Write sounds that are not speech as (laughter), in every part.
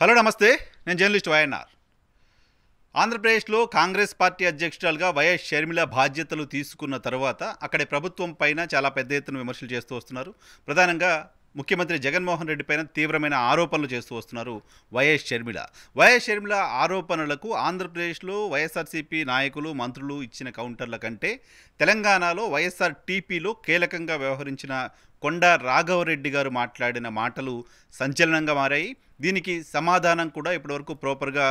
Hello నమస్తే నేను journalist YNR ఆంధ్రప్రదేశ్లో కాంగ్రెస్ పార్టీ అధ్యక్షురాలుగా వైఎస్ షర్మిల బాధ్యతలు తీసుకున్న తర్వాత అక్కడి ప్రభుత్వం పైన చాలా పెద్ద ఎత్తున విమర్శలు చేస్తూ వస్తున్నారు ప్రధానంగా ముఖ్యమంత్రి జగన్మోహన్ రెడ్డి పైన తీవ్రమైన ఆరోపణలు చేస్తూ వస్తున్నారు వైఎస్ షర్మిల వైఎస్ షర్మిల ఆరోపణలకు ఆంధ్రప్రదేశ్లో వైఎస్ఆర్సీపీ నాయకులు మంత్రులు ఇచ్చిన కౌంటర్ల కంటే తెలంగాణలో వైఎస్ఆర్ టీపీలో కీలకంగా వ్యవహరించిన కొండ రాఘవరెడ్డి గారు మాట్లాడిన మాటలు సంచలనంగా మారాయి దీనికి సమాధానం కూడా ఇప్పటివరకు ప్రాపర్గా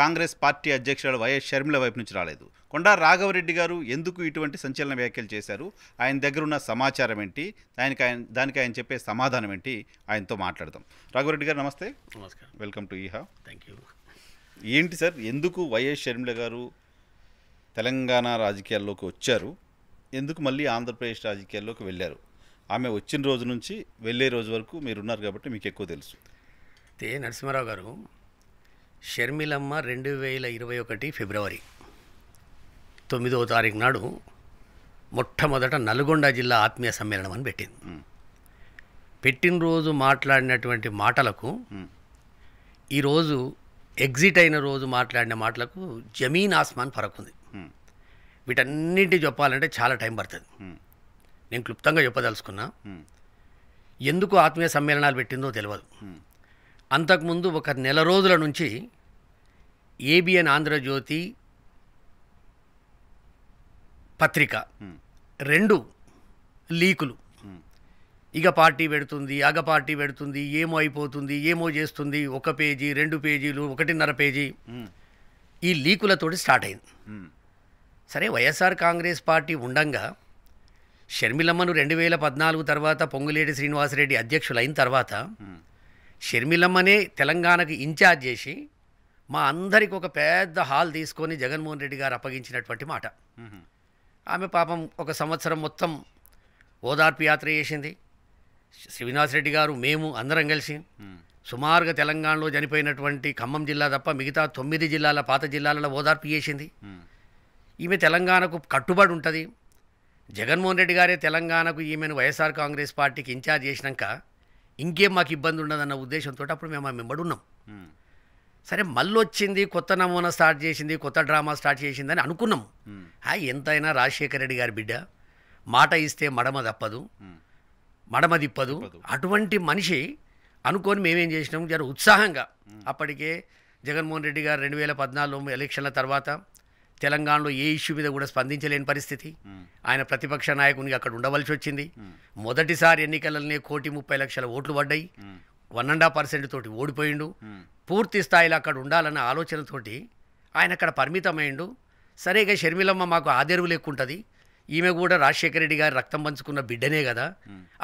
కాంగ్రెస్ పార్టీ అధ్యక్షుడు వైఎస్ షర్మిల వైపు నుంచి రాలేదు కొండా రాఘవరెడ్డి గారు ఎందుకు ఇటువంటి సంచలన వ్యాఖ్యలు చేశారు ఆయన దగ్గర ఉన్న సమాచారం ఏంటి దానికి ఆయన దానికి ఆయన చెప్పే సమాధానం ఏంటి ఆయనతో మాట్లాడదాం రాఘవరెడ్డి గారు నమస్తే నమస్కారం వెల్కమ్ టు ఈహా థ్యాంక్ యూ ఏంటి సార్ ఎందుకు వైఎస్ షర్మిల గారు తెలంగాణ రాజకీయాల్లోకి వచ్చారు ఎందుకు మళ్ళీ ఆంధ్రప్రదేశ్ రాజకీయాల్లోకి వెళ్ళారు ఆమె వచ్చిన రోజు నుంచి వెళ్ళే రోజు వరకు మీరున్నారు కాబట్టి మీకు ఎక్కువ తెలుసు అయితే నరసింహారావు గారు షర్మిలమ్మ రెండు వేల ఇరవై ఒకటి ఫిబ్రవరి తొమ్మిదవ తారీఖు నాడు మొట్టమొదట నల్గొండ జిల్లా ఆత్మీయ సమ్మేళనం అని పెట్టింది పెట్టినరోజు మాట్లాడినటువంటి మాటలకు ఈరోజు ఎగ్జిట్ అయిన రోజు మాట్లాడిన మాటలకు జమీన్ ఆస్మాన్ ఉంది వీటన్నింటి చెప్పాలంటే చాలా టైం పడుతుంది నేను క్లుప్తంగా చెప్పదలుచుకున్నా ఎందుకు ఆత్మీయ సమ్మేళనాలు పెట్టిందో తెలియదు అంతకుముందు ఒక నెల రోజుల నుంచి ఏబిఎన్ ఆంధ్రజ్యోతి పత్రిక రెండు లీకులు ఇక పార్టీ పెడుతుంది అగ పార్టీ పెడుతుంది ఏమో అయిపోతుంది ఏమో చేస్తుంది ఒక పేజీ రెండు పేజీలు ఒకటిన్నర పేజీ ఈ లీకులతోటి స్టార్ట్ అయింది సరే వైఎస్ఆర్ కాంగ్రెస్ పార్టీ ఉండంగా షర్మిలమ్మను రెండు వేల పద్నాలుగు తర్వాత పొంగులేటి శ్రీనివాసరెడ్డి అధ్యక్షులైన తర్వాత షర్మిలమ్మనే తెలంగాణకు ఇన్ఛార్జ్ చేసి మా అందరికి ఒక పెద్ద హాల్ తీసుకొని జగన్మోహన్ రెడ్డి గారు అప్పగించినటువంటి మాట ఆమె పాపం ఒక సంవత్సరం మొత్తం ఓదార్పు యాత్ర చేసింది శ్రీనివాస్ రెడ్డి గారు మేము అందరం కలిసి సుమారుగా తెలంగాణలో చనిపోయినటువంటి ఖమ్మం జిల్లా తప్ప మిగతా తొమ్మిది జిల్లాల పాత జిల్లాలలో ఓదార్పు చేసింది ఈమె తెలంగాణకు కట్టుబడి ఉంటుంది జగన్మోహన్ రెడ్డి గారే తెలంగాణకు ఈమెను వైఎస్ఆర్ కాంగ్రెస్ పార్టీకి ఇన్ఛార్జ్ చేసినాక ఇంకేం మాకు ఇబ్బంది ఉండదన్న ఉద్దేశంతో అప్పుడు మేము ఆ మెంబడి ఉన్నాం సరే మళ్ళీ వచ్చింది కొత్త నమూనా స్టార్ట్ చేసింది కొత్త డ్రామా స్టార్ట్ చేసిందని అనుకున్నాం ఎంతైనా రాజశేఖర రెడ్డి గారి బిడ్డ మాట ఇస్తే మడమ తప్పదు మడమ తిప్పదు అటువంటి మనిషి అనుకొని మేమేం చేసినాం జర ఉత్సాహంగా అప్పటికే జగన్మోహన్ రెడ్డి గారు రెండు వేల పద్నాలుగు ఎలక్షన్ల తర్వాత తెలంగాణలో ఏ ఇష్యూ మీద కూడా స్పందించలేని పరిస్థితి ఆయన ప్రతిపక్ష నాయకునికి అక్కడ ఉండవలసి వచ్చింది మొదటిసారి ఎన్నికలనే కోటి ముప్పై లక్షల ఓట్లు పడ్డాయి వన్ అండ్ హాఫ్ పర్సెంట్ తోటి ఓడిపోయిండు పూర్తి స్థాయిలో అక్కడ ఉండాలన్న ఆలోచనతోటి ఆయన అక్కడ పరిమితమైండు సరేగా షర్మిలమ్మ మాకు ఆదెరువు లేకుంటుంది ఈమె కూడా రాజశేఖర రెడ్డి గారి రక్తం పంచుకున్న బిడ్డనే కదా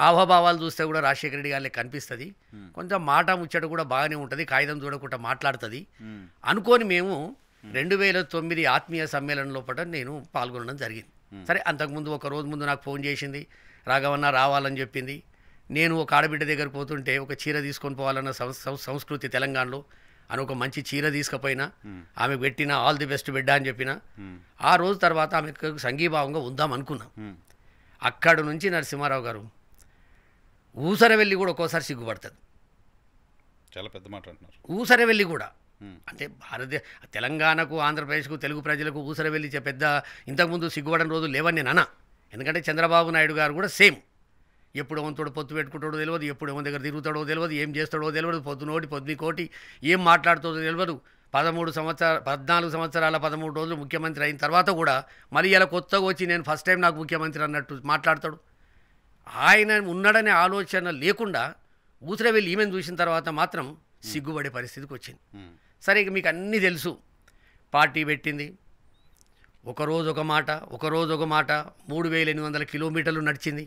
ఆహాభావాలు చూస్తే కూడా రాజశేఖర రెడ్డి గారిని కనిపిస్తుంది కొంచెం మాట ముచ్చట కూడా బాగానే ఉంటుంది కాగితం చూడకుండా మాట్లాడుతుంది అనుకోని మేము రెండు వేల తొమ్మిది ఆత్మీయ సమ్మేళనంలో పట నేను పాల్గొనడం జరిగింది సరే అంతకుముందు ఒక రోజు ముందు నాకు ఫోన్ చేసింది రాఘవన్న రావాలని చెప్పింది నేను ఒక ఆడబిడ్డ దగ్గర పోతుంటే ఒక చీర తీసుకొని పోవాలన్న సంస్కృతి తెలంగాణలో అని ఒక మంచి చీర తీసుకుపోయినా ఆమె పెట్టిన ఆల్ ది బెస్ట్ బిడ్డ అని చెప్పిన ఆ రోజు తర్వాత ఆమె సంఘీభావంగా ఉందాం అనుకున్నాం అక్కడ నుంచి నరసింహారావు గారు ఊసర వెళ్ళి కూడా ఒక్కోసారి సిగ్గుపడుతుంది చాలా పెద్ద మాట అంటున్నారు ఊసర వెళ్ళి కూడా అంటే భారతదేశ తెలంగాణకు ఆంధ్రప్రదేశ్కు తెలుగు ప్రజలకు ఊసర వెళ్ళి పెద్ద ఇంతకుముందు సిగ్గుపడని రోజు లేవని నేను అన్నా ఎందుకంటే చంద్రబాబు నాయుడు గారు కూడా సేమ్ ఎప్పుడు వంతుడు పొత్తు పెట్టుకుంటాడో తెలియదు ఎప్పుడు ఏమో దగ్గర తిరుగుతాడో తెలియదు ఏం చేస్తాడో తెలియదు పొద్దునోటి పొద్దు కోటి ఏం మాట్లాడుతుందో తెలియదు పదమూడు సంవత్సరాలు పద్నాలుగు సంవత్సరాల పదమూడు రోజులు ముఖ్యమంత్రి అయిన తర్వాత కూడా మళ్ళీ ఇలా కొత్తగా వచ్చి నేను ఫస్ట్ టైం నాకు ముఖ్యమంత్రి అన్నట్టు మాట్లాడతాడు ఆయన ఉన్నాడనే ఆలోచన లేకుండా ఊసరవెళ్ళి ఈమెను చూసిన తర్వాత మాత్రం సిగ్గుపడే పరిస్థితికి వచ్చింది సరే ఇక మీకు అన్నీ తెలుసు పార్టీ పెట్టింది ఒకరోజు ఒక మాట ఒకరోజు ఒక మాట మూడు వేల ఎనిమిది వందల కిలోమీటర్లు నడిచింది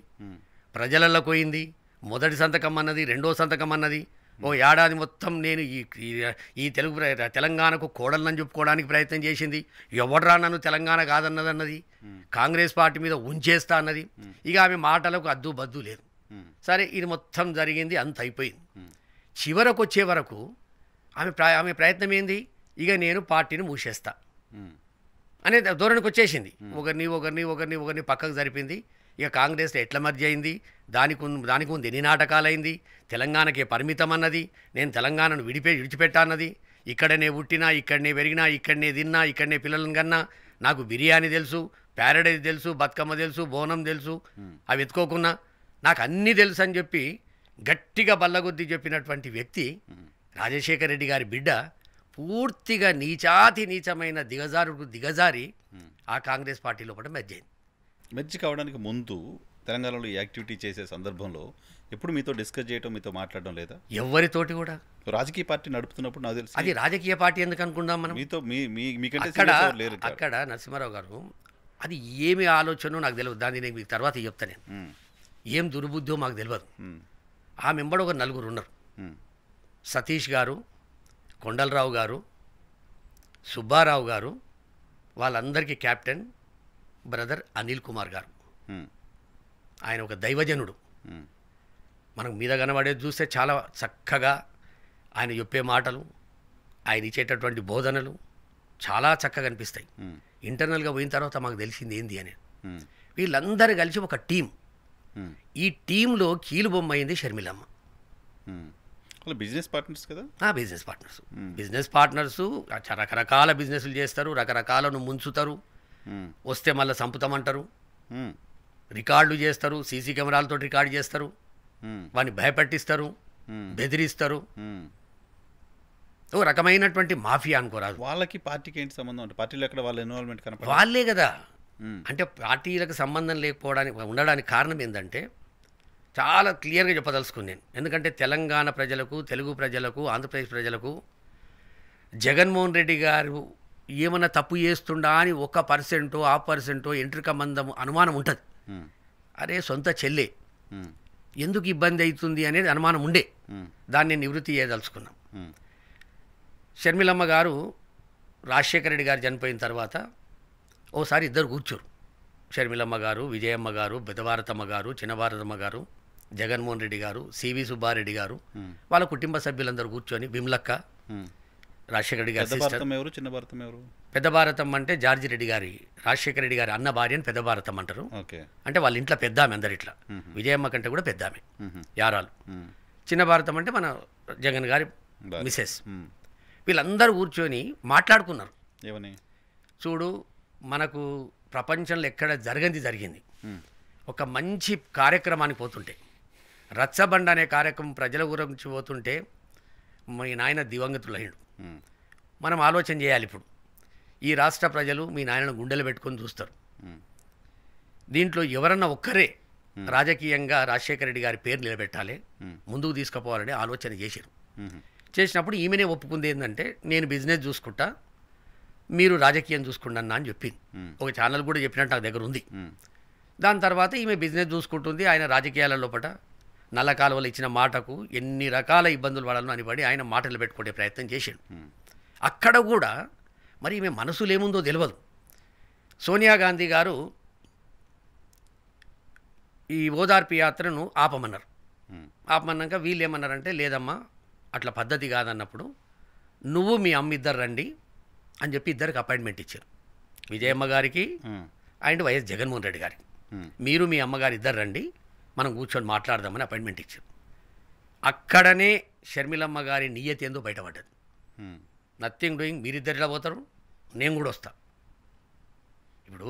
ప్రజలలో పోయింది మొదటి సంతకం అన్నది రెండో సంతకం అన్నది ఓ ఏడాది మొత్తం నేను ఈ ఈ తెలుగు తెలంగాణకు కోడలని చెప్పుకోవడానికి ప్రయత్నం చేసింది ఎవడరా నన్ను తెలంగాణ కాదన్నది అన్నది కాంగ్రెస్ పార్టీ మీద ఉంచేస్తా అన్నది ఇక ఆమె మాటలకు అద్దు బద్దు లేదు సరే ఇది మొత్తం జరిగింది అంత అయిపోయింది చివరకు వచ్చే వరకు ఆమె ఆమె ప్రయత్నం ఏంది ఇక నేను పార్టీని మూసేస్తా అనే ధోరణికి వచ్చేసింది ఒకరిని ఒకరిని ఒకరిని ఒకరిని పక్కకు జరిపింది ఇక కాంగ్రెస్లో ఎట్ల మధ్య అయింది దానికి దానికి ముందు ఎన్ని నాటకాలైంది తెలంగాణకే పరిమితం అన్నది నేను తెలంగాణను విడిపే విడిచిపెట్టానది ఇక్కడనే పుట్టినా ఇక్కడనే పెరిగినా ఇక్కడనే తిన్నా ఇక్కడనే పిల్లలను కన్నా నాకు బిర్యానీ తెలుసు ప్యారడైజ్ తెలుసు బతుకమ్మ తెలుసు బోనం తెలుసు అవి ఎత్తుకోకున్నా నాకు అన్నీ తెలుసు అని చెప్పి గట్టిగా బల్లగొద్ది చెప్పినటువంటి వ్యక్తి రాజశేఖర రెడ్డి గారి బిడ్డ పూర్తిగా నీచాతి నీచమైన దిగజారుడు దిగజారి ఆ కాంగ్రెస్ పార్టీలో కూడా మెర్జ్ అయింది మెర్జ్ కావడానికి ముందు తెలంగాణలో యాక్టివిటీ చేసే సందర్భంలో ఎప్పుడు మీతో డిస్కస్ చేయడం మీతో మాట్లాడడం లేదా ఎవరితోటి కూడా రాజకీయ పార్టీ నడుపుతున్నప్పుడు నాకు తెలుసు అది రాజకీయ పార్టీ ఎందుకు అనుకుందాం మనం మీతో మీ అక్కడ అక్కడ నరసింహారావు గారు అది ఏమి ఆలోచనో నాకు తెలియదు దాన్ని నేను మీకు తర్వాత చెప్తాను ఏం దుర్బుద్ధో మాకు తెలియదు ఆ మెంబర్ ఒక నలుగురు ఉన్నారు సతీష్ గారు కొండలరావు గారు సుబ్బారావు గారు వాళ్ళందరికీ క్యాప్టెన్ బ్రదర్ అనిల్ కుమార్ గారు ఆయన ఒక దైవజనుడు మనకు మీద కనబడేది చూస్తే చాలా చక్కగా ఆయన చెప్పే మాటలు ఆయన ఇచ్చేటటువంటి బోధనలు చాలా చక్కగా అనిపిస్తాయి ఇంటర్నల్గా పోయిన తర్వాత మాకు తెలిసింది ఏంది అని వీళ్ళందరూ కలిసి ఒక టీం ఈ టీంలో కీలుబొమ్మ అయింది షర్మిలమ్మ బిజినెస్ పార్ట్నర్స్ కదా బిజినెస్ పార్ట్నర్స్ బిజినెస్ పార్ట్నర్స్ రకరకాల బిజినెస్లు చేస్తారు రకరకాలను ముంచుతారు వస్తే మళ్ళీ చంపుతామంటారు రికార్డులు చేస్తారు సీసీ కెమెరాలతో రికార్డు చేస్తారు వాడిని భయపెట్టిస్తారు బెదిరిస్తారు ఓ రకమైనటువంటి మాఫియా అనుకోరాదు వాళ్ళకి పార్టీకి ఏంటి సంబంధం అంటే పార్టీలో ఎక్కడ వాళ్ళ ఇన్వాల్వ్మెంట్ కనపడ వాళ్ళే కదా అంటే పార్టీలకు సంబంధం లేకపోవడానికి ఉండడానికి కారణం ఏంటంటే చాలా క్లియర్గా నేను ఎందుకంటే తెలంగాణ ప్రజలకు తెలుగు ప్రజలకు ఆంధ్రప్రదేశ్ ప్రజలకు జగన్మోహన్ రెడ్డి గారు ఏమైనా తప్పు చేస్తుండా అని ఒక పర్సెంటో ఆ పర్సెంటో ఎంట్రిక మందం అనుమానం ఉంటుంది అరే సొంత చెల్లే ఎందుకు ఇబ్బంది అవుతుంది అనేది అనుమానం ఉండే దాన్ని నివృత్తి చేయదలుచుకున్నాం షర్మిలమ్మ గారు రాజశేఖర రెడ్డి గారు చనిపోయిన తర్వాత ఓసారి ఇద్దరు కూర్చోరు షర్మిలమ్మ గారు విజయమ్మ గారు బెదభారతమ్మ గారు చిన్నభారతమ్మ గారు జగన్మోహన్ రెడ్డి గారు సివి సుబ్బారెడ్డి గారు వాళ్ళ కుటుంబ సభ్యులందరూ కూర్చొని విమ్లక్క రాజశేఖర రెడ్డి గారు పెద్ద భారతం అంటే జార్జి రెడ్డి గారి రాజశేఖర రెడ్డి గారి అన్న భార్య అని పెద్ద భారతం అంటారు అంటే వాళ్ళ ఇంట్లో పెద్ద ఆమె అందరిట్లా విజయమ్మ కంటే కూడా పెద్ద ఆమె యారాలు చిన్న భారతం అంటే మన జగన్ గారి మిసెస్ వీళ్ళందరూ కూర్చొని మాట్లాడుకున్నారు చూడు మనకు ప్రపంచంలో ఎక్కడ జరిగింది జరిగింది ఒక మంచి కార్యక్రమానికి పోతుంటే రచ్చబండ అనే కార్యక్రమం ప్రజల గురించి పోతుంటే మీ నాయన దివంగతులయ్యాడు మనం ఆలోచన చేయాలి ఇప్పుడు ఈ రాష్ట్ర ప్రజలు మీ నాయనను గుండెలు పెట్టుకొని చూస్తారు దీంట్లో ఎవరన్నా ఒక్కరే రాజకీయంగా రాజశేఖర రెడ్డి గారి పేరు నిలబెట్టాలి ముందుకు తీసుకుపోవాలని ఆలోచన చేశారు చేసినప్పుడు ఈమెనే ఒప్పుకుంది ఏంటంటే నేను బిజినెస్ చూసుకుంటా మీరు రాజకీయం చూసుకుంటున్నా అని చెప్పింది ఒక ఛానల్ కూడా చెప్పినట్టు నాకు దగ్గర ఉంది దాని తర్వాత ఈమె బిజినెస్ చూసుకుంటుంది ఆయన రాజకీయాల లోపల నల్ల కాలువలు ఇచ్చిన మాటకు ఎన్ని రకాల ఇబ్బందులు పడాలని అనిపడి ఆయన మాటలు పెట్టుకునే ప్రయత్నం చేశాడు అక్కడ కూడా మరి ఈమె మనసులేముందో తెలియదు సోనియా గాంధీ గారు ఈ ఓదార్పు యాత్రను ఆపమన్నారు ఆపమన్నాక వీళ్ళు ఏమన్నారంటే లేదమ్మా అట్లా పద్ధతి కాదన్నప్పుడు నువ్వు మీ అమ్మ ఇద్దరు రండి అని చెప్పి ఇద్దరికి అపాయింట్మెంట్ ఇచ్చారు విజయమ్మ గారికి అండ్ వైఎస్ జగన్మోహన్ రెడ్డి గారికి మీరు మీ అమ్మగారు ఇద్దరు రండి మనం కూర్చొని మాట్లాడదామని అపాయింట్మెంట్ ఇచ్చాం అక్కడనే షర్మిలమ్మ గారి నియతి ఏందో బయటపడ్డది నథింగ్ డూయింగ్ మీరిద్దరిలా పోతారు నేను కూడా వస్తా ఇప్పుడు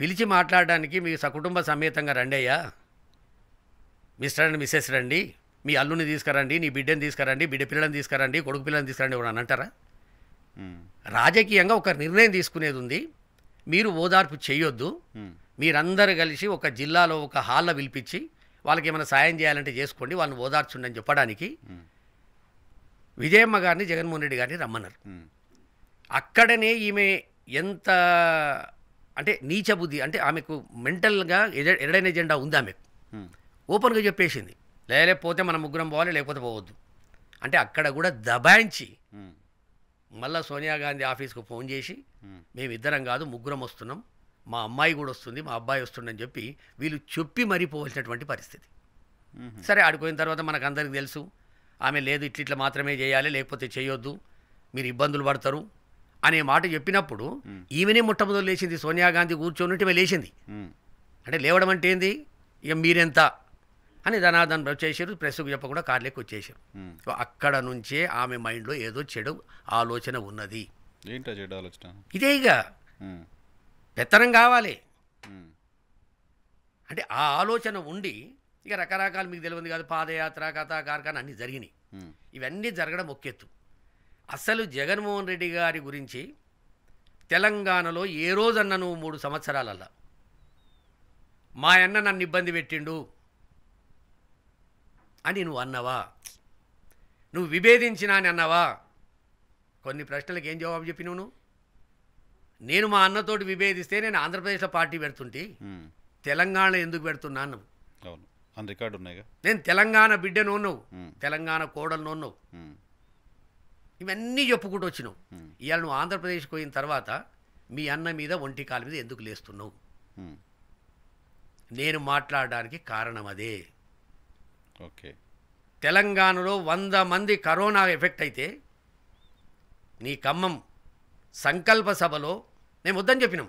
పిలిచి మాట్లాడడానికి మీ సకుటుంబ సమేతంగా రండి అయ్యా మిస్టర్ అండ్ మిస్సెస్ రండి మీ అల్లుని తీసుకురండి నీ బిడ్డని తీసుకురండి బిడ్డ పిల్లని తీసుకురండి కొడుకు పిల్లని తీసుకురండి అని అంటారా రాజకీయంగా ఒక నిర్ణయం తీసుకునేది ఉంది మీరు ఓదార్పు చేయొద్దు మీరందరూ కలిసి ఒక జిల్లాలో ఒక హాల్లో పిలిపించి వాళ్ళకి ఏమైనా సాయం చేయాలంటే చేసుకోండి వాళ్ళని ఓదార్చుండి అని చెప్పడానికి విజయమ్మ గారిని జగన్మోహన్ రెడ్డి గారిని రమ్మన్నారు అక్కడనే ఈమె ఎంత అంటే నీచ బుద్ధి అంటే ఆమెకు మెంటల్గా ఎరడైన ఎజెండా ఉంది ఆమెకు ఓపెన్గా చెప్పేసింది లేకపోతే మన ముగ్గురం పోవాలి లేకపోతే పోవద్దు అంటే అక్కడ కూడా దబాయించి మళ్ళీ సోనియా గాంధీ ఆఫీస్కు ఫోన్ చేసి మేమిద్దరం కాదు ముగ్గురం వస్తున్నాం మా అమ్మాయి కూడా వస్తుంది మా అబ్బాయి వస్తుండని చెప్పి వీళ్ళు చెప్పి మరీ పోవలసినటువంటి పరిస్థితి సరే ఆడిపోయిన తర్వాత మనకు అందరికి తెలుసు ఆమె లేదు ఇట్లా మాత్రమే చేయాలి లేకపోతే చేయొద్దు మీరు ఇబ్బందులు పడతారు అనే మాట చెప్పినప్పుడు ఈమెనే మొట్టమొదటి లేచింది సోనియా గాంధీ కూర్చొని ఈమె లేచింది అంటే లేవడం అంటే ఏంది ఇక మీరెంత అని ధనాదనం వచ్చేసారు ప్రెస్కు చెప్పకుండా కార్లోకి వచ్చేసారు అక్కడ నుంచే ఆమె మైండ్లో ఏదో చెడు ఆలోచన ఉన్నది ఇదేగా ఇదే ఇక పెత్తనం కావాలి అంటే ఆ ఆలోచన ఉండి ఇక రకరకాలు మీకు తెలియదు కాదు పాదయాత్ర కథా కార్ఖాన అన్నీ జరిగినాయి ఇవన్నీ జరగడం ఒక్కెత్తు అసలు జగన్మోహన్ రెడ్డి గారి గురించి తెలంగాణలో ఏ రోజన్న నువ్వు మూడు సంవత్సరాలల్లా మా అన్న నన్ను ఇబ్బంది పెట్టిండు అని నువ్వు అన్నవా నువ్వు విభేదించినా అని అన్నవా కొన్ని ప్రశ్నలకు ఏం జవాబు చెప్పినావు నువ్వు నేను మా అన్నతోటి విభేదిస్తే నేను ఆంధ్రప్రదేశ్లో పార్టీ పెడుతుంటే తెలంగాణ ఎందుకు పెడుతున్నాను అవును రికార్డు నేను తెలంగాణ బిడ్డను ఉన్నావు తెలంగాణ కోడలను ఉన్నావు ఇవన్నీ చెప్పుకుంటూ వచ్చినావు ఇవాళ నువ్వు ఆంధ్రప్రదేశ్కి పోయిన తర్వాత మీ అన్న మీద ఒంటి కాలు మీద ఎందుకు లేస్తున్నావు నేను మాట్లాడడానికి కారణం అదే ఓకే తెలంగాణలో వంద మంది కరోనా ఎఫెక్ట్ అయితే నీ ఖమ్మం సంకల్ప సభలో మేము వద్దని చెప్పినాం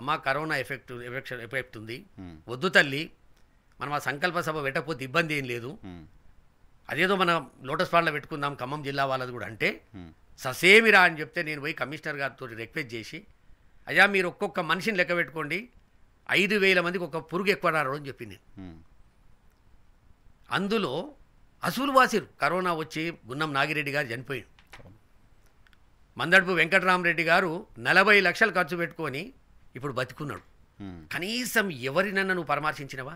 అమ్మ కరోనా ఎఫెక్ట్ ఎఫెక్షన్ ఎఫెక్ట్ ఉంది వద్దు తల్లి మనం ఆ సంకల్ప సభ పెట్టకపోతే ఇబ్బంది ఏం లేదు అదేదో మనం లోటస్ పాండ్లో పెట్టుకుందాం ఖమ్మం జిల్లా వాళ్ళది కూడా అంటే ససేమిరా అని చెప్తే నేను పోయి కమిషనర్ గారితో రిక్వెస్ట్ చేసి అయ్యా మీరు ఒక్కొక్క మనిషిని లెక్క పెట్టుకోండి ఐదు వేల మందికి ఒక పురుగు ఎక్కువ రారు అని చెప్పింది అందులో అసూలు వాసిరు కరోనా వచ్చి గున్నం నాగిరెడ్డి గారు చనిపోయాడు మందడుపు వెంకటరామరెడ్డి గారు నలభై లక్షలు ఖర్చు పెట్టుకొని ఇప్పుడు బతుకున్నాడు కనీసం ఎవరినన్నా నువ్వు పరామర్శించినవా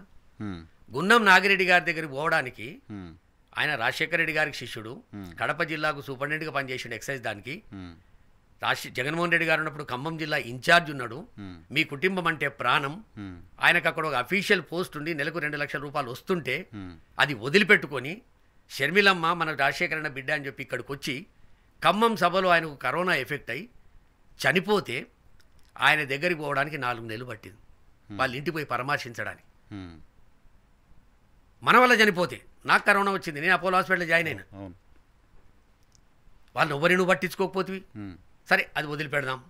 గున్నం నాగిరెడ్డి గారి దగ్గరికి పోవడానికి ఆయన రాజశేఖర రెడ్డి గారికి శిష్యుడు కడప జిల్లాకు సూపరింటెండెంట్గా పనిచేసిండు ఎక్సైజ్ దానికి రాష్ట్ర జగన్మోహన్ రెడ్డి గారు ఉన్నప్పుడు ఖమ్మం జిల్లా ఇన్ఛార్జ్ ఉన్నాడు మీ కుటుంబం అంటే ప్రాణం ఆయనకు అక్కడ ఒక అఫీషియల్ పోస్ట్ ఉండి నెలకు రెండు లక్షల రూపాయలు వస్తుంటే అది వదిలిపెట్టుకొని షర్మిలమ్మ మన రాజశేఖర బిడ్డ అని చెప్పి ఇక్కడికి వచ్చి ఖమ్మం సభలో ఆయనకు కరోనా ఎఫెక్ట్ అయ్యి చనిపోతే ఆయన దగ్గరికి పోవడానికి నాలుగు నెలలు పట్టింది వాళ్ళ ఇంటికి పోయి పరామర్శించడానికి మన వల్ల చనిపోతే నాకు కరోనా వచ్చింది నేను అపోలో హాస్పిటల్ జాయిన్ అయినా వాళ్ళు ఎవరి నువ్వు పట్టించుకోకపోతే సరే అది వదిలిపెడదాం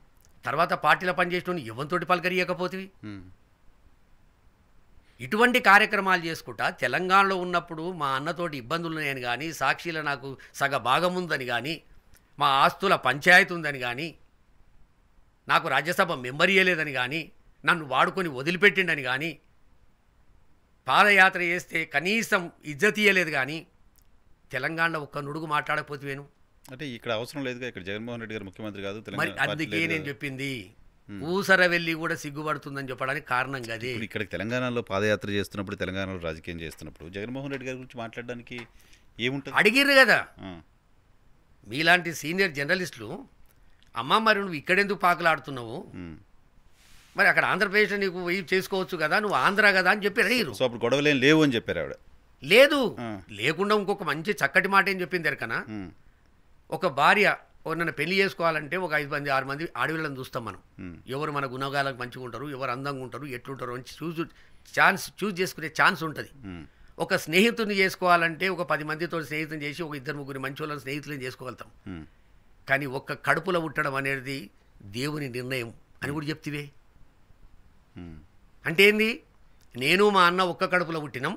తర్వాత పార్టీల పనిచేసిన ఎవరితోటి పలకరియకపోతే ఇటువంటి కార్యక్రమాలు చేసుకుంటా తెలంగాణలో ఉన్నప్పుడు మా అన్నతోటి ఇబ్బందులు ఉన్నాయని కానీ సాక్షిలో నాకు సగ భాగం ఉందని కానీ మా ఆస్తుల పంచాయతీ ఉందని కానీ నాకు రాజ్యసభ లేదని కానీ నన్ను వాడుకొని వదిలిపెట్టిండని కానీ పాదయాత్ర చేస్తే కనీసం ఇజ్జతీయలేదు కానీ తెలంగాణ ఒక్క నుడుగు వేను అంటే ఇక్కడ అవసరం లేదు ఇక్కడ జగన్మోహన్ రెడ్డి గారు ముఖ్యమంత్రి కాదు మరి అందుకే నేను చెప్పింది ఊసర వెళ్ళి కూడా సిగ్గుపడుతుందని చెప్పడానికి కారణం కదే ఇక్కడ తెలంగాణలో పాదయాత్ర చేస్తున్నప్పుడు తెలంగాణలో రాజకీయం చేస్తున్నప్పుడు జగన్మోహన్ రెడ్డి గారి గురించి మాట్లాడడానికి ఏముంటుంది అడిగిర్రు కదా మీలాంటి సీనియర్ జర్నలిస్టులు అమ్మ మరి నువ్వు ఇక్కడెందుకు పాకులాడుతున్నావు మరి అక్కడ ఆంధ్రప్రదేశ్ నీకు చేసుకోవచ్చు కదా నువ్వు ఆంధ్ర కదా అని చెప్పి రైరు సో అప్పుడు గొడవలేం లేవు అని చెప్పారు ఆవిడ లేదు లేకుండా ఇంకొక మంచి చక్కటి మాట ఏం చెప్పింది ఎరకనా ఒక భార్య నన్ను పెళ్లి చేసుకోవాలంటే ఒక ఐదు మంది ఆరు మంది ఆడవిళ్ళని చూస్తాం మనం ఎవరు మన గుణగాలకు మంచిగా ఉంటారు ఎవరు అందంగా ఉంటారు ఎట్లుంటారు అని చూసు ఛాన్స్ చూస్ చేసుకునే ఛాన్స్ ఉంటుంది ఒక స్నేహితుని చేసుకోవాలంటే ఒక పది మందితో స్నేహితుని చేసి ఒక ఇద్దరు ముగ్గురు మంచి వాళ్ళని స్నేహితులను చేసుకోగలుగుతాం కానీ ఒక్క కడుపులో ఉట్టడం అనేది దేవుని నిర్ణయం అని కూడా చెప్తివే అంటే ఏంది నేను మా అన్న ఒక్క కడుపులో పుట్టినాం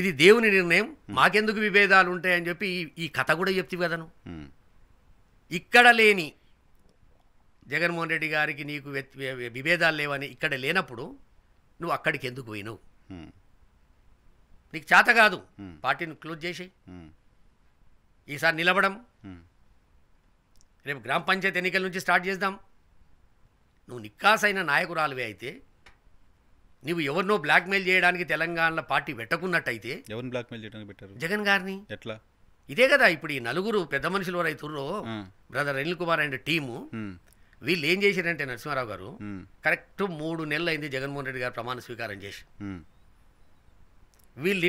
ఇది దేవుని నిర్ణయం మాకెందుకు విభేదాలు ఉంటాయని చెప్పి ఈ కథ కూడా చెప్తివి కదను ఇక్కడ లేని జగన్మోహన్ రెడ్డి గారికి నీకు విభేదాలు లేవని ఇక్కడ లేనప్పుడు నువ్వు అక్కడికి ఎందుకు పోయినావు నీకు చేత కాదు పార్టీని క్లోజ్ చేసి ఈసారి నిలబడం రేపు గ్రామ పంచాయతీ ఎన్నికల నుంచి స్టార్ట్ చేద్దాం నువ్వు నిక్కాసైన నాయకురాలువే అయితే నువ్వు ఎవరినో బ్లాక్మెయిల్ చేయడానికి తెలంగాణలో పార్టీ పెట్టకున్నట్టయితే ఎవరిని బ్లాక్మెయిల్ చేయడానికి పెట్టారు జగన్ గారిని ఎట్లా ఇదే కదా ఇప్పుడు ఈ నలుగురు పెద్ద మనుషులు రైతుల్లో brother Anil Kumar and team వీళ్ళు ఏం చేశారంటే నరసింహారావు గారు కరెక్ట్ మూడు నెలలు అయింది జగన్మోహన్ రెడ్డి గారు ప్రమాణ స్వీకారం చేసి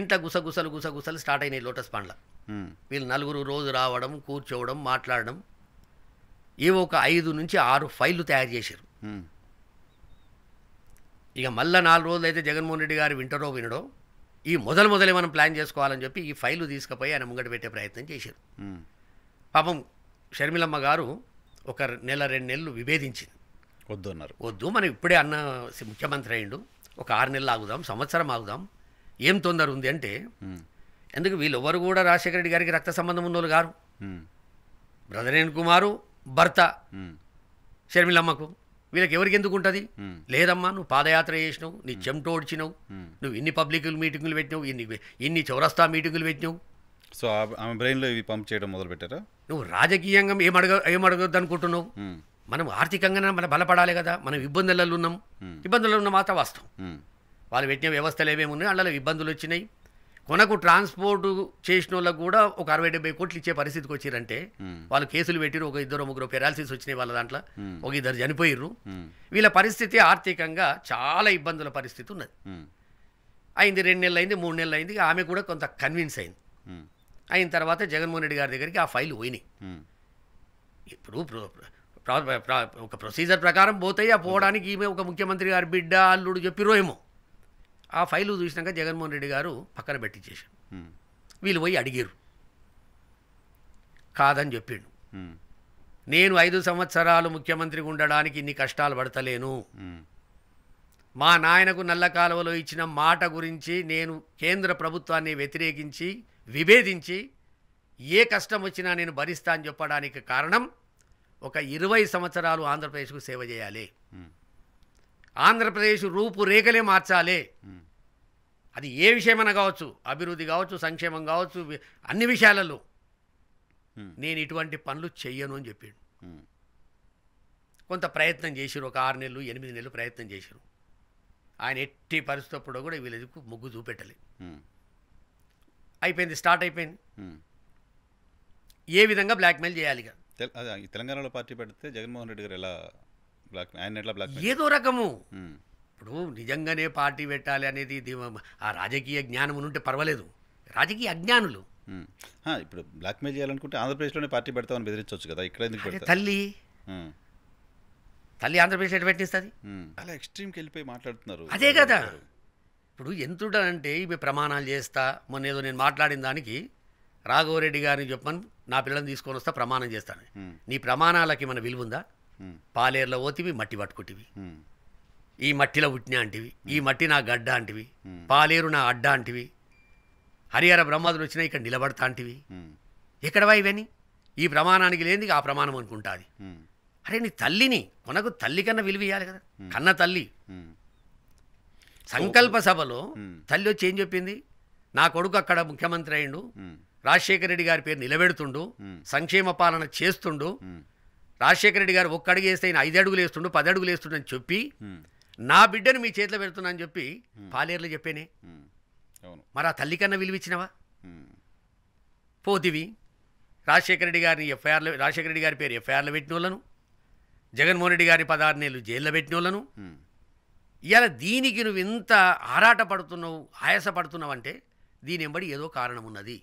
ఇంట గుసగుసలు గుసగుసలు స్టార్ట్ అయినాయి లోటస్ పండ్ల వీళ్ళు నలుగురు రోజు రావడం కూర్చోవడం మాట్లాడడం ఏవో ఒక ఐదు నుంచి ఆరు ఫైళ్ళు తయారు చేశారు ఇక మళ్ళీ నాలుగు రోజులు అయితే జగన్మోహన్ రెడ్డి గారు వింటరో వినడో ఈ మొదలు మొదలే మనం ప్లాన్ చేసుకోవాలని చెప్పి ఈ ఫైలు తీసుకుపోయి ఆయన ముంగట పెట్టే ప్రయత్నం చేశారు పాపం షర్మిలమ్మ గారు ఒక నెల రెండు నెలలు విభేదించింది వద్దు అన్నారు వద్దు మనం ఇప్పుడే అన్న ముఖ్యమంత్రి అయిండు ఒక ఆరు నెలలు ఆగుదాం సంవత్సరం ఆగుదాం ఏం తొందర ఉంది అంటే ఎందుకు వీళ్ళెవరు కూడా రాజశేఖర రెడ్డి గారికి రక్త సంబంధం ఉన్నోళ్ళు గారు బ్రదరేణ్ కుమారు భర్త షర్మిలమ్మకు వీళ్ళకి ఎవరికి ఎందుకు ఉంటుంది లేదమ్మా నువ్వు పాదయాత్ర చేసినావు నీ ఓడిచినావు నువ్వు ఇన్ని పబ్లిక్ మీటింగులు పెట్టినావు ఇన్ని ఇన్ని చౌరస్తా మీటింగులు పెట్టినావు సో ఆమె బ్రెయిన్లో ఇవి పంప్ చేయడం మొదలు పెట్టారా నువ్వు రాజకీయంగా ఏం అడగ ఏం అడగద్దు అనుకుంటున్నావు మనం ఆర్థికంగానే మనం బలపడాలి కదా మనం ఇబ్బందులలో ఉన్నాం ఇబ్బందులలో ఉన్న మాత్రం వాస్తవం వాళ్ళు పెట్టిన వ్యవస్థలు ఏమేమి అందులో ఇబ్బందులు వచ్చినాయి కొనకు ట్రాన్స్పోర్టు చేసిన వాళ్ళకు కూడా ఒక అరవై డెబ్బై కోట్లు ఇచ్చే పరిస్థితికి వచ్చిరంటే వాళ్ళు కేసులు పెట్టిరు ఒక ఇద్దరు ముగ్గురు పెరాలసిస్ వచ్చినాయి వాళ్ళ దాంట్లో ఒక ఇద్దరు చనిపోయిర్రు వీళ్ళ పరిస్థితి ఆర్థికంగా చాలా ఇబ్బందుల పరిస్థితి ఉన్నది అయింది రెండు నెలలు అయింది మూడు నెలలు అయింది ఆమె కూడా కొంత కన్విన్స్ అయింది అయిన తర్వాత జగన్మోహన్ రెడ్డి గారి దగ్గరికి ఆ ఫైల్ పోయినాయి ఇప్పుడు ఒక ప్రొసీజర్ ప్రకారం పోతాయి ఆ పోవడానికి ఈమె ఒక ముఖ్యమంత్రి గారి బిడ్డ అల్లుడు చెప్పిరో ఏమో ఆ ఫైలు చూసినాక జగన్మోహన్ రెడ్డి గారు పక్కన పెట్టించేశారు వీళ్ళు పోయి అడిగారు కాదని చెప్పిండు నేను ఐదు సంవత్సరాలు ముఖ్యమంత్రిగా ఉండడానికి ఇన్ని కష్టాలు పడతలేను మా నాయనకు నల్ల కాలువలో ఇచ్చిన మాట గురించి నేను కేంద్ర ప్రభుత్వాన్ని వ్యతిరేకించి విభేదించి ఏ కష్టం వచ్చినా నేను భరిస్తా అని చెప్పడానికి కారణం ఒక ఇరవై సంవత్సరాలు ఆంధ్రప్రదేశ్కు సేవ చేయాలి ఆంధ్రప్రదేశ్ రూపురేఖలే మార్చాలి అది ఏ విషయమైనా కావచ్చు అభివృద్ధి కావచ్చు సంక్షేమం కావచ్చు అన్ని విషయాలలో నేను ఇటువంటి పనులు చెయ్యను అని చెప్పాడు కొంత ప్రయత్నం చేసిరు ఒక ఆరు నెలలు ఎనిమిది నెలలు ప్రయత్నం చేసిరు ఆయన ఎట్టి పరిస్థితి అప్పుడు కూడా వీళ్ళకు ముగ్గు చూపెట్టలే అయిపోయింది స్టార్ట్ అయిపోయింది ఏ విధంగా బ్లాక్మెయిల్ చేయాలి తెలంగాణలో పార్టీ పెడితే జగన్మోహన్ రెడ్డి గారు ఎలా ఏదో రకము ఇప్పుడు నిజంగానే పార్టీ పెట్టాలి అనేది ఆ రాజకీయ జ్ఞానం ఉంటే పర్వాలేదు రాజకీయ అజ్ఞానులు ఇప్పుడు బ్లాక్మెయిల్ చేయాలనుకుంటే ఆంధ్రప్రదేశ్లోనే పార్టీ పెడతామని బెదిరించవచ్చు కదా ఇక్కడ ఎందుకు తల్లి తల్లి ఆంధ్రప్రదేశ్ ఎటు పెట్టిస్తుంది అలా ఎక్స్ట్రీమ్కి వెళ్ళిపోయి మాట్లాడుతున్నారు అదే కదా ఇప్పుడు ఎంతుడ ఇవి ప్రమాణాలు చేస్తా మొన్న ఏదో నేను మాట్లాడిన దానికి రాఘవరెడ్డి గారిని చెప్పమని నా పిల్లల్ని తీసుకొని వస్తా ప్రమాణం చేస్తాను నీ ప్రమాణాలకి ఏమైనా విలువ ఉందా పాలేర్ల పోతివి మట్టి పట్టుకుంటివి ఈ మట్టిలో పుట్టిన అంటివి ఈ మట్టి నా గడ్డ అంటివి పాలేరు నా అడ్డ అంటివి హరిహర బ్రహ్మాదులు వచ్చినా ఇక్కడ నిలబడతా అంటివి ఎక్కడవా ఇవని ఈ ప్రమాణానికి లేనిది ఆ ప్రమాణం అనుకుంటాది అరే నీ తల్లిని మనకు తల్లి కన్నా విలువ కదా కన్న తల్లి సంకల్ప సభలో తల్లి వచ్చి ఏం చెప్పింది నా కొడుకు అక్కడ ముఖ్యమంత్రి అయిండు రాజశేఖర రెడ్డి గారి పేరు నిలబెడుతుండు సంక్షేమ పాలన చేస్తుండు రాజశేఖర రెడ్డి గారు ఒక్క అడుగు వేస్తే ఆయన ఐదు అడుగులు వేస్తుండు పది అడుగులు వేస్తుండు అని చెప్పి నా బిడ్డను మీ చేతిలో పెడుతున్నా అని చెప్పి పాలేర్లు చెప్పేనే మరి ఆ తల్లి కన్నా విలువిచ్చినవా పోతివి రాజశేఖర రెడ్డి గారిని ఎఫ్ఐఆర్లు రాజశేఖర రెడ్డి గారి పేరు ఎఫ్ఐఆర్లు పెట్టిన వాళ్ళను జగన్మోహన్ రెడ్డి గారి పదహారు నెలలు జైల్లో పెట్టిన వాళ్ళను ఇలా దీనికి నువ్వు ఇంత ఆరాట పడుతున్నావు ఆయాస పడుతున్నావు అంటే దీని ఎంబడి ఏదో కారణం ఉన్నది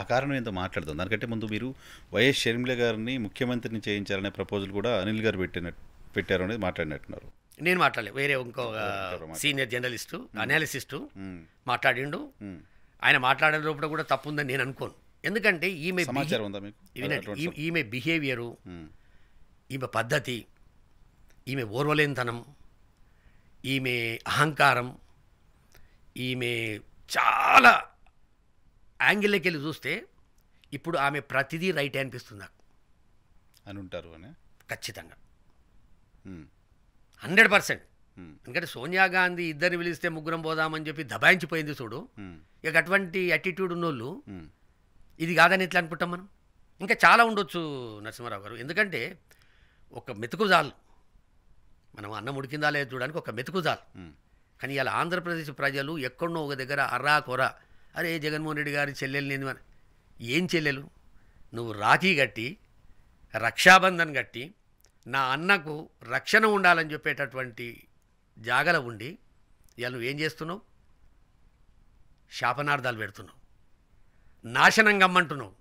ఆ కారణం ఏంటో మాట్లాడుతుంది దానికంటే ముందు మీరు వైఎస్ షర్మిల గారిని ముఖ్యమంత్రిని చేయించాలనే ప్రపోజల్ కూడా అనిల్ గారు పెట్టిన పెట్టారు అనేది మాట్లాడినట్టున్నారు నేను మాట్లాడలేదు వేరే ఇంకో సీనియర్ జర్నలిస్టు అనాలిసిస్టు మాట్లాడిండు ఆయన మాట్లాడే లోపల కూడా తప్పు ఉందని నేను అనుకోను ఎందుకంటే ఈమె ఈమె బిహేవియరు ఈమె పద్ధతి ఈమె ఓర్వలేనితనం ఈమె అహంకారం ఈమె చాలా యాంగిల్లోకి వెళ్ళి చూస్తే ఇప్పుడు ఆమె ప్రతిదీ రైటే అనిపిస్తుంది నాకు అని ఉంటారు అని ఖచ్చితంగా హండ్రెడ్ పర్సెంట్ ఎందుకంటే సోనియా గాంధీ ఇద్దరిని పిలిస్తే ముగ్గురం పోదామని చెప్పి దబాయించిపోయింది చూడు ఇక అటువంటి యాటిట్యూడ్ ఉన్నోళ్ళు ఇది కాదని ఎట్లా అనుకుంటాం మనం ఇంకా చాలా ఉండొచ్చు నరసింహారావు గారు ఎందుకంటే ఒక మెతుకు చాలు మనం అన్నం ఉడికిందా లేదు చూడడానికి ఒక మెతుకు చాలు కానీ ఇలా ఆంధ్రప్రదేశ్ ప్రజలు ఎక్కడో ఒక దగ్గర అర్రా కొర అరే జగన్మోహన్ రెడ్డి గారి చెల్లెలు నేను ఏం చెల్లెలు నువ్వు రాఖీ కట్టి రక్షాబంధన్ కట్టి నా అన్నకు రక్షణ ఉండాలని చెప్పేటటువంటి జాగల ఉండి నువ్వు నువ్వేం చేస్తున్నావు శాపనార్థాలు పెడుతున్నావు నాశనం గమ్మంటున్నావు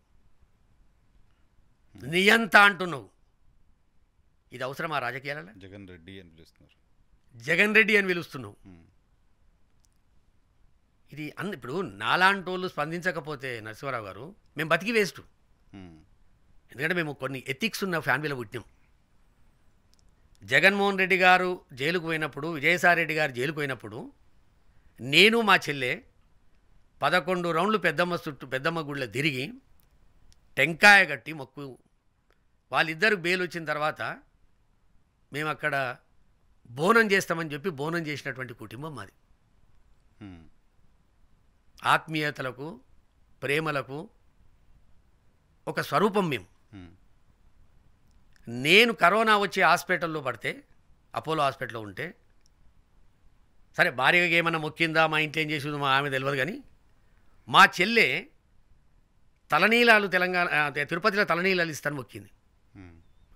నియంత అంటున్నావు ఇది అవసరమా రాజకీయాలలో జగన్ రెడ్డి అని పిలుస్తున్నారు జగన్ రెడ్డి అని పిలుస్తున్నావు ఇది అన్ ఇప్పుడు నాలాంటి వాళ్ళు స్పందించకపోతే నరసింహారావు గారు మేము బతికి వేస్ట్ ఎందుకంటే మేము కొన్ని ఎథిక్స్ ఉన్న ఫ్యామిలీలో పుట్టినాం జగన్మోహన్ రెడ్డి గారు జైలుకు పోయినప్పుడు విజయసాయి రెడ్డి గారు జైలుకు పోయినప్పుడు నేను మా చెల్లె పదకొండు రౌండ్లు పెద్దమ్మ చుట్టూ పెద్దమ్మ గుడిలో తిరిగి టెంకాయ కట్టి మొక్కు వాళ్ళిద్దరు బెయిల్ వచ్చిన తర్వాత మేము అక్కడ బోనం చేస్తామని చెప్పి బోనం చేసినటువంటి కుటుంబం మాది ఆత్మీయతలకు ప్రేమలకు ఒక స్వరూపం మేము నేను కరోనా వచ్చే హాస్పిటల్లో పడితే అపోలో హాస్పిటల్లో ఉంటే సరే భార్యగా ఏమైనా మొక్కిందా మా ఇంట్లో ఏం చేసిందో మా ఆమె తెలియదు కానీ మా చెల్లె తలనీలాలు తెలంగాణ తిరుపతిలో తలనీలాలు ఇస్తాను మొక్కింది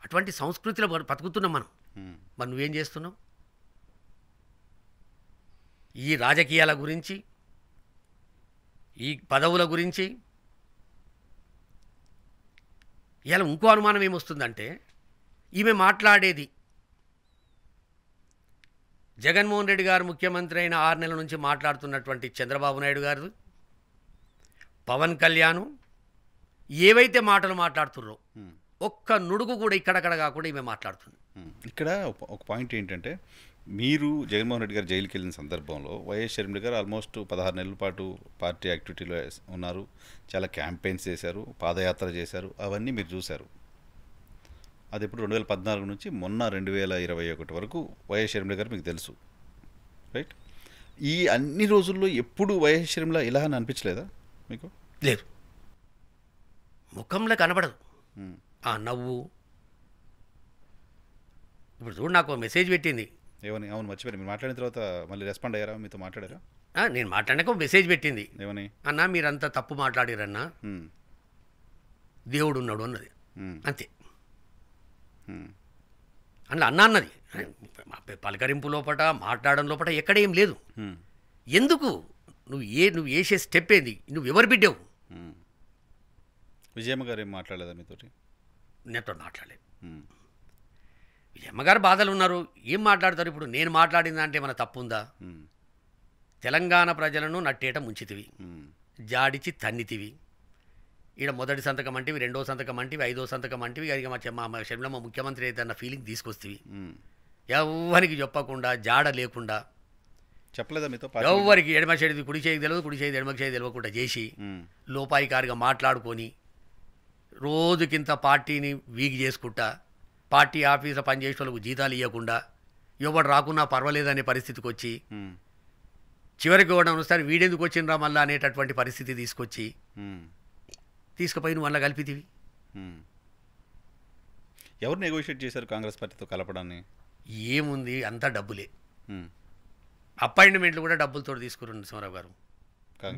అటువంటి సంస్కృతిలో బతుకుతున్నాం మనం మరి నువ్వేం చేస్తున్నావు ఈ రాజకీయాల గురించి ఈ పదవుల గురించి ఇలా ఇంకో అనుమానం ఏమొస్తుందంటే ఈమె మాట్లాడేది జగన్మోహన్ రెడ్డి గారు ముఖ్యమంత్రి అయిన ఆరు నెలల నుంచి మాట్లాడుతున్నటువంటి చంద్రబాబు నాయుడు గారు పవన్ కళ్యాణ్ ఏవైతే మాటలు మాట్లాడుతున్నారో ఒక్క నుడుగు కూడా ఇక్కడక్కడ కాకుండా ఈమె మాట్లాడుతుంది ఇక్కడ ఒక పాయింట్ ఏంటంటే మీరు జగన్మోహన్ రెడ్డి గారు జైలుకి వెళ్ళిన సందర్భంలో వైఎస్ షర్మిల గారు ఆల్మోస్ట్ పదహారు నెలల పాటు పార్టీ యాక్టివిటీలో ఉన్నారు చాలా క్యాంపెయిన్స్ చేశారు పాదయాత్ర చేశారు అవన్నీ మీరు చూశారు అది ఇప్పుడు రెండు వేల పద్నాలుగు నుంచి మొన్న రెండు వేల ఇరవై ఒకటి వరకు వైఎస్ షర్మిల గారు మీకు తెలుసు రైట్ ఈ అన్ని రోజుల్లో ఎప్పుడు వైఎస్ షర్మిల ఇలా అని అనిపించలేదా మీకు లేదు ముఖంలో కనబడదు ఆ నవ్వు ఇప్పుడు చూడు నాకు మెసేజ్ పెట్టింది ఏమని అవును మర్చిపోయారు మీరు మాట్లాడిన తర్వాత మళ్ళీ రెస్పాండ్ అయ్యారా మీతో మాట్లాడారా నేను మాట్లాడక మెసేజ్ పెట్టింది ఏమని అన్నా మీరంతా తప్పు మాట్లాడారన్నా దేవుడు ఉన్నాడు అన్నది అంతే అందులో అన్న అన్నది పలకరింపు లోపట మాట్లాడడం లోపట ఎక్కడ ఏం లేదు ఎందుకు నువ్వు ఏ నువ్వు వేసే స్టెప్ ఏంది నువ్వు ఎవరు బిడ్డావు విజయమ్మ గారు ఏం మాట్లాడలేదా మీతో నేతో మాట్లాడలేదు అమ్మగారు బాధలు ఉన్నారు ఏం మాట్లాడతారు ఇప్పుడు నేను మాట్లాడింది అంటే మన తప్పుందా తెలంగాణ ప్రజలను నట్టేట ముంచితివి జాడిచి తన్నితివి ఈడ మొదటి సంతకం అంటివి రెండో సంతకం అంటివి ఐదో సంతకం అంటివి అది మా మా ముఖ్యమంత్రి అయితే అన్న ఫీలింగ్ తీసుకొస్తేవి ఎవరికి చెప్పకుండా జాడ లేకుండా చెప్పలేదా మీతో ఎవరికి ఎడమ చేది కుడి చేయి తెలియదు కుడి చేయి ఎడమ చేయి తెలియకుండా చేసి లోపాయికారిగా మాట్లాడుకొని రోజుకింత పార్టీని వీక్ చేసుకుంటా పార్టీ ఆఫీసు పనిచేసే వాళ్ళకు జీతాలు ఇవ్వకుండా ఇవ్వబడి రాకున్నా పర్వాలేదనే పరిస్థితికి వచ్చి చివరికి ఇవ్వడం వస్తారు వీడెందుకు వచ్చిండ్రా మళ్ళీ అనేటటువంటి పరిస్థితి తీసుకొచ్చి తీసుకుపోయి నువ్వు మళ్ళీ కలిపితివి ఎవరు నెగోషియేట్ చేశారు కాంగ్రెస్ పార్టీతో కలపడాన్ని ఏముంది అంతా డబ్బులే అపాయింట్మెంట్లు కూడా డబ్బులతో తీసుకురండి సోమరావు గారు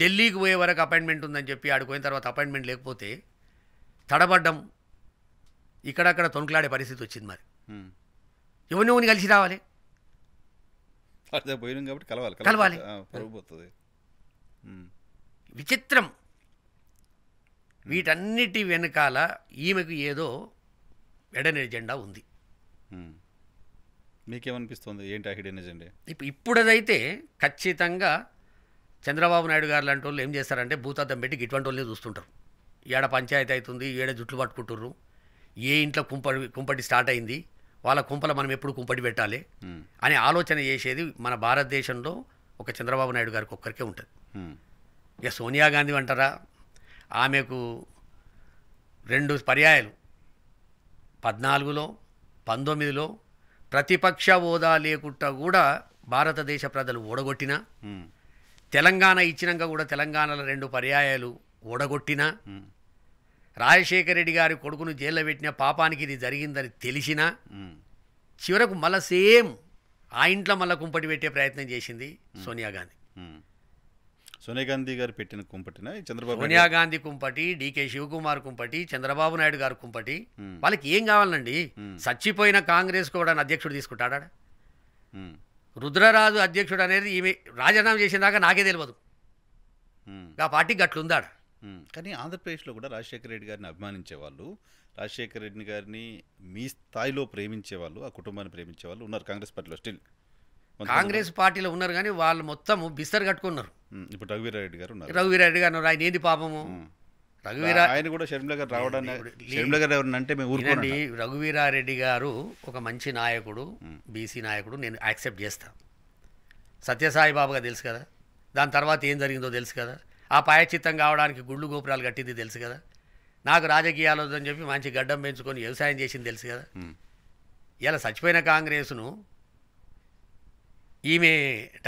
ఢిల్లీకి పోయే వరకు అపాయింట్మెంట్ ఉందని చెప్పి ఆడిపోయిన తర్వాత అపాయింట్మెంట్ లేకపోతే తడబడ్డం ఇక్కడక్కడ తొనుకులాడే పరిస్థితి వచ్చింది మరి ఎవరిని ఎవరిని కలిసి రావాలి కాబట్టి కలవాలి కలవాలి విచిత్రం వీటన్నిటి వెనకాల ఈమెకు ఏదో ఎడన్ ఎజెండా ఉంది మీకేమనిపిస్తుంది ఏంటి ఆ హిడెన్ ఎజెండా ఇప్పుడు ఇప్పుడదైతే ఖచ్చితంగా చంద్రబాబు నాయుడు గారు లాంటి వాళ్ళు ఏం చేస్తారంటే భూతార్థం పెట్టి ఇటువంటి వాళ్ళని చూస్తుంటారు ఏడ పంచాయతీ అవుతుంది ఏడ జుట్లు పట్టుకుంటుర్రు ఏ ఇంట్లో కుంపడి కుంపటి స్టార్ట్ అయింది వాళ్ళ కుంపల మనం ఎప్పుడు కుంపటి పెట్టాలి hmm. అనే ఆలోచన చేసేది మన భారతదేశంలో ఒక చంద్రబాబు నాయుడు గారికి ఒక్కరికే ఉంటుంది hmm. ఇక సోనియా గాంధీ అంటారా ఆమెకు రెండు పర్యాయాలు పద్నాలుగులో పంతొమ్మిదిలో ప్రతిపక్ష హోదా లేకుండా కూడా భారతదేశ ప్రజలు ఓడగొట్టిన hmm. తెలంగాణ ఇచ్చినాక కూడా తెలంగాణలో రెండు పర్యాయాలు ఓడగొట్టిన రాజశేఖర రెడ్డి గారి కొడుకును జైల్లో పెట్టిన పాపానికి ఇది జరిగిందని తెలిసినా చివరకు మళ్ళీ సేమ్ ఆ ఇంట్లో మళ్ళీ కుంపటి పెట్టే ప్రయత్నం చేసింది సోనియా గాంధీ సోనియా గాంధీ గారు పెట్టిన కుంపటిన చంద్రబాబు సోనియా గాంధీ కుంపటి డీకే శివకుమార్ కుంపటి చంద్రబాబు నాయుడు గారు కుంపటి వాళ్ళకి ఏం కావాలండి చచ్చిపోయిన కాంగ్రెస్ కూడా అధ్యక్షుడు తీసుకుంటాడా రుద్రరాజు అధ్యక్షుడు అనేది ఈమె రాజీనామా చేసిన దాకా నాకే తెలియదు ఆ పార్టీ గట్లుందాడు కానీ ఆంధ్రప్రదేశ్లో కూడా రాజశేఖర రెడ్డి గారిని అభిమానించే వాళ్ళు రాజశేఖర రెడ్డి గారిని మీ స్థాయిలో ప్రేమించేవాళ్ళు ఆ కుటుంబాన్ని ప్రేమించేవాళ్ళు ఉన్నారు కాంగ్రెస్ పార్టీలో స్టిల్ కాంగ్రెస్ పార్టీలో ఉన్నారు కానీ వాళ్ళు మొత్తం బిస్తర్ కట్టుకున్నారు ఇప్పుడు రఘువీరారెడ్డి గారు ఉన్నారు రఘువీరారెడ్డి గారు ఆయన ఏది పాపము రఘువీరా ఆయన కూడా షర్మిల గారు రావడానికి గారు మేము ఊరుకోండి రఘువీరారెడ్డి గారు ఒక మంచి నాయకుడు బీసీ నాయకుడు నేను యాక్సెప్ట్ చేస్తాను సత్యసాయి బాబుగా తెలుసు కదా దాని తర్వాత ఏం జరిగిందో తెలుసు కదా ఆ పాయచిత్తం కావడానికి గుళ్ళు గోపురాలు కట్టింది తెలుసు కదా నాకు రాజకీయాలు వద్దని చెప్పి మంచి గడ్డం పెంచుకొని వ్యవసాయం చేసింది తెలుసు కదా ఇలా చచ్చిపోయిన కాంగ్రెస్ను ఈమె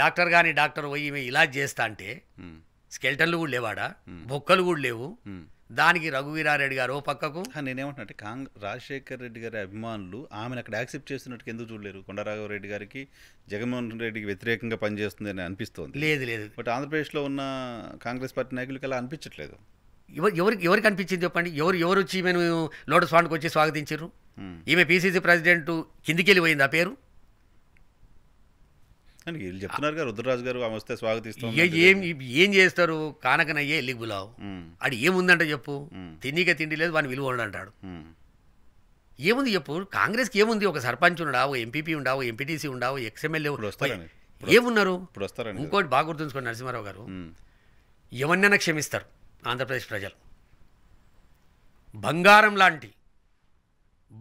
డాక్టర్ కానీ డాక్టర్ పోయి ఈమె ఇలాజ్ చేస్తా అంటే స్కెల్టన్లు కూడా లేవాడా బొక్కలు కూడా లేవు దానికి రఘువీరారెడ్డి గారు ఓ పక్కకు నేనేమంటున్నా కాంగ్ రాజశేఖర్ రెడ్డి గారి అభిమానులు ఆమెను అక్కడ యాక్సెప్ట్ చేస్తున్నట్టు ఎందుకు చూడలేరు రెడ్డి గారికి జగన్మోహన్ రెడ్డికి వ్యతిరేకంగా పనిచేస్తుంది అని అనిపిస్తుంది లేదు లేదు బట్ ఆంధ్రప్రదేశ్లో ఉన్న కాంగ్రెస్ పార్టీ నాయకులకి అలా అనిపించట్లేదు ఎవరు ఎవరికి ఎవరికి అనిపించింది చెప్పండి ఎవరు ఎవరు వచ్చి ఈమెను లోటస్ ఫాండ్కి వచ్చి స్వాగతించారు ఈమె పీసీసీ ప్రెసిడెంట్ కిందికి వెళ్ళిపోయింది ఆ పేరు వీళ్ళు చెప్తున్నారు గారు రుద్రరాజు గారు ఆమె వస్తే స్వాగతిస్తాం ఏం ఏం చేస్తారు కానకనయ్యే ఎల్లి బులావు అది ఏముందంటే చెప్పు తిండిక తిండి లేదు వాడిని విలువ ఉండంటాడు ఏముంది చెప్పు కాంగ్రెస్కి ఏముంది ఒక సర్పంచ్ ఉండా ఎంపీపీ ఉండవు ఎంపీటీసీ ఉండవు ఒక ఎక్స్ఎమ్మెల్యే ఏమున్నారు ఇంకోటి బాగా గుర్తుంచుకోండి నరసింహారావు గారు ఎవరినైనా క్షమిస్తారు ఆంధ్రప్రదేశ్ ప్రజలు బంగారం లాంటి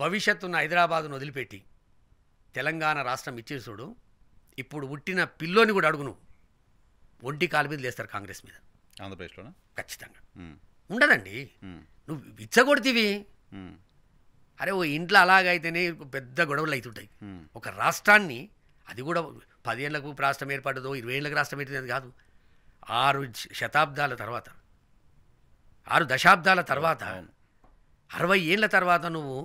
భవిష్యత్తున్న హైదరాబాదును వదిలిపెట్టి తెలంగాణ రాష్ట్రం ఇచ్చేసుడు ఇప్పుడు పుట్టిన పిల్లోని కూడా అడుగును ఒంటి కాలు మీద లేస్తారు కాంగ్రెస్ మీద ఆంధ్రప్రదేశ్లో ఖచ్చితంగా ఉండదండి నువ్వు ఇచ్చగొడితివి అరే ఓ ఇంట్లో అలాగైతేనే పెద్ద గొడవలు అవుతుంటాయి ఒక రాష్ట్రాన్ని అది కూడా పదేళ్లకు రాష్ట్రం ఏర్పడదో ఇరవై ఏళ్ళకు రాష్ట్రం ఏర్పడేది కాదు ఆరు శతాబ్దాల తర్వాత ఆరు దశాబ్దాల తర్వాత అరవై ఏళ్ళ తర్వాత నువ్వు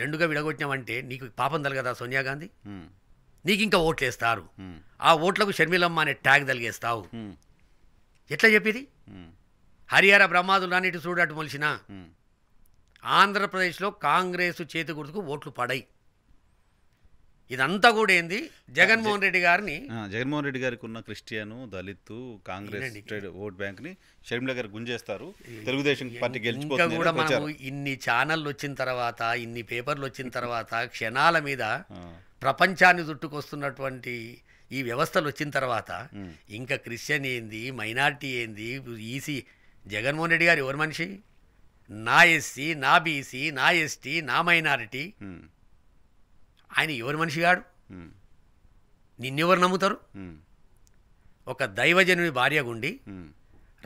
రెండుగా విడగొట్టినావంటే నీకు పాపం కదా సోనియా గాంధీ నీకు ఇంకా ఓట్లు వేస్తారు ఆ ఓట్లకు షర్మిలమ్మ అనే ట్యాగ్ తలిగేస్తావు ఎట్లా చెప్పింది హరిహర బ్రహ్మాదులు అన్నిటి చూడటం మొలిచిన ఆంధ్రప్రదేశ్లో కాంగ్రెస్ చేతి గుర్తుకు ఓట్లు పడాయి ఇదంతా కూడా ఏంది జగన్మోహన్ రెడ్డి గారిని జగన్మోహన్ రెడ్డి గారికి ఉన్న Christian Dalit Congress vote bank ని షర్మిల గారు గుంజేస్తారు తెలుగుదేశం పార్టీ గెలిచిపోతుంది కూడా మనము ఇన్ని ఛానళ్ళు వచ్చిన తర్వాత ఇన్ని పేపర్లు వచ్చిన తర్వాత క్షణాల మీద ప్రపంచాన్ని చుట్టుకొస్తున్నటువంటి ఈ వ్యవస్థలు వచ్చిన తర్వాత ఇంకా క్రిస్టియన్ ఏంది మైనార్టీ ఏంది ఈసీ జగన్మోహన్ రెడ్డి గారు ఎవరు మనిషి నా ఎస్సీ నా బీసీ నా ఎస్టీ నా మైనారిటీ ఆయన ఎవరు మనిషి కాడు నిన్నెవరు నమ్ముతారు ఒక దైవజనుని భార్య గుండి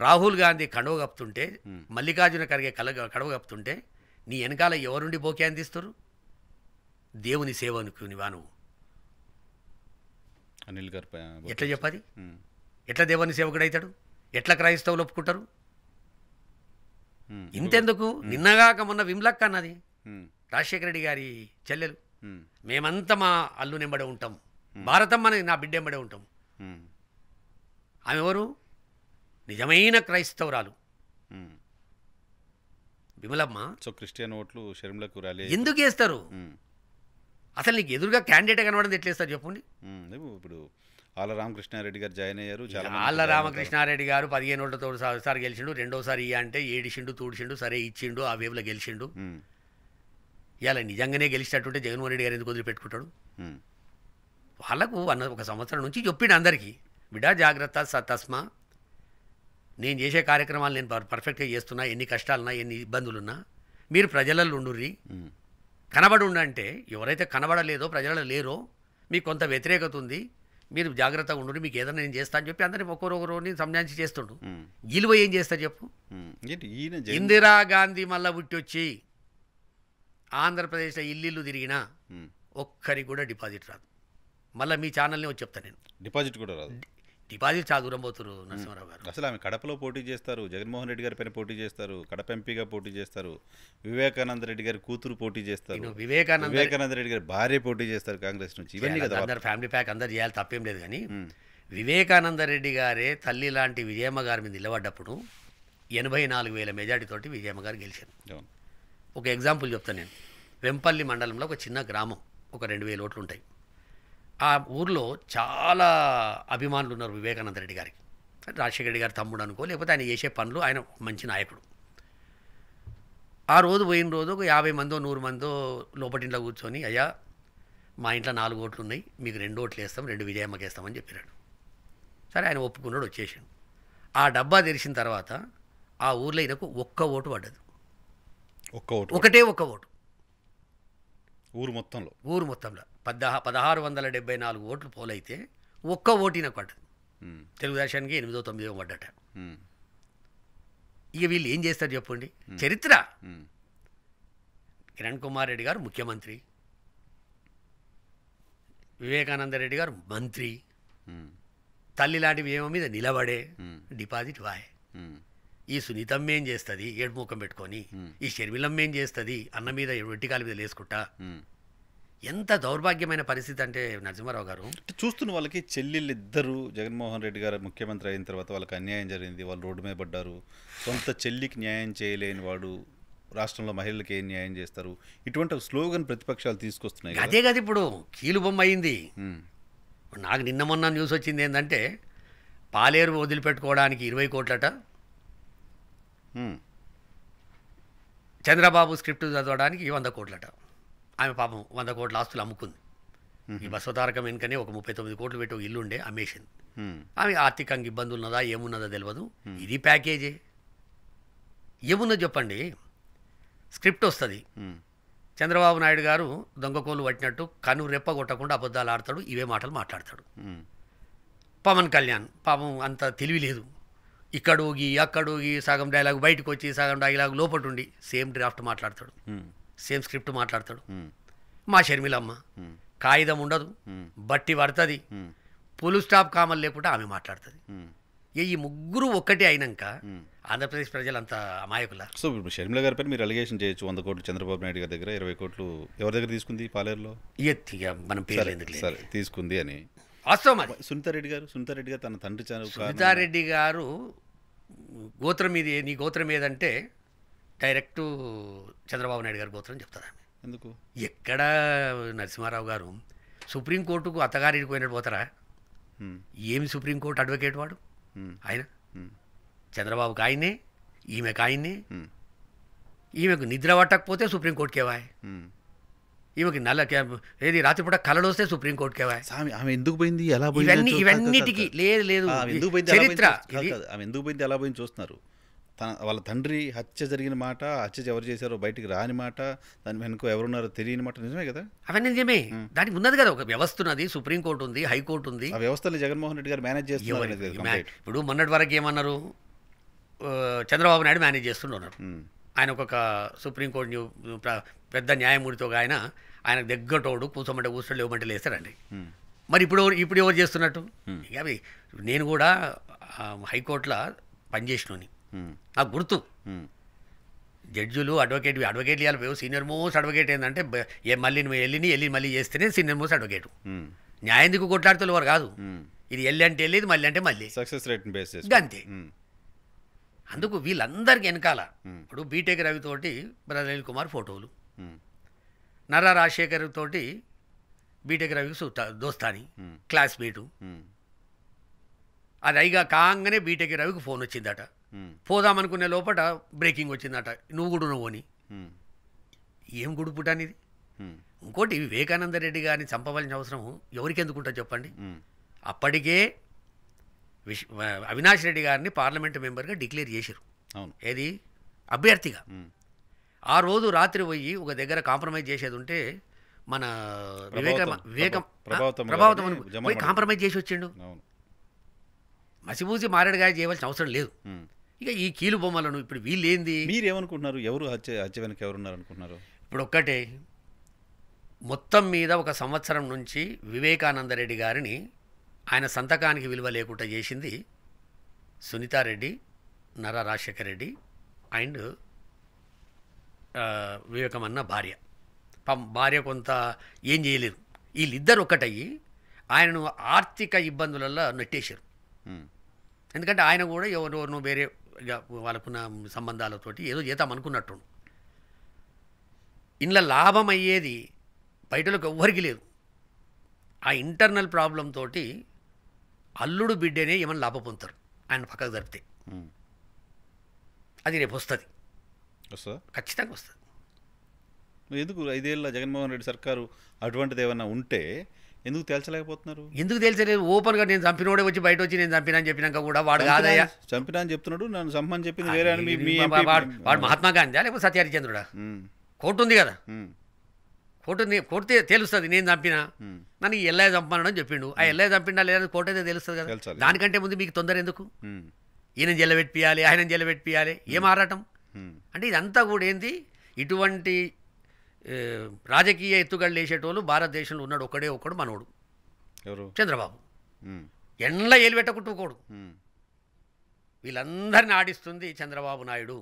రాహుల్ గాంధీ కడవ కప్పుతుంటే మల్లికార్జున ఖర్గే కల కడవ కప్పుతుంటే నీ వెనకాల ఎవరుండి బోకే అందిస్తారు దేవుని సేవ అనుకునేవాను అనిల్ గారు ఎట్లా చెప్పాలి ఎట్లా దేవుని సేవకుడు అవుతాడు ఎట్లా క్రైస్తవులు ఒప్పుకుంటారు ఇంతెందుకు నిన్నగాక మొన్న విమ్లక్క అన్నది రాజశేఖర రెడ్డి గారి చెల్లెలు మేమంతా మా అల్లు నింబడే ఉంటాం భారతం అనేది నా బిడ్డ ఎంబడే ఉంటాం ఆమె ఎవరు నిజమైన క్రైస్తవురాలు విమలమ్మ సో క్రిస్టియన్ ఓట్లు ఎందుకు వేస్తారు అసలు నీకు ఎదురుగా క్యాండిడేట్ కనబడింది ఎట్లేస్తారు చెప్పండి ఇప్పుడు ఆళ్ళ రామకృష్ణారెడ్డి గారు జాయిన్ అయ్యారు ఆళ్ళ రామకృష్ణారెడ్డి గారు పదిహేను ఓట్లతో సారి గెలిచిండు రెండోసారి ఇయ్య అంటే ఏడిచిండు తూడిచిండు సరే ఇచ్చిండు ఆ వేవ్లో గెలిచిండు ఇవాళ నిజంగానే గెలిచినట్టుంటే జగన్మోహన్ రెడ్డి గారు ఎందుకు వదిలిపెట్టుకుంటాడు వాళ్ళకు అన్న ఒక సంవత్సరం నుంచి చెప్పిండు అందరికీ విడా జాగ్రత్త తస్మా నేను చేసే కార్యక్రమాలు నేను పర్ఫెక్ట్గా చేస్తున్నా ఎన్ని కష్టాలున్నా ఎన్ని ఇబ్బందులున్నా మీరు ప్రజలలో ఉండుర్రీ కనబడి ఉండంటే ఎవరైతే కనబడలేదో ప్రజలలో లేరో మీకు కొంత వ్యతిరేకత ఉంది మీరు జాగ్రత్తగా ఉండు మీకు ఏదైనా నేను చేస్తా అని చెప్పి అందరినీ ఒక్కరొకరుని సంజాంచి చేస్తుండు గిలువ ఏం చేస్తా చెప్పు ఇందిరాగాంధీ మళ్ళా పుట్టి వచ్చి ఆంధ్రప్రదేశ్లో ఇల్లు తిరిగినా ఒక్కరికి కూడా డిపాజిట్ రాదు మళ్ళీ మీ ఛానల్ని వచ్చి చెప్తాను నేను డిపాజిట్ కూడా రాదు డిపాజిట్ చాలా దూరం పోతురు నరసింహారావు గారు అసలు ఆమె కడపలో పోటీ చేస్తారు జగన్మోహన్ రెడ్డి గారి పైన పోటీ చేస్తారు కడప ఎంపీగా పోటీ చేస్తారు వివేకానంద రెడ్డి గారి కూతురు పోటీ చేస్తారు వివేకానంద వివేకానంద రెడ్డి గారి భార్య పోటీ చేస్తారు కాంగ్రెస్ నుంచి ఇవన్నీ కదా అందరు ఫ్యామిలీ ప్యాక్ అందరు చేయాలి తప్పేం లేదు కానీ వివేకానంద రెడ్డి గారే తల్లి లాంటి విజయమ్మ గారి మీద నిలబడ్డప్పుడు ఎనభై నాలుగు వేల మెజార్టీతోటి విజయమ్మ గారు గెలిచారు ఒక ఎగ్జాంపుల్ చెప్తాను నేను వెంపల్లి మండలంలో ఒక చిన్న గ్రామం ఒక రెండు వేల ఓట్లు ఉంటాయి ఆ ఊర్లో చాలా అభిమానులు ఉన్నారు వివేకానంద రెడ్డి గారికి రాజశేఖర రెడ్డి గారి తమ్ముడు అనుకో లేకపోతే ఆయన చేసే పనులు ఆయన మంచి నాయకుడు ఆ రోజు పోయిన రోజు ఒక యాభై మందో నూరు మందో లోపటింట్లో కూర్చొని అయ్యా మా ఇంట్లో నాలుగు ఓట్లు ఉన్నాయి మీకు రెండు ఓట్లు వేస్తాం రెండు విజయమ్మకి వేస్తామని చెప్పినాడు సరే ఆయన ఒప్పుకున్నాడు వచ్చేసాడు ఆ డబ్బా తెరిచిన తర్వాత ఆ ఊర్లో ఈయనకు ఒక్క ఓటు పడ్డదు ఒక్క ఓటు ఒకటే ఒక్క ఓటు ఊరు మొత్తంలో ఊరు మొత్తంలో పద్దా పదహారు వందల డెబ్బై నాలుగు ఓట్లు పోలైతే ఒక్క ఓటీన పడ్డది తెలుగుదేశానికి ఎనిమిదో తొమ్మిదో పడ్డట ఇక వీళ్ళు ఏం చేస్తారు చెప్పండి చరిత్ర కిరణ్ కుమార్ రెడ్డి గారు ముఖ్యమంత్రి వివేకానంద రెడ్డి గారు మంత్రి తల్లి లాంటివి ఏమో మీద నిలబడే డిపాజిట్ వాయ్ ఈ సునీతమ్మ ఏం చేస్తుంది ఏడుముఖం పెట్టుకొని ఈ షర్మిలమ్మ ఏం చేస్తుంది అన్న మీద వెట్టికాల మీద లేసుకుంటా ఎంత దౌర్భాగ్యమైన పరిస్థితి అంటే నరసింహారావు గారు చూస్తున్న వాళ్ళకి చెల్లెళ్ళు ఇద్దరు జగన్మోహన్ రెడ్డి గారు ముఖ్యమంత్రి అయిన తర్వాత వాళ్ళకి అన్యాయం జరిగింది వాళ్ళు రోడ్డు మీద పడ్డారు సొంత చెల్లికి న్యాయం చేయలేని వాడు రాష్ట్రంలో మహిళలకి ఏం న్యాయం చేస్తారు ఇటువంటి స్లోగన్ ప్రతిపక్షాలు తీసుకొస్తున్నాయి అదే కదా ఇప్పుడు కీలు బొమ్మ అయింది నాకు నిన్న మొన్న న్యూస్ వచ్చింది ఏంటంటే పాలేరు వదిలిపెట్టుకోవడానికి ఇరవై కోట్లట చంద్రబాబు స్క్రిప్ట్ చదవడానికి వంద కోట్లట ఆమె పాపం వంద కోట్ల ఆస్తులు అమ్ముకుంది ఈ బస్వతారకం వెనుకనే ఒక ముప్పై తొమ్మిది కోట్లు పెట్టి ఒక ఇల్లు ఉండే అమ్మేసింది ఆమె ఆర్థికంగా ఇబ్బంది ఉన్నదా ఏమున్నదో తెలియదు ఇది ప్యాకేజే ఏమున్నదో చెప్పండి స్క్రిప్ట్ వస్తుంది చంద్రబాబు నాయుడు గారు దొంగకోలు పట్టినట్టు కను రెప్పగొట్టకుండా అబద్ధాలు ఆడతాడు ఇవే మాటలు మాట్లాడతాడు పవన్ కళ్యాణ్ పాపం అంత తెలివి లేదు ఇక్కడ ఊగి అక్కడ ఊగి సగం డైలాగ్ బయటకు వచ్చి సగం డైలాగ్ లోపల ఉండి సేమ్ డ్రాఫ్ట్ మాట్లాడతాడు సేమ్ స్క్రిప్ట్ మాట్లాడతాడు మా షర్మిలమ్మ కాగితం ఉండదు బట్టి పడుతుంది పులు స్టాప్ కామన్ లేకుండా ఆమె మాట్లాడుతుంది ఈ ముగ్గురు ఒక్కటే అయినాక ఆంధ్రప్రదేశ్ ప్రజలంతా అమాయకుల సో ఇప్పుడు షర్మిల గారి పైన మీరు అలిగేషన్ చేయొచ్చు వంద కోట్లు చంద్రబాబు నాయుడు గారి దగ్గర ఇరవై కోట్లు ఎవరి దగ్గర తీసుకుంది పాలేరులో ఎత్తిగా మనం పేరు సరే తీసుకుంది అని వాస్తవం సునీతారెడ్డి గారు సునీతారెడ్డి గారు తన తండ్రి సునీతారెడ్డి గారు గోత్రం ఇది నీ గోత్రం ఏదంటే డైరెక్ట్ చంద్రబాబు నాయుడు గారి గోత్రం చెప్తారా ఎందుకు ఎక్కడ నరసింహారావు గారు సుప్రీంకోర్టుకు అత్తగారికి పోయినట్టు పోతారా ఏమి సుప్రీంకోర్టు అడ్వకేట్ వాడు ఆయన చంద్రబాబు కాయనే ఈమె కాయనే ఈమెకు నిద్ర పట్టకపోతే సుప్రీంకోర్టుకేవాయ్ ఈమెకి నల్ల ఏది రాత్రిపూట కళలు వస్తే సుప్రీంకోర్టుకి ఆమె ఆమె ఎందుకు పోయింది ఎలా పోయింది ఇవన్నీ ఇవన్నిటికి లేదు లేదు ఎందుకు పోయింది చరిత్ర ఆమె ఎందుకు పోయింది ఎలా పోయింది చూస్తున్నారు తన వాళ్ళ తండ్రి హత్య జరిగిన మాట హత్య ఎవరు చేశారో బయటికి రాని మాట దాని వెనుక ఎవరున్నారో తెలియని మాట నిజమే కదా అవన్నీ నిజమే దానికి ఉన్నది కదా ఒక వ్యవస్థ ఉన్నది సుప్రీంకోర్టు ఉంది హైకోర్టు ఉంది ఆ వ్యవస్థలు జగన్మోహన్ రెడ్డి గారు మేనేజ్ చేస్తున్నారు ఇప్పుడు మొన్నటి వరకు ఏమన్నారు చంద్రబాబు నాయుడు మేనేజ్ చేస్తున్నారు ఆయన ఒక సుప్రీంకోర్టు పెద్ద న్యాయమూర్తితో ఆయన ఆయన దగ్గటోడు కూర్చోమంటే కూర్చోడు ఇవ్వమంటే లేస్తారండి మరి ఇప్పుడు ఇప్పుడు ఎవరు చేస్తున్నట్టు అవి నేను కూడా హైకోర్టులో పనిచేసినోని నాకు గుర్తు జడ్జులు అడ్వకేట్ అడ్వకేట్ ఇవ్వాలి పోయి సీనియర్ మోస్ట్ అడ్వకేట్ ఏంటంటే ఏ మళ్ళీ నువ్వు వెళ్ళిని వెళ్ళి మళ్ళీ చేస్తేనే సీనియర్ మోస్ట్ అడ్వకేటు న్యాయం దిక్కు వారు కాదు ఇది వెళ్ళి అంటే వెళ్ళేది మళ్ళీ అంటే మళ్ళీ సక్సెస్ రేట్ బేస్ అంతే అందుకు వీళ్ళందరికీ వెనకాల ఇప్పుడు బీటెక్ రవితోటి బ్రదర్ కుమార్ ఫోటోలు నర రాజశేఖర్ తోటి బీటెక్ రవికి దోస్తాని క్లాస్ మేటు అది అయిగా కాగానే బీటెక్ రవికి ఫోన్ వచ్చిందట పోదామనుకునే లోపల బ్రేకింగ్ వచ్చిందట నువ్వు కూడా నువ్వు అని ఏం గుడుపుటానిది ఇంకోటి వివేకానంద రెడ్డి గారిని చంపవలసిన అవసరం ఎవరికి ఎందుకుంటా చెప్పండి అప్పటికే విశ్ అవినాష్ రెడ్డి గారిని పార్లమెంట్ మెంబర్గా డిక్లేర్ చేశారు ఏది అభ్యర్థిగా ఆ రోజు రాత్రి పోయి ఒక దగ్గర కాంప్రమైజ్ చేసేది ఉంటే మన వివేక వివేకం ప్రభావితం అనుకో పోయి కాంప్రమైజ్ చేసి వచ్చిండు మసిపూసి మారేడుగా చేయవలసిన అవసరం లేదు ఇక ఈ కీలు బొమ్మలను ఇప్పుడు వీళ్ళేంది మీరేమనుకుంటున్నారు ఎవరు హత్య హత్య వెనక ఎవరున్నారు అనుకుంటున్నారు ఇప్పుడు ఒక్కటే మొత్తం మీద ఒక సంవత్సరం నుంచి వివేకానందరెడ్డి గారిని ఆయన సంతకానికి విలువ లేకుండా చేసింది సునీతారెడ్డి నర రాజశేఖర రెడ్డి అండ్ వివేకమన్న భార్య భార్య కొంత ఏం చేయలేదు వీళ్ళిద్దరు ఒక్కటయ్యి ఆయనను ఆర్థిక ఇబ్బందులలో నెట్టేశారు ఎందుకంటే ఆయన కూడా ఎవరెవరినో వేరే వాళ్ళకున్న సంబంధాలతోటి ఏదో చేద్దాం అనుకున్నట్టు ఇంట్లో లాభం అయ్యేది బయటలోకి ఎవ్వరికి లేదు ఆ ఇంటర్నల్ ప్రాబ్లం తోటి అల్లుడు బిడ్డనే ఏమైనా లాభ పొందుతారు ఆయన పక్కకు జరిపితే అది రేపు వస్తుంది వస్తుందా ఖచ్చితంగా వస్తుంది ఎందుకు ఐదేళ్ళ జగన్మోహన్ రెడ్డి సర్కారు అటువంటిది ఏమన్నా ఉంటే ఎందుకు తేల్చలేకపోతున్నారు ఎందుకు తేల్చలేదు ఓపెన్గా నేను చంపినోడే వచ్చి బయట వచ్చి నేను చంపినా అని చెప్పినాక కూడా వాడు కాదయ్యా చంపినా అని చెప్తున్నాడు నన్ను చంపని చెప్పింది వేరే మీ వాడు మహాత్మా గాంధీ లేకపోతే సత్యహరిచంద్రుడా కోర్టు ఉంది కదా కోర్టు కోర్టు తెలుస్తుంది నేను చంపినా నన్ను ఎల్లయ్య చంపనని చెప్పిండు ఆ ఎల్లయ్య చంపినా లేదా కోర్టు అయితే తెలుస్తుంది కదా దానికంటే ముందు మీకు తొందర ఎందుకు ఈయన జల్ల ఆయన జల్ల ఏం ఆరాటం అంటే ఇదంతా కూడా ఏంది ఇటువంటి రాజకీయ ఎత్తుగళ్ళు వేసేటోళ్ళు భారతదేశంలో ఉన్నాడు ఒకడే ఒకడు మనోడు చంద్రబాబు ఎండ్ల ఏలిపెట్టకుట్టుకోడు కుట్టుకోడు వీళ్ళందరిని ఆడిస్తుంది చంద్రబాబు నాయుడు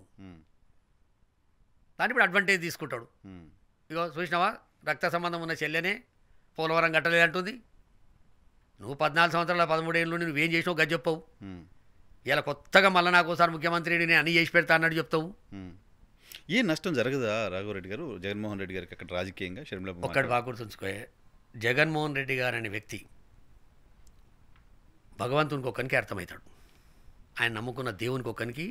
దాన్ని ఇప్పుడు అడ్వాంటేజ్ తీసుకుంటాడు ఇగో చూసినావా రక్త సంబంధం ఉన్న చెల్లెనే పోలవరం కట్టలేదంటుంది నువ్వు పద్నాలుగు సంవత్సరాల పదమూడేళ్ళు నువ్వేం చేసినావు గజ్జెప్పవు ఇలా కొత్తగా మళ్ళీ నాకు ఒకసారి ముఖ్యమంత్రిని నేను అన్ని చేసి పెడతా అన్నట్టు చెప్తావు ఏ నష్టం జరగదా రాఘవరెడ్డి గారు జగన్మోహన్ రెడ్డి గారికి అక్కడ రాజకీయంగా షర్మిల ఒక్కటి బాగా గుర్తుంచుకోయే జగన్మోహన్ రెడ్డి గారు అనే వ్యక్తి భగవంతునికి ఒక్కనికి అర్థమవుతాడు ఆయన నమ్ముకున్న దేవునికి ఒక్కనికి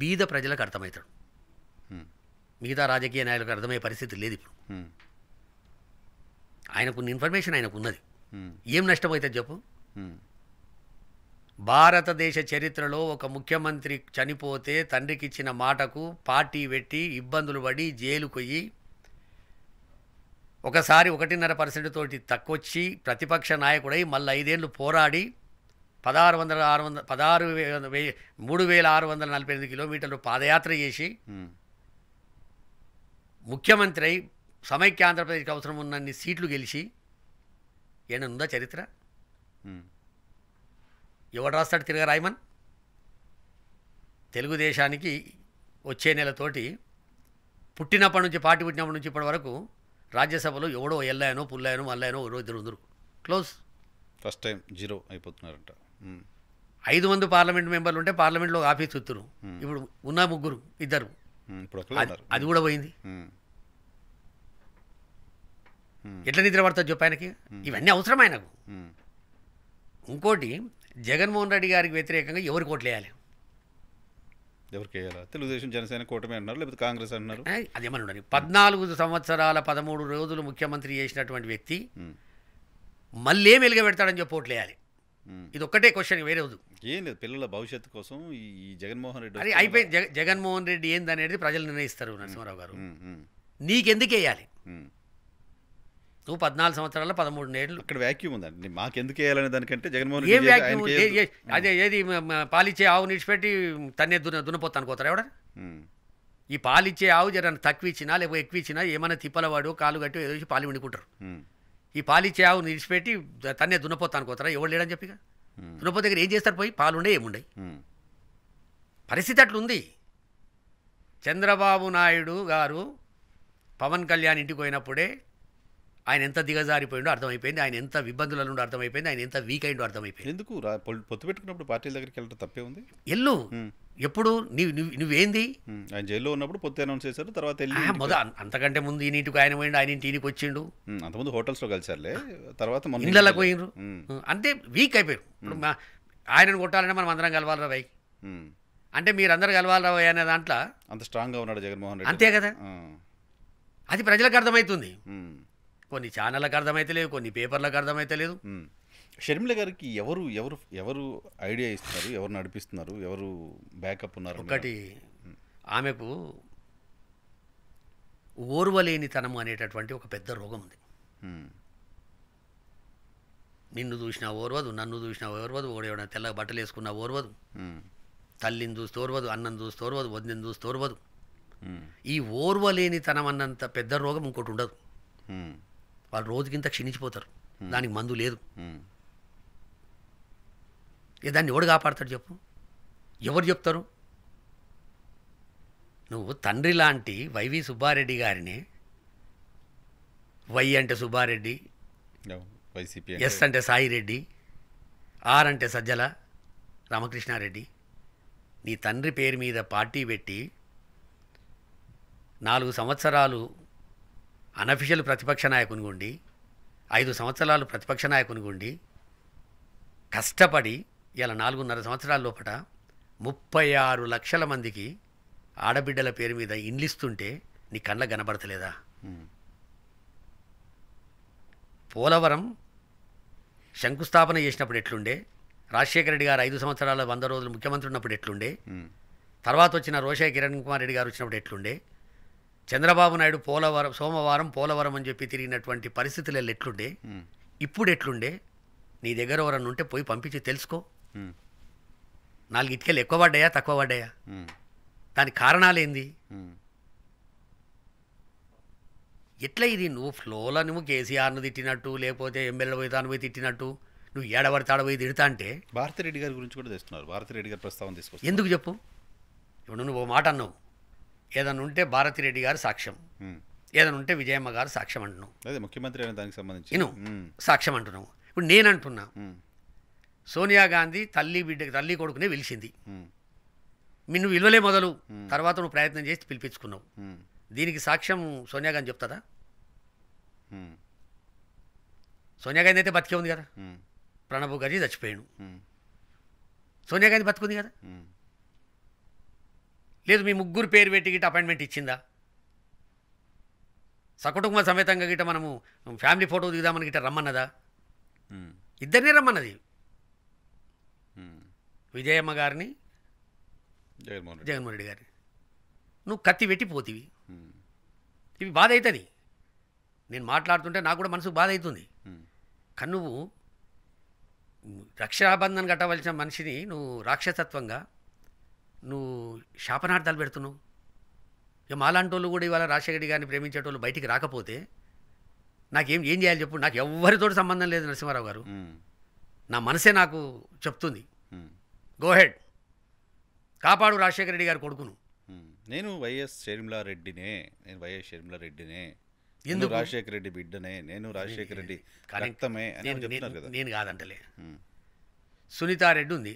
బీద ప్రజలకు అర్థమవుతాడు మిగతా రాజకీయ నాయకులకు అర్థమయ్యే పరిస్థితి లేదు ఇప్పుడు ఆయనకున్న ఇన్ఫర్మేషన్ ఆయనకు ఉన్నది ఏం నష్టం అవుతుంది చెప్పు భారతదేశ చరిత్రలో ఒక ముఖ్యమంత్రి చనిపోతే తండ్రికిచ్చిన మాటకు పార్టీ పెట్టి ఇబ్బందులు పడి జైలుకొయ్యి ఒకసారి ఒకటిన్నర పర్సెంట్ తోటి తక్కువచ్చి ప్రతిపక్ష నాయకుడై మళ్ళీ ఐదేళ్లు పోరాడి పదహారు వందల ఆరు వందల పదహారు మూడు వేల ఆరు వందల నలభై ఎనిమిది కిలోమీటర్లు పాదయాత్ర చేసి ముఖ్యమంత్రి అయి సమైక్య ఆంధ్రప్రదేశ్కి అవసరం ఉన్నన్ని సీట్లు గెలిచి ఏమైనా ఉందా చరిత్ర ఎవడు రాస్తాడు తిరగ రాయమన్ తెలుగుదేశానికి వచ్చే నెలతోటి పుట్టినప్పటి నుంచి పార్టీ పుట్టినప్పటి నుంచి ఇప్పటి వరకు రాజ్యసభలో ఎవడో ఎల్లాయనో పుల్లాయనో మల్లాయనో ఎవరో ఇద్దరు ఉందరు క్లోజ్ ఫస్ట్ టైం జీరో అయిపోతున్నారంట ఐదు మంది పార్లమెంట్ మెంబర్లు ఉంటే పార్లమెంట్లో ఆఫీస్ చూస్తురు ఇప్పుడు ఉన్న ముగ్గురు ఇద్దరు అది కూడా పోయింది ఎట్లా నిద్ర పడతా చెప్పాయనకి ఇవన్నీ అవసరం ఆయనకు ఇంకోటి జగన్మోహన్ రెడ్డి గారికి వ్యతిరేకంగా ఎవరికి కోట్లు వేయాలి ఎవరికి తెలుగుదేశం జనసేన కూటమి అన్నారు లేకపోతే కాంగ్రెస్ అన్నారు అదేమని ఉండాలి పద్నాలుగు సంవత్సరాల పదమూడు రోజులు ముఖ్యమంత్రి చేసినటువంటి వ్యక్తి మళ్ళీ వెలుగ పెడతాడని చెప్పి ఓట్లు వేయాలి ఇది ఒక్కటే క్వశ్చన్ వేరే వద్దు ఏం లేదు పిల్లల భవిష్యత్తు కోసం ఈ జగన్మోహన్ రెడ్డి అది అయిపోయి జగన్మోహన్ రెడ్డి ఏందనేది ప్రజలు నిర్ణయిస్తారు నరసింహారావు గారు నీకెందుకు వేయాలి నువ్వు పద్నాలుగు సంవత్సరాల పదమూడు నేళ్ళు ఇక్కడ వ్యాక్యూమ్ ఉందండి మాకెందుకు వేయాలనే దానికంటే జగన్మోహన్ ఏం వ్యాక్యూమ్ అదే ఏది పాలిచ్చే ఆవు నిడిచిపెట్టి తన్నే దున్న దున్నపోతా అనుకోతారు ఎవడ ఈ పాలిచ్చే ఆవు జర తక్కువ ఇచ్చినా లేకపోతే ఎక్కువ ఇచ్చినా ఏమైనా తిప్పలవాడు కాలు గట్టి ఏదో పాలు వండుకుంటారు ఈ పాలిచ్చే ఆవు నిడిచిపెట్టి తన్నే దున్నపోతా అనుకోతారా ఎవడు లేడని చెప్పి దున్నపో దగ్గర ఏం చేస్తారు పోయి పాలుండే ఏముండయి పరిస్థితి అట్లుంది చంద్రబాబు నాయుడు గారు పవన్ కళ్యాణ్ ఇంటికి పోయినప్పుడే ఆయన ఎంత దిగజారిపోయిండో అర్థమైపోయింది ఆయన ఎంత ఇబ్బందులలో నుండి అర్థమైపోయింది ఆయన ఎంత వీక్ అయిండో అర్థమైపోయింది ఎందుకు పొత్తు పెట్టుకున్నప్పుడు పార్టీల దగ్గరికి వెళ్ళడం తప్పే ఉంది ఎల్లు ఎప్పుడు నువ్వు నువ్వేంది ఆయన జైల్లో ఉన్నప్పుడు పొత్తు అనౌన్స్ చేశారు తర్వాత మొద అంతకంటే ముందు ఈ నీటికి ఆయన పోయిండు ఆయన ఇంటి ఈయనకి వచ్చిండు అంతకుముందు హోటల్స్లో కలిసారులే తర్వాత ఇళ్ళకి పోయినరు అంటే వీక్ అయిపోయారు ఆయనను కొట్టాలంటే మనం అందరం కలవాలరా బై అంటే మీరందరూ కలవాలరా అనే దాంట్లో అంత స్ట్రాంగ్గా ఉన్నాడు జగన్మోహన్ రెడ్డి అంతే కదా అది ప్రజలకు అర్థమవుతుంది కొన్ని ఛానళ్ళకు లేదు కొన్ని పేపర్లకు అర్థమైతలేదు షర్మిల గారికి ఎవరు ఎవరు ఎవరు ఐడియా ఇస్తున్నారు ఎవరు నడిపిస్తున్నారు ఎవరు బ్యాకప్ ఉన్నారు ఒకటి ఆమెకు ఓర్వలేనితనం అనేటటువంటి ఒక పెద్ద రోగం ఉంది నిన్ను చూసినా ఓర్వదు నన్ను చూసినా ఓర్వదు ఓడేవడా తెల్ల బట్టలు వేసుకున్నా ఓర్వదు తల్లిని చూస్తూ ఓర్వదు అన్నం చూస్తూ ఓర్వదు వదిలిని చూస్తూ ఓర్వదు ఈ ఓర్వలేనితనం అన్నంత పెద్ద రోగం ఇంకోటి ఉండదు వాళ్ళు రోజుకింత క్షీణించిపోతారు దానికి మందు లేదు దాన్ని ఎవడు కాపాడతాడు చెప్పు ఎవరు చెప్తారు నువ్వు తండ్రి లాంటి వైవి సుబ్బారెడ్డి గారిని వై అంటే సుబ్బారెడ్డి ఎస్ అంటే సాయి రెడ్డి ఆర్ అంటే సజ్జల రామకృష్ణారెడ్డి నీ తండ్రి పేరు మీద పార్టీ పెట్టి నాలుగు సంవత్సరాలు అనఫిషియల్ ప్రతిపక్ష నాయకుని ఉండి ఐదు సంవత్సరాలు ప్రతిపక్ష నాయకుని ఉండి కష్టపడి ఇలా నాలుగున్నర సంవత్సరాల లోపల ముప్పై ఆరు లక్షల మందికి ఆడబిడ్డల పేరు మీద ఇండ్లిస్తుంటే నీ కళ్ళ కనబడతలేదా పోలవరం శంకుస్థాపన చేసినప్పుడు ఎట్లుండే రాజశేఖర రెడ్డి గారు ఐదు సంవత్సరాల వంద రోజులు ముఖ్యమంత్రి ఉన్నప్పుడు ఎట్లుండే తర్వాత వచ్చిన రోషయ్య కిరణ్ కుమార్ రెడ్డి గారు వచ్చినప్పుడు ఎట్లుండే చంద్రబాబు నాయుడు పోలవరం సోమవారం పోలవరం అని చెప్పి తిరిగినటువంటి పరిస్థితులు ఎట్లుండే ఇప్పుడు ఎట్లుండే నీ దగ్గర ఎవరన్నా ఉంటే పోయి పంపించి తెలుసుకో నాలుగు ఇటుకలు ఎక్కువ పడ్డాయా తక్కువ పడ్డాయా దానికి కారణాలేంది ఎట్లా ఇది నువ్వు ఫ్లోలో నువ్వు కేసీఆర్ను తిట్టినట్టు లేకపోతే ఎమ్మెల్యే పోయి తాను పోయి తిట్టినట్టు నువ్వు ఏడవడి తాడబోయి తిడతా అంటే భారతిరెడ్డి గారి గురించి కూడా తెస్తున్నారు భారతిరెడ్డి గారి ప్రస్తావన తీసుకో ఎందుకు చెప్పు ఇప్పుడు నువ్వు మాట అన్నావు ఏదైనా ఉంటే భారతిరెడ్డి గారు సాక్ష్యం ఏదైనా ఉంటే విజయమ్మ గారు సాక్ష్యం అంటున్నాం అదే ముఖ్యమంత్రి దానికి సంబంధించి నేను సాక్ష్యం అంటున్నాం ఇప్పుడు నేను అంటున్నా సోనియా గాంధీ తల్లి బిడ్డ తల్లి కొడుకునే పిలిచింది మీ నువ్వు విలువలే మొదలు తర్వాత నువ్వు ప్రయత్నం చేసి పిలిపించుకున్నావు దీనికి సాక్ష్యం సోనియా గాంధీ చెప్తారా సోనియా గాంధీ అయితే బతికే ఉంది కదా ప్రణబ్ గారి చచ్చిపోయాడు సోనియా గాంధీ బతుకుంది కదా లేదు మీ ముగ్గురు పేరు పెట్టి గిట్ట అపాయింట్మెంట్ ఇచ్చిందా సకుటుంబ సమేతంగా గిట్ట మనము ఫ్యామిలీ ఫోటో దిగుదామని గిట్ట రమ్మన్నదా ఇద్దరినీ రమ్మన్నది విజయమ్మ గారిని జగన్మోహన్ జగన్మోహన్ రెడ్డి గారిని నువ్వు కత్తి పెట్టి పోతివి ఇవి బాధ అవుతుంది నేను మాట్లాడుతుంటే నాకు కూడా మనసుకు బాధ అవుతుంది కానీ నువ్వు రక్షాబంధన్ కట్టవలసిన మనిషిని నువ్వు రాక్షసత్వంగా నువ్వు శాపనార్థాలు పెడుతున్నావు ఇక మాలాంటోళ్ళు కూడా ఇవాళ రాజశేఖరి గారిని ప్రేమించేటోళ్ళు బయటికి రాకపోతే నాకేం ఏం చేయాలి చెప్పు నాకు ఎవరితో సంబంధం లేదు నరసింహారావు గారు నా మనసే నాకు చెప్తుంది గోహెడ్ కాపాడు రాజశేఖర రెడ్డి గారు కొడుకును నేను వైఎస్ రెడ్డినే నేను వైఎస్ రెడ్డినే ఎందుకు రాజశేఖర రెడ్డి బిడ్డనే నేను రాజశేఖర రెడ్డి (laughs) కరెక్టమే నేను కాదంటలే సునీతారెడ్డి ఉంది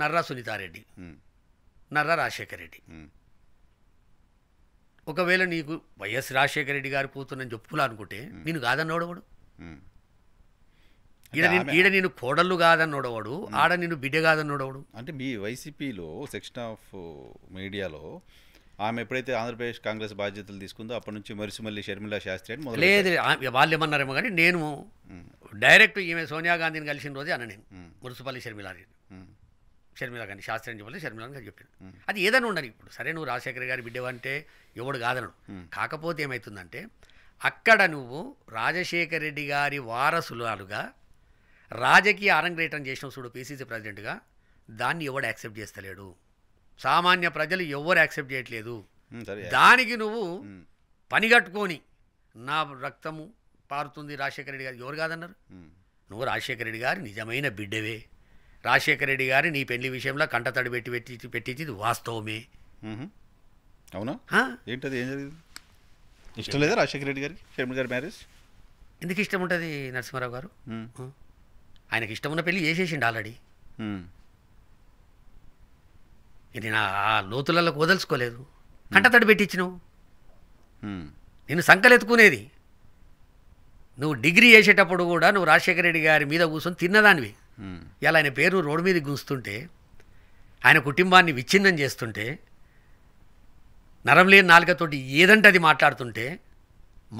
నర్రా సునీతారెడ్డి నర్ర రాజశేఖర రెడ్డి ఒకవేళ నీకు వైఎస్ రాజశేఖర రెడ్డి గారు పోతున్నని చెప్పులా అనుకుంటే నేను కాదన్నోడవాడు ఈడ నేను ఈడ నేను కోడళ్ళు కాదన్నోడవాడు ఆడ నేను బిడ్డ కాదన్నోడవాడు అంటే మీ వైసీపీలో సెక్షన్ ఆఫ్ మీడియాలో ఆమె ఎప్పుడైతే ఆంధ్రప్రదేశ్ కాంగ్రెస్ బాధ్యతలు తీసుకుందో అప్పటి నుంచి మరిసి మళ్ళీ షర్మిలా శాస్త్రి అని లేదు వాళ్ళు ఏమన్నారేమో కానీ నేను డైరెక్ట్ ఈమె సోనియా గాంధీని కలిసిన రోజే అన్న నేను మురుసుపల్లి షర్మిలాని షర్మిల శాస్త్రి శాస్త్రం చెప్పలేదు షర్మిల గారు చెప్పాడు అది ఏదైనా ఉండని ఇప్పుడు సరే నువ్వు రాజశేఖర్ గారి అంటే ఎవడు కాదనడు కాకపోతే ఏమవుతుందంటే అక్కడ నువ్వు రాజశేఖర రెడ్డి గారి వారసులాలుగా రాజకీయ ఆరంగ్రేటం చేసిన చూడు పీసీసీ ప్రెసిడెంట్గా దాన్ని ఎవడు యాక్సెప్ట్ చేస్తలేడు సామాన్య ప్రజలు ఎవరు యాక్సెప్ట్ చేయట్లేదు దానికి నువ్వు పనిగట్టుకొని నా రక్తము పారుతుంది రాజశేఖర రెడ్డి గారు ఎవరు కాదన్నారు నువ్వు రాజశేఖర రెడ్డి గారు నిజమైన బిడ్డవే రాజశేఖర రెడ్డి గారి నీ పెళ్లి విషయంలో కంటతడి పెట్టి పెట్టి పెట్టించింది వాస్తవమే అవునా ఏంటది ఏం జరిగింది ఇష్టం లేదా రాజశేఖర రెడ్డి గారికి షర్మిల గారి మ్యారేజ్ ఎందుకు ఇష్టం ఉంటుంది నరసింహారావు గారు ఆయనకి ఇష్టం ఉన్న పెళ్ళి చేసేసిండు ఆల్రెడీ ఇది నా ఆ లోతులలోకి వదలుచుకోలేదు కంటతడి పెట్టించినావు నేను సంకలెత్తుకునేది నువ్వు డిగ్రీ చేసేటప్పుడు కూడా నువ్వు రాజశేఖర రెడ్డి గారి మీద కూర్చొని తిన్నదానివి ఇలా ఆయన పేరు రోడ్డు మీద గుంస్తుంటే ఆయన కుటుంబాన్ని విచ్ఛిన్నం చేస్తుంటే నరం లేని నాలుగతోటి ఏదంటే అది మాట్లాడుతుంటే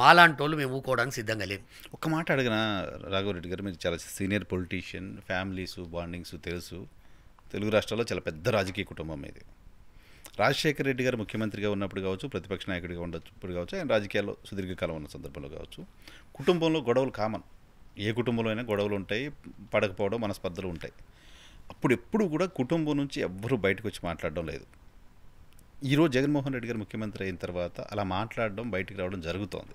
మాలాంటి వాళ్ళు మేము ఊకోవడానికి సిద్ధంగా లేము ఒక్క మాట అడిగిన రాఘవరెడ్డి గారు మీరు చాలా సీనియర్ పొలిటీషియన్ ఫ్యామిలీస్ బాండింగ్స్ తెలుసు తెలుగు రాష్ట్రాల్లో చాలా పెద్ద రాజకీయ కుటుంబం ఇది రాజశేఖర రెడ్డి గారు ముఖ్యమంత్రిగా ఉన్నప్పుడు కావచ్చు ప్రతిపక్ష నాయకుడిగా ఉండొచ్చు ఇప్పుడు కావచ్చు ఆయన రాజకీయాల్లో సుదీర్ఘకాలం ఉన్న సందర్భంలో కావచ్చు కుటుంబంలో గొడవలు కామన్ ఏ కుటుంబంలో అయినా గొడవలు ఉంటాయి పడకపోవడం మనస్పర్ధలు ఉంటాయి అప్పుడు ఎప్పుడు కూడా కుటుంబం నుంచి ఎవ్వరూ బయటకు వచ్చి మాట్లాడడం లేదు ఈరోజు జగన్మోహన్ రెడ్డి గారు ముఖ్యమంత్రి అయిన తర్వాత అలా మాట్లాడడం బయటకు రావడం జరుగుతోంది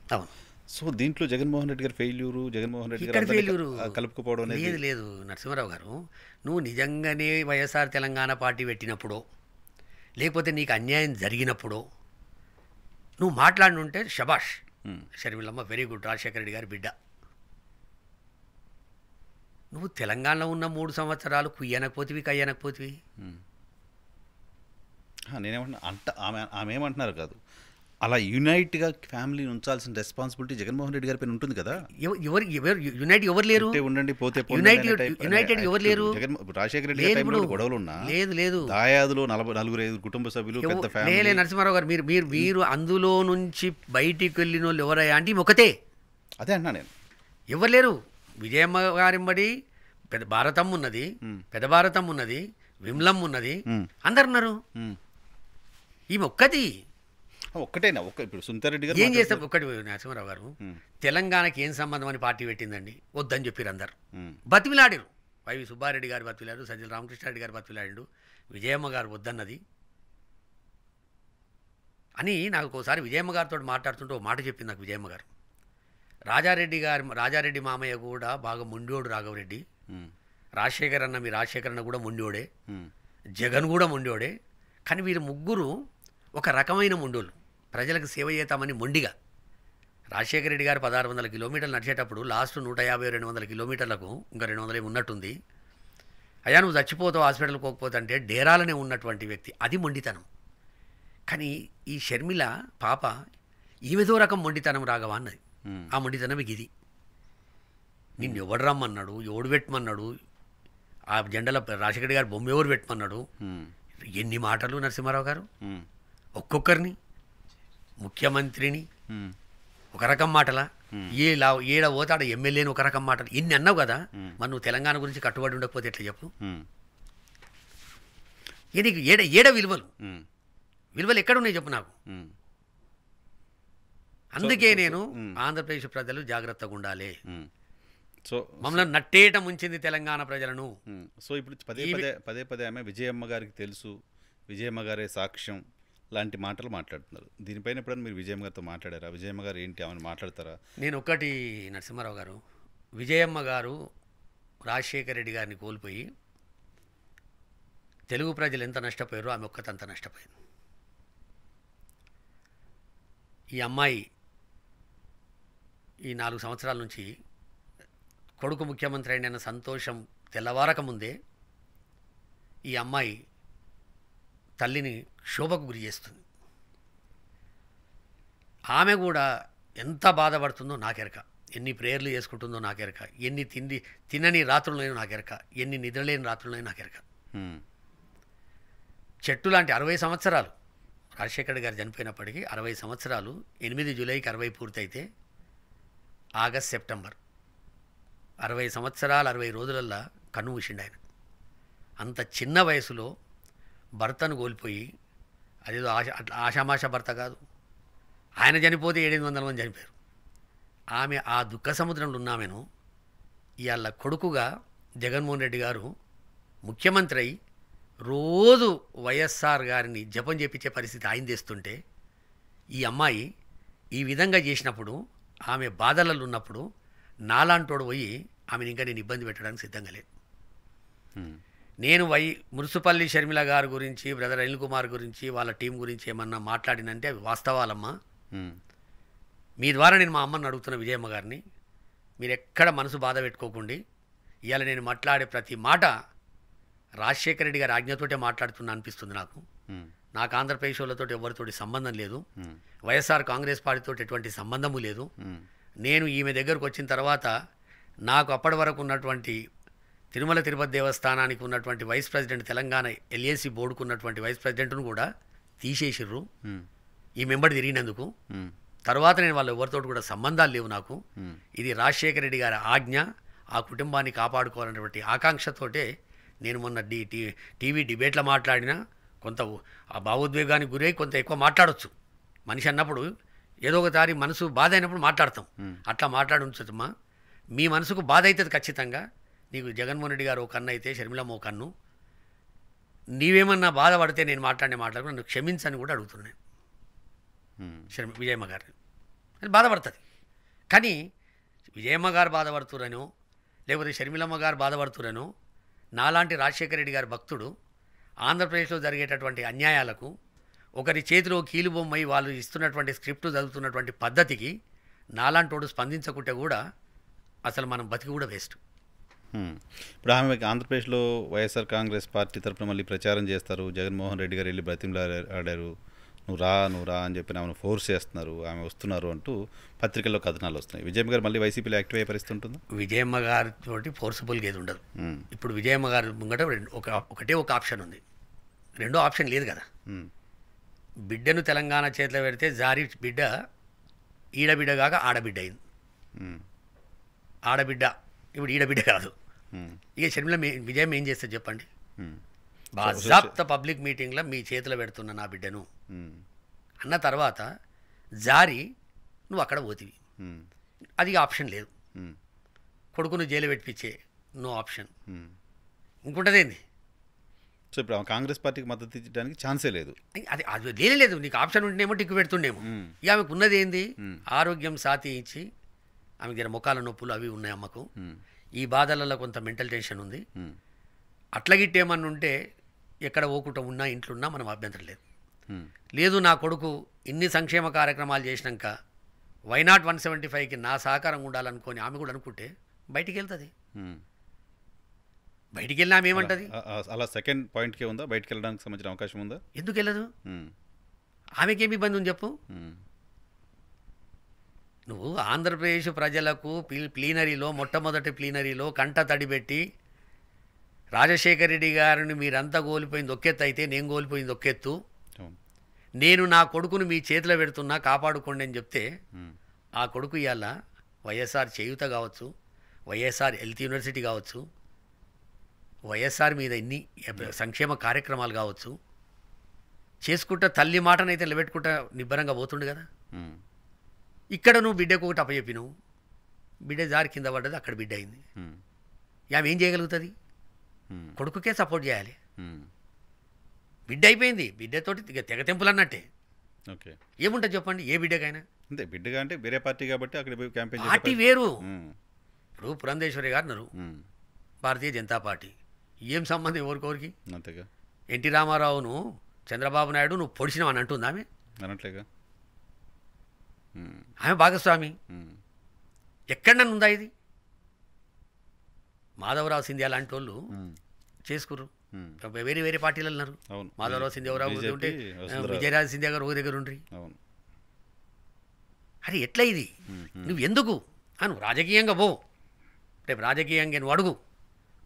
సో దీంట్లో జగన్మోహన్ రెడ్డి గారు ఫెయిల్యూరు జగన్మోహన్ రెడ్డి గారు కలుపుకోవడం అనేది లేదు నరసింహారావు గారు నువ్వు నిజంగానే వైఎస్ఆర్ తెలంగాణ పార్టీ పెట్టినప్పుడు లేకపోతే నీకు అన్యాయం జరిగినప్పుడు నువ్వు మాట్లాడుంటే షబాష్ షర్మిలమ్మ వెరీ గుడ్ రాజశేఖర రెడ్డి గారు బిడ్డ నువ్వు తెలంగాణలో ఉన్న మూడు సంవత్సరాలు కుయ్యనకపోతివి కయ్యనకపోతివి నేనేమంటున్నా అంట ఆమె ఆమె ఏమంటున్నారు కాదు అలా యునైట్గా ఫ్యామిలీని ఉంచాల్సిన రెస్పాన్సిబిలిటీ జగన్మోహన్ రెడ్డి గారి పైన ఉంటుంది కదా ఎవరు ఎవరు యునైట్ ఎవరు లేరు ఉండండి పోతే యునైటెడ్ ఎవరు లేరు రాజశేఖర రెడ్డి గొడవలు ఉన్నా లేదు లేదు దాయాదులో నలభై నలుగురు ఐదు కుటుంబ సభ్యులు పెద్ద ఫ్యామిలీ నరసింహారావు గారు మీరు మీరు మీరు అందులో నుంచి బయటికి వెళ్ళిన వాళ్ళు ఎవరయ్యా అంటే ఒకతే అదే అన్నా నేను ఎవరు లేరు విజయమ్మ గారింబడి పెద్ద భారతం ఉన్నది పెద్ద భారతం ఉన్నది విమ్లం ఉన్నది అందరున్నారు ఈమె ఒక్కది ఒక్కటేనా ఒక్క ఇప్పుడు సుందరెడ్డి గారు ఏం చేస్తాం ఒక్కటి నరసింహరావు గారు తెలంగాణకి ఏం సంబంధం అని పార్టీ పెట్టిందండి వద్దని చెప్పారు అందరు బతిమిలాడారు వైవి సుబ్బారెడ్డి గారు బతిమిలాడు సజ్జల రామకృష్ణారెడ్డి గారు బతిమిలాడు విజయమ్మ గారు వద్దన్నది అని నాకు ఒకసారి విజయమ్మ గారితో మాట్లాడుతుంటే ఒక మాట చెప్పింది నాకు విజయమ్మ గారు రాజారెడ్డి గారి రాజారెడ్డి మామయ్య కూడా బాగా మొండోడు రాఘవరెడ్డి రాజశేఖర్ అన్న మీ రాజశేఖర్ అన్న కూడా మొండోడే జగన్ కూడా మొండోడే కానీ వీరు ముగ్గురు ఒక రకమైన మొండోళ్ళు ప్రజలకు సేవ చేస్తామని మొండిగా రాజశేఖర రెడ్డి గారు పదహారు వందల కిలోమీటర్లు నడిచేటప్పుడు లాస్ట్ నూట యాభై రెండు వందల కిలోమీటర్లకు ఇంకా రెండు వందలు ఉన్నట్టుంది అయ్యా నువ్వు చచ్చిపోతావు హాస్పిటల్ పోకపోతే అంటే డేరాలనే ఉన్నటువంటి వ్యక్తి అది మొండితనం కానీ ఈ షర్మిల పాప ఈమెదో రకం మొండితనం రాగవా అన్నది ఆ మొండితనమే ఇది నిన్ను ఎవడు రమ్మన్నాడు ఎవడు పెట్టమన్నాడు ఆ జెండల రాజశేఖర గారు బొమ్మ ఎవరు పెట్టమన్నాడు ఎన్ని మాటలు నరసింహారావు గారు ఒక్కొక్కరిని ముఖ్యమంత్రిని ఒక రకం మాటలా ఏ లా ఏడ పోతాడు ఎమ్మెల్యేని ఒక రకం మాటలు ఇన్ని అన్నావు కదా మరి నువ్వు తెలంగాణ గురించి కట్టుబడి ఉండకపోతే ఎట్లా చెప్పు ఏడ ఏడ విలువలు విలువలు ఎక్కడున్నాయి చెప్పు నాకు అందుకే నేను mm. ఆంధ్రప్రదేశ్ ప్రజలు జాగ్రత్తగా ఉండాలి సో mm. మమ్మల్ని నట్టేయటం ముంచింది తెలంగాణ ప్రజలను సో mm. ఇప్పుడు పదే పదే పదే పదే ఆమె విజయమ్మ గారికి తెలుసు విజయమ్మ గారే సాక్ష్యం లాంటి మాటలు మాట్లాడుతున్నారు దీనిపైన ఎప్పుడైనా మీరు విజయమ్మ గారితో మాట్లాడారా విజయమ్మ గారు ఏంటి ఆమె మాట్లాడతారా నేను ఒక్కటి నరసింహారావు గారు విజయమ్మ గారు రాజశేఖర రెడ్డి గారిని కోల్పోయి తెలుగు ప్రజలు ఎంత నష్టపోయారో ఆమె ఒక్కతంత నష్టపోయింది ఈ అమ్మాయి ఈ నాలుగు సంవత్సరాల నుంచి కొడుకు ముఖ్యమంత్రి అయిన సంతోషం తెల్లవారక ముందే ఈ అమ్మాయి తల్లిని క్షోభకు గురి చేస్తుంది ఆమె కూడా ఎంత బాధపడుతుందో నాకెరక ఎన్ని ప్రేయర్లు చేసుకుంటుందో నాకెరక ఎన్ని తిండి తినని రాత్రులైనా నాకెరక ఎన్ని నిద్రలేని రాత్రులైనా నాకెరక చెట్టు లాంటి అరవై సంవత్సరాలు రాజశేఖర్ గారు చనిపోయినప్పటికీ అరవై సంవత్సరాలు ఎనిమిది జూలైకి అరవై పూర్తయితే ఆగస్ట్ సెప్టెంబర్ అరవై సంవత్సరాలు అరవై రోజులల్లా కన్నుమూసిండు ఆయన అంత చిన్న వయసులో భర్తను కోల్పోయి అదేదో ఆశ అట్లా ఆషామాష భర్త కాదు ఆయన చనిపోతే ఏడెనిమిది వందల మంది చనిపోయారు ఆమె ఆ దుఃఖ సముద్రంలో ఉన్నామెను ఇవాళ కొడుకుగా జగన్మోహన్ రెడ్డి గారు ముఖ్యమంత్రి అయి రోజు వైఎస్ఆర్ గారిని జపం చేపించే పరిస్థితి ఆయన తెస్తుంటే ఈ అమ్మాయి ఈ విధంగా చేసినప్పుడు ఆమె బాధలలో ఉన్నప్పుడు నాలాంటోడు పోయి ఆమెను ఇంకా నేను ఇబ్బంది పెట్టడానికి సిద్ధంగా లేదు నేను వై మురుసుపల్లి షర్మిల గారి గురించి బ్రదర్ అనిల్ కుమార్ గురించి వాళ్ళ టీం గురించి ఏమన్నా మాట్లాడినంటే అవి వాస్తవాలమ్మా మీ ద్వారా నేను మా అమ్మని అడుగుతున్న విజయమ్మ గారిని మీరు ఎక్కడ మనసు బాధ పెట్టుకోకండి ఇవాళ నేను మాట్లాడే ప్రతి మాట రాజశేఖర రెడ్డి గారి ఆజ్ఞతోటే మాట్లాడుతున్నా అనిపిస్తుంది నాకు నాకు ఆంధ్రప్రదేశ్ వాళ్ళతో ఎవరితోటి సంబంధం లేదు వైఎస్ఆర్ కాంగ్రెస్ పార్టీతో ఎటువంటి సంబంధము లేదు నేను ఈమె దగ్గరకు వచ్చిన తర్వాత నాకు అప్పటి వరకు ఉన్నటువంటి తిరుమల తిరుపతి దేవస్థానానికి ఉన్నటువంటి వైస్ ప్రెసిడెంట్ తెలంగాణ ఎల్ఏసి బోర్డుకు ఉన్నటువంటి వైస్ ప్రెసిడెంట్ను కూడా తీసేసిర్రు ఈ మెంబర్ తిరిగినందుకు తర్వాత నేను వాళ్ళు ఎవరితో కూడా సంబంధాలు లేవు నాకు ఇది రాజశేఖర రెడ్డి గారి ఆజ్ఞ ఆ కుటుంబాన్ని కాపాడుకోవాలనేటువంటి ఆకాంక్షతోటే నేను మొన్న టీవీ డిబేట్లో మాట్లాడినా కొంత ఆ భావోద్వేగానికి గురై కొంత ఎక్కువ మాట్లాడవచ్చు మనిషి అన్నప్పుడు ఏదో ఒకసారి మనసు బాధ అయినప్పుడు మాట్లాడతాం అట్లా మాట్లాడి ఉంచుతమ్మా మీ మనసుకు బాధ అవుతుంది ఖచ్చితంగా నీకు జగన్మోహన్ రెడ్డి గారు ఒక కన్ను అయితే షర్మిలమ్మ ఒక కన్ను నీవేమన్నా బాధపడితే నేను మాట్లాడే మాట్లాడుకుని నన్ను క్షమించని కూడా అడుగుతున్నాను శర్మి విజయమ్మ గారిని అది బాధపడుతుంది కానీ విజయమ్మ గారు బాధపడుతురనో లేకపోతే షర్మిలమ్మ గారు బాధపడుతురనో నాలాంటి రాజశేఖర రెడ్డి గారి భక్తుడు ఆంధ్రప్రదేశ్లో జరిగేటటువంటి అన్యాయాలకు ఒకరి చేతిలో కీలుబొమ్మై వాళ్ళు ఇస్తున్నటువంటి స్క్రిప్ట్ చదువుతున్నటువంటి పద్ధతికి నాలాంటోడు స్పందించకుంటే కూడా అసలు మనం బతికి కూడా వేస్ట్ ఇప్పుడు ఆమె ఆంధ్రప్రదేశ్లో వైఎస్ఆర్ కాంగ్రెస్ పార్టీ తరఫున మళ్ళీ ప్రచారం చేస్తారు జగన్మోహన్ రెడ్డి గారు వెళ్ళి బ్రతిమలాడారు నువ్వు రా నువ్వు రా అని చెప్పి ఆమెను ఫోర్స్ చేస్తున్నారు ఆమె వస్తున్నారు అంటూ పత్రికల్లో కథనాలు వస్తున్నాయి విజయమ్మ గారు మళ్ళీ వైసీపీలో యాక్టివ్ అయ్యే పరిస్థితి ఉంటుంది విజయమ్మ గారితో ఫోర్సబుల్గా ఏది ఉండదు ఇప్పుడు విజయమ్మ గారి ముంగట ఒక ఒకటే ఒక ఆప్షన్ ఉంది రెండో ఆప్షన్ లేదు కదా బిడ్డను తెలంగాణ చేతిలో పెడితే జారి బిడ్డ ఈడబిడ్డ కాక ఆడబిడ్డ అయింది ఆడబిడ్డ ఇప్పుడు ఈడబిడ్డ కాదు ఇక షర్మిల విజయం ఏం చేస్తారు చెప్పండి బాధ్యాప్త పబ్లిక్ మీటింగ్లో మీ చేతిలో పెడుతున్న నా బిడ్డను అన్న తర్వాత జారి నువ్వు అక్కడ పోతివి అది ఆప్షన్ లేదు కొడుకును జైలు పెట్టించే నో ఆప్షన్ ఇంకుంటదేంది సో ఇప్పుడు కాంగ్రెస్ పార్టీకి మద్దతు ఇచ్చడానికి ఛాన్సే లేదు అది అది దేనే లేదు నీకు ఆప్షన్ ఉంటేనేమో టిక్కు పెడుతుండేమో ఇక ఆమెకు ఉన్నది ఏంది ఆరోగ్యం సాతి ఇచ్చి ఆమె దగ్గర ముఖాల నొప్పులు అవి ఉన్నాయి అమ్మకు ఈ బాధలలో కొంత మెంటల్ టెన్షన్ ఉంది అట్లగిట్టేమన్నా ఉంటే ఎక్కడ పోకుండా ఉన్నా ఇంట్లున్నా మనం అభ్యంతరం లేదు లేదు నా కొడుకు ఇన్ని సంక్షేమ కార్యక్రమాలు చేసినాక వైనాట్ వన్ సెవెంటీ ఫైవ్కి నా సహకారం ఉండాలనుకొని ఆమె కూడా అనుకుంటే బయటికి వెళ్తుంది బయటికి వెళ్ళిన ఆమె ఏమంటుంది అలా సెకండ్ పాయింట్కే ఉందా బయటికి వెళ్ళడానికి సంబంధించిన అవకాశం ఉందా ఎందుకు వెళ్ళదు ఆమెకేమి ఇబ్బంది ఉంది చెప్పు నువ్వు ఆంధ్రప్రదేశ్ ప్రజలకు ప్లీనరీలో మొట్టమొదటి ప్లీనరీలో కంట తడిపెట్టి రాజశేఖర రెడ్డి గారిని మీరంతా కోల్పోయింది ఒక్కెత్తు అయితే నేను కోల్పోయింది ఒక్కెత్తు నేను నా కొడుకును మీ చేతిలో పెడుతున్నా కాపాడుకోండి అని చెప్తే ఆ కొడుకు ఇవాళ వైఎస్ఆర్ చేయూత కావచ్చు వైఎస్ఆర్ హెల్త్ యూనివర్సిటీ కావచ్చు వైఎస్ఆర్ మీద ఇన్ని సంక్షేమ కార్యక్రమాలు కావచ్చు చేసుకుంటా తల్లి మాటనైతే నిలబెట్టుకుంటా నిబ్బరంగా పోతుండు కదా ఇక్కడ నువ్వు బిడ్డకు ఒకటి అప్పచెప్పినావు బిడ్డ జారి కింద పడ్డది అక్కడ బిడ్డ అయింది ఆమె ఏం చేయగలుగుతుంది కొడుకుకే సపోర్ట్ చేయాలి బిడ్డ అయిపోయింది బిడ్డతోటి తెగ తెంపులు అన్నట్టే ఓకే ఏముంటుంది చెప్పండి ఏ బిడ్డకైనా అంతే బిడ్డగా అంటే వేరే పార్టీ కాబట్టి అక్కడ క్యాంపెయిన్ పార్టీ వేరు ఇప్పుడు పురంధేశ్వరి గారు అన్నారు భారతీయ జనతా పార్టీ ఏం సంబంధం ఎవరికోరికి అంతేగా ఎన్టీ రామారావును చంద్రబాబు నాయుడు నువ్వు పొడిచినావు అని అంటుంది ఆమె అనట్లేగా ఆమె భాగస్వామి ఎక్కడ నన్ను ఉందా ఇది మాధవరావు సింధ్యాల లాంటి వాళ్ళు చేసుకుర్రు వేరే వేరే పార్టీలు ఉన్నారు మాధవరావు సింధ్యారావు ఉంటే విజయరాజ సింధ్యా గారు ఒక దగ్గర ఉండ్రి అరే ఎట్లా ఇది నువ్వు ఎందుకు అను రాజకీయంగా పో రేపు రాజకీయంగా నువ్వు అడుగు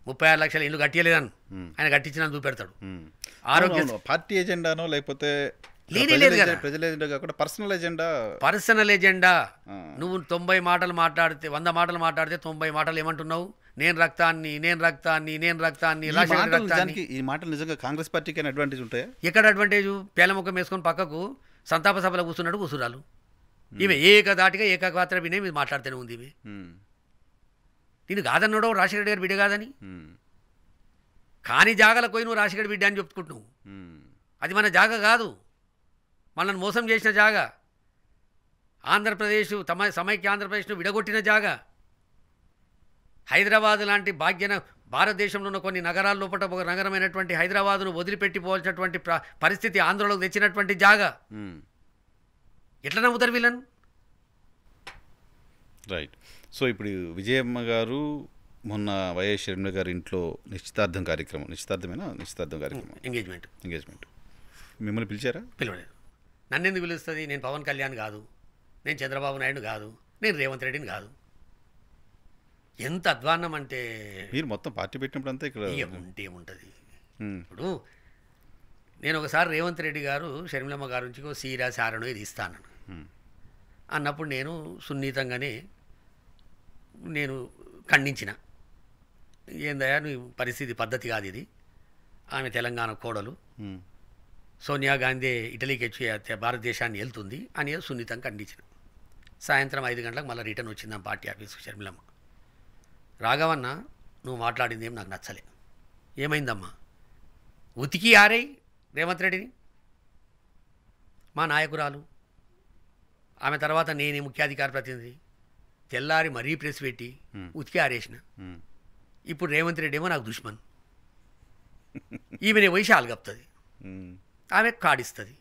ముప్పై ఆరు లక్షలు ఇల్లు కట్టియలేదాను ఆయన కట్టించిన చూపెడతాడు ఆరోగ్య పార్టీ ఎజెండానో లేకపోతే పర్సనల్ ఎజెండా పర్సనల్ ఎజెండా నువ్వు తొంభై మాటలు మాట్లాడితే వంద మాటలు మాట్లాడితే తొంభై మాటలు ఏమంటున్నావు నేను రక్తాన్ని నేను రక్తాన్ని నేను రక్తాన్ని రాజశేఖర రక్తాన్ని ఈ మాటలు నిజంగా కాంగ్రెస్ పార్టీకి అడ్వాంటేజ్ ఉంటాయా ఎక్కడ అడ్వాంటేజ్ పేలముఖం వేసుకొని పక్కకు సంతాప సభలో కూర్చున్నాడు కూర్చురాలు hmm. ఏక ఏకదాటిగా ఏకాగ్రత వినే మీరు మాట్లాడుతూనే ఉంది ఇవి hmm. నేను కాదన్నాడు రాజశేఖర గారు బిడ్డ కాదని hmm. కానీ జాగాలకు పోయి నువ్వు రాజశేఖర బిడ్డ అని చెప్పుకుంటున్నావు అది మన జాగ కాదు మనల్ని మోసం చేసిన జాగా ఆంధ్రప్రదేశ్ తమ సమైక్య ఆంధ్రప్రదేశ్ను విడగొట్టిన జాగా హైదరాబాద్ లాంటి భాగ్యన భారతదేశంలో ఉన్న కొన్ని నగరాల లోపల ఒక నగరమైనటువంటి హైదరాబాద్ను వదిలిపెట్టిపోవాల్సినటువంటి పరిస్థితి ఆంధ్రలోకి తెచ్చినటువంటి జాగా ఎట్లా నమ్ముతారు వీళ్ళను రైట్ సో ఇప్పుడు విజయమ్మ గారు మొన్న వైఎస్ షర్మిల గారి ఇంట్లో నిశ్చితార్థం కార్యక్రమం నిశ్చితార్థమైన నిశ్చితార్థం కార్యక్రమం ఎంగేజ్మెంట్ ఎంగేజ్మెంట్ మిమ్మల్ని పిలిచారా పిలవలేదు నన్ను ఎందుకు పిలుస్తుంది నేను పవన్ కళ్యాణ్ కాదు నేను చంద్రబాబు నాయుడు కాదు నేను రేవంత్ రెడ్డిని కాదు ఎంత అధ్వాన్నం అంటే మీరు మొత్తం పార్టీ పెట్టినప్పుడు అంతా ఇక్కడ ఏముంటే ఏముంటుంది ఇప్పుడు నేను ఒకసారి రేవంత్ రెడ్డి గారు షర్మిలమ్మ గారి నుంచి సీరా సారణో ఇది ఇస్తాను అన్నప్పుడు నేను సున్నితంగానే నేను ఖండించిన ఏందయ్యా నువ్వు పరిస్థితి పద్ధతి కాదు ఇది ఆమె తెలంగాణ కోడలు సోనియా గాంధీ ఇటలీకి వచ్చి భారతదేశాన్ని వెళ్తుంది అని సున్నితంగా ఖండించిన సాయంత్రం ఐదు గంటలకు మళ్ళీ రిటర్న్ వచ్చిందాం పార్టీ ఆఫీస్ షర్మిలమ్మ రాఘవన్న నువ్వు మాట్లాడింది ఏం నాకు నచ్చలే ఏమైందమ్మా ఉతికి ఆరై రేవంత్ రెడ్డిని మా నాయకురాలు ఆమె తర్వాత నేనే ముఖ్యాధికార ప్రతినిధి తెల్లారి మరీ ప్రెస్ పెట్టి ఉతికి ఆరేసిన ఇప్పుడు రేవంత్ రెడ్డి ఏమో నాకు దుష్మన్ ఈమెనే వయసు ఆలుగప్తుంది ఆమె కాడిస్తుంది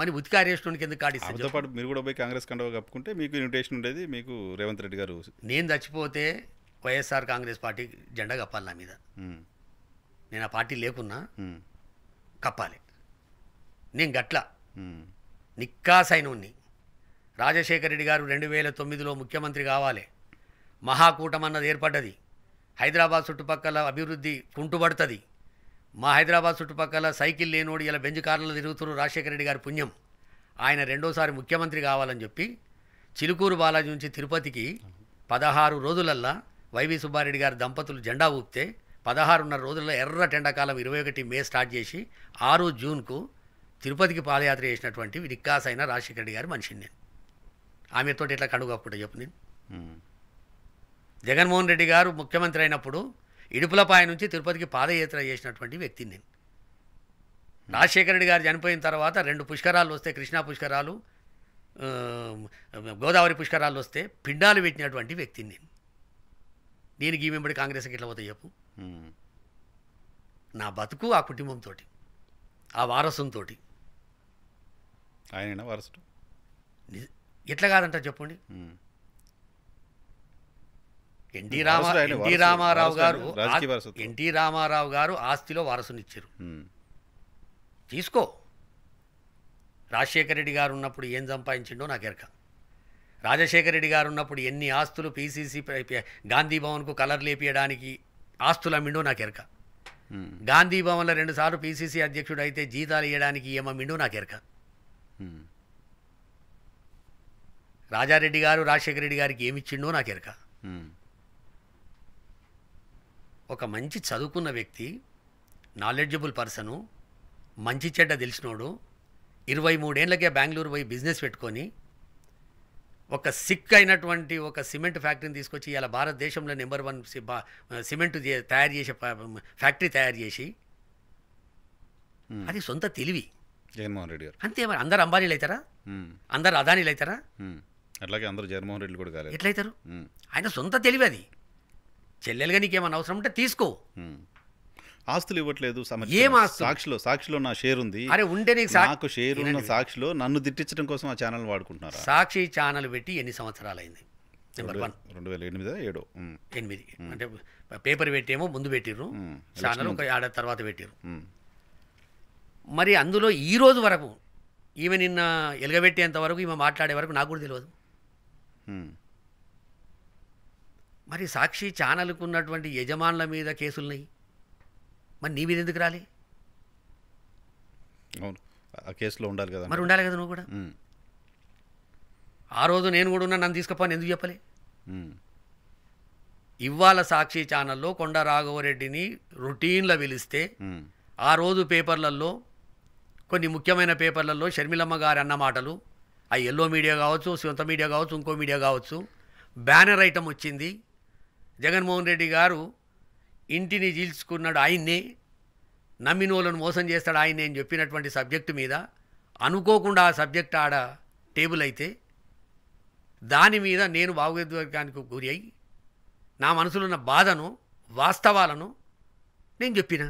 మరి ఉతికి ఆరేసినోడికి ఎందుకు కాడిస్తుంది పాటు మీరు కూడా పోయి కాంగ్రెస్ కండవ కప్పుకుంటే మీకు ఇన్విటేషన్ ఉండేది మీకు రేవంత్ రెడ్డి గారు నేను చచ్చిపోతే వైఎస్ఆర్ కాంగ్రెస్ పార్టీ జెండా కప్పాలి నా మీద నేను ఆ పార్టీ లేకున్నా కప్పాలి నేను గట్ల నిక్కాసైనోన్ని రాజశేఖర రెడ్డి గారు రెండు వేల తొమ్మిదిలో ముఖ్యమంత్రి కావాలి మహాకూటమన్నది ఏర్పడ్డది హైదరాబాద్ చుట్టుపక్కల అభివృద్ధి కుంటుపడుతుంది మా హైదరాబాద్ చుట్టుపక్కల సైకిల్ లేనోడి ఇలా బెంజ్ కార్లు తిరుగుతున్న రాజశేఖర రెడ్డి గారి పుణ్యం ఆయన రెండోసారి ముఖ్యమంత్రి కావాలని చెప్పి చిలుకూరు బాలాజీ నుంచి తిరుపతికి పదహారు రోజులల్లా వైవి సుబ్బారెడ్డి గారి దంపతులు జెండా ఊపితే పదహారున్నర రోజుల్లో ఎర్ర టెండాకాలం ఇరవై ఒకటి మే స్టార్ట్ చేసి ఆరు జూన్కు తిరుపతికి పాదయాత్ర చేసినటువంటి అయిన రాజశేఖర రెడ్డి గారి మనిషిని నేను ఆమెతో ఇట్లా కనుగొప్పుకుంటా చెప్పు నేను జగన్మోహన్ రెడ్డి గారు ముఖ్యమంత్రి అయినప్పుడు ఇడుపులపాయ నుంచి తిరుపతికి పాదయాత్ర చేసినటువంటి వ్యక్తిని నేను రాజశేఖర రెడ్డి గారు చనిపోయిన తర్వాత రెండు పుష్కరాలు వస్తే కృష్ణా పుష్కరాలు గోదావరి పుష్కరాలు వస్తే పిండాలు పెట్టినటువంటి వ్యక్తిని నేను నేను ఈ వెంబడి కాంగ్రెస్కి ఇట్లా పోతే చెప్పు నా బతుకు ఆ కుటుంబంతో ఆ వారసుతో ఆయన వారసుడు ఎట్లా కాదంట చెప్పండి ఎన్టీ రామా ఎన్టీ రామారావు గారు ఎన్టీ రామారావు గారు ఆస్తిలో వారసునిచ్చారు తీసుకో రాజశేఖర రెడ్డి గారు ఉన్నప్పుడు ఏం సంపాదించిండో నాకు ఎరక రాజశేఖర రెడ్డి గారు ఉన్నప్పుడు ఎన్ని ఆస్తులు పీసీసీ గాంధీ భవన్కు కలర్ లేపియడానికి ఆస్తులు అమ్మిండో నాకు ఎరక గాంధీ భవన్లో రెండుసార్లు పీసీసీ అధ్యక్షుడు అయితే జీతాలు ఇవ్వడానికి ఏమమ్మిండో నాకు ఎరక రాజారెడ్డి గారు రాజశేఖర రెడ్డి గారికి ఏమిచ్చిండో నాకు ఎరక ఒక మంచి చదువుకున్న వ్యక్తి నాలెడ్జబుల్ పర్సను మంచి చెడ్డ తెలిసినోడు ఇరవై మూడేళ్లకే బెంగళూరు పోయి బిజినెస్ పెట్టుకొని ఒక సిక్ అయినటువంటి ఒక సిమెంట్ ఫ్యాక్టరీని తీసుకొచ్చి ఇలా భారతదేశంలో నెంబర్ వన్ సిమెంట్ తయారు చేసే ఫ్యాక్టరీ తయారు చేసి అది సొంత తెలివి జగన్మోహన్ రెడ్డి గారు అంతే మరి అందరు అంబానీలు అవుతారా అందరు అదానీలు అవుతారా అట్లాగే అందరూ జగన్మోహన్ రెడ్డి కూడా కాలేదు ఎట్లయితారు ఆయన సొంత తెలివి అది చెల్లెలుగా నీకేమైనా అవసరం ఉంటే తీసుకో ఆస్తులు ఇవ్వట్లేదు ఏం సాక్షిలో సాక్షిలో నా షేర్ ఉంది అరే ఉంటే నాకు షేర్ ఉన్న సాక్షిలో నన్ను తిట్టించడం కోసం ఆ ఛానల్ వాడుకుంటున్నారు సాక్షి ఛానల్ పెట్టి ఎన్ని సంవత్సరాలు అయింది నెంబర్ వన్ రెండు వేల ఎనిమిది ఏడు ఎనిమిది అంటే పేపర్ పెట్టేమో ముందు పెట్టిర్రు ఛానల్ ఒక ఏడాది తర్వాత పెట్టిర్రు మరి అందులో ఈ రోజు వరకు ఈమె నిన్న ఎలగబెట్టేంత వరకు ఈమె మాట్లాడే వరకు నాకు కూడా తెలియదు మరి సాక్షి ఛానల్కు ఉన్నటువంటి యజమానుల మీద కేసులున్నాయి మరి నీ మీద ఎందుకు రాలి అవును ఆ కేసులో ఉండాలి కదా మరి ఉండాలి కదా నువ్వు కూడా ఆ రోజు నేను కూడా ఉన్నా నన్ను తీసుకపోని ఎందుకు చెప్పలే ఇవాళ సాక్షి ఛానల్లో కొండ రాఘవరెడ్డిని రొటీన్లో పిలిస్తే ఆ రోజు పేపర్లలో కొన్ని ముఖ్యమైన పేపర్లలో షర్మిలమ్మ గారు అన్న మాటలు ఆ ఎల్లో మీడియా కావచ్చు సొంత మీడియా కావచ్చు ఇంకో మీడియా కావచ్చు బ్యానర్ ఐటమ్ వచ్చింది జగన్మోహన్ రెడ్డి గారు ఇంటిని చీల్చుకున్నాడు ఆయన్నే నమ్మినోళ్ళను మోసం చేస్తాడు ఆయన్నే నేను చెప్పినటువంటి సబ్జెక్టు మీద అనుకోకుండా ఆ సబ్జెక్ట్ ఆడ టేబుల్ అయితే దాని మీద నేను భావోద్వేగానికి గురి అయి నా మనసులో ఉన్న బాధను వాస్తవాలను నేను చెప్పిన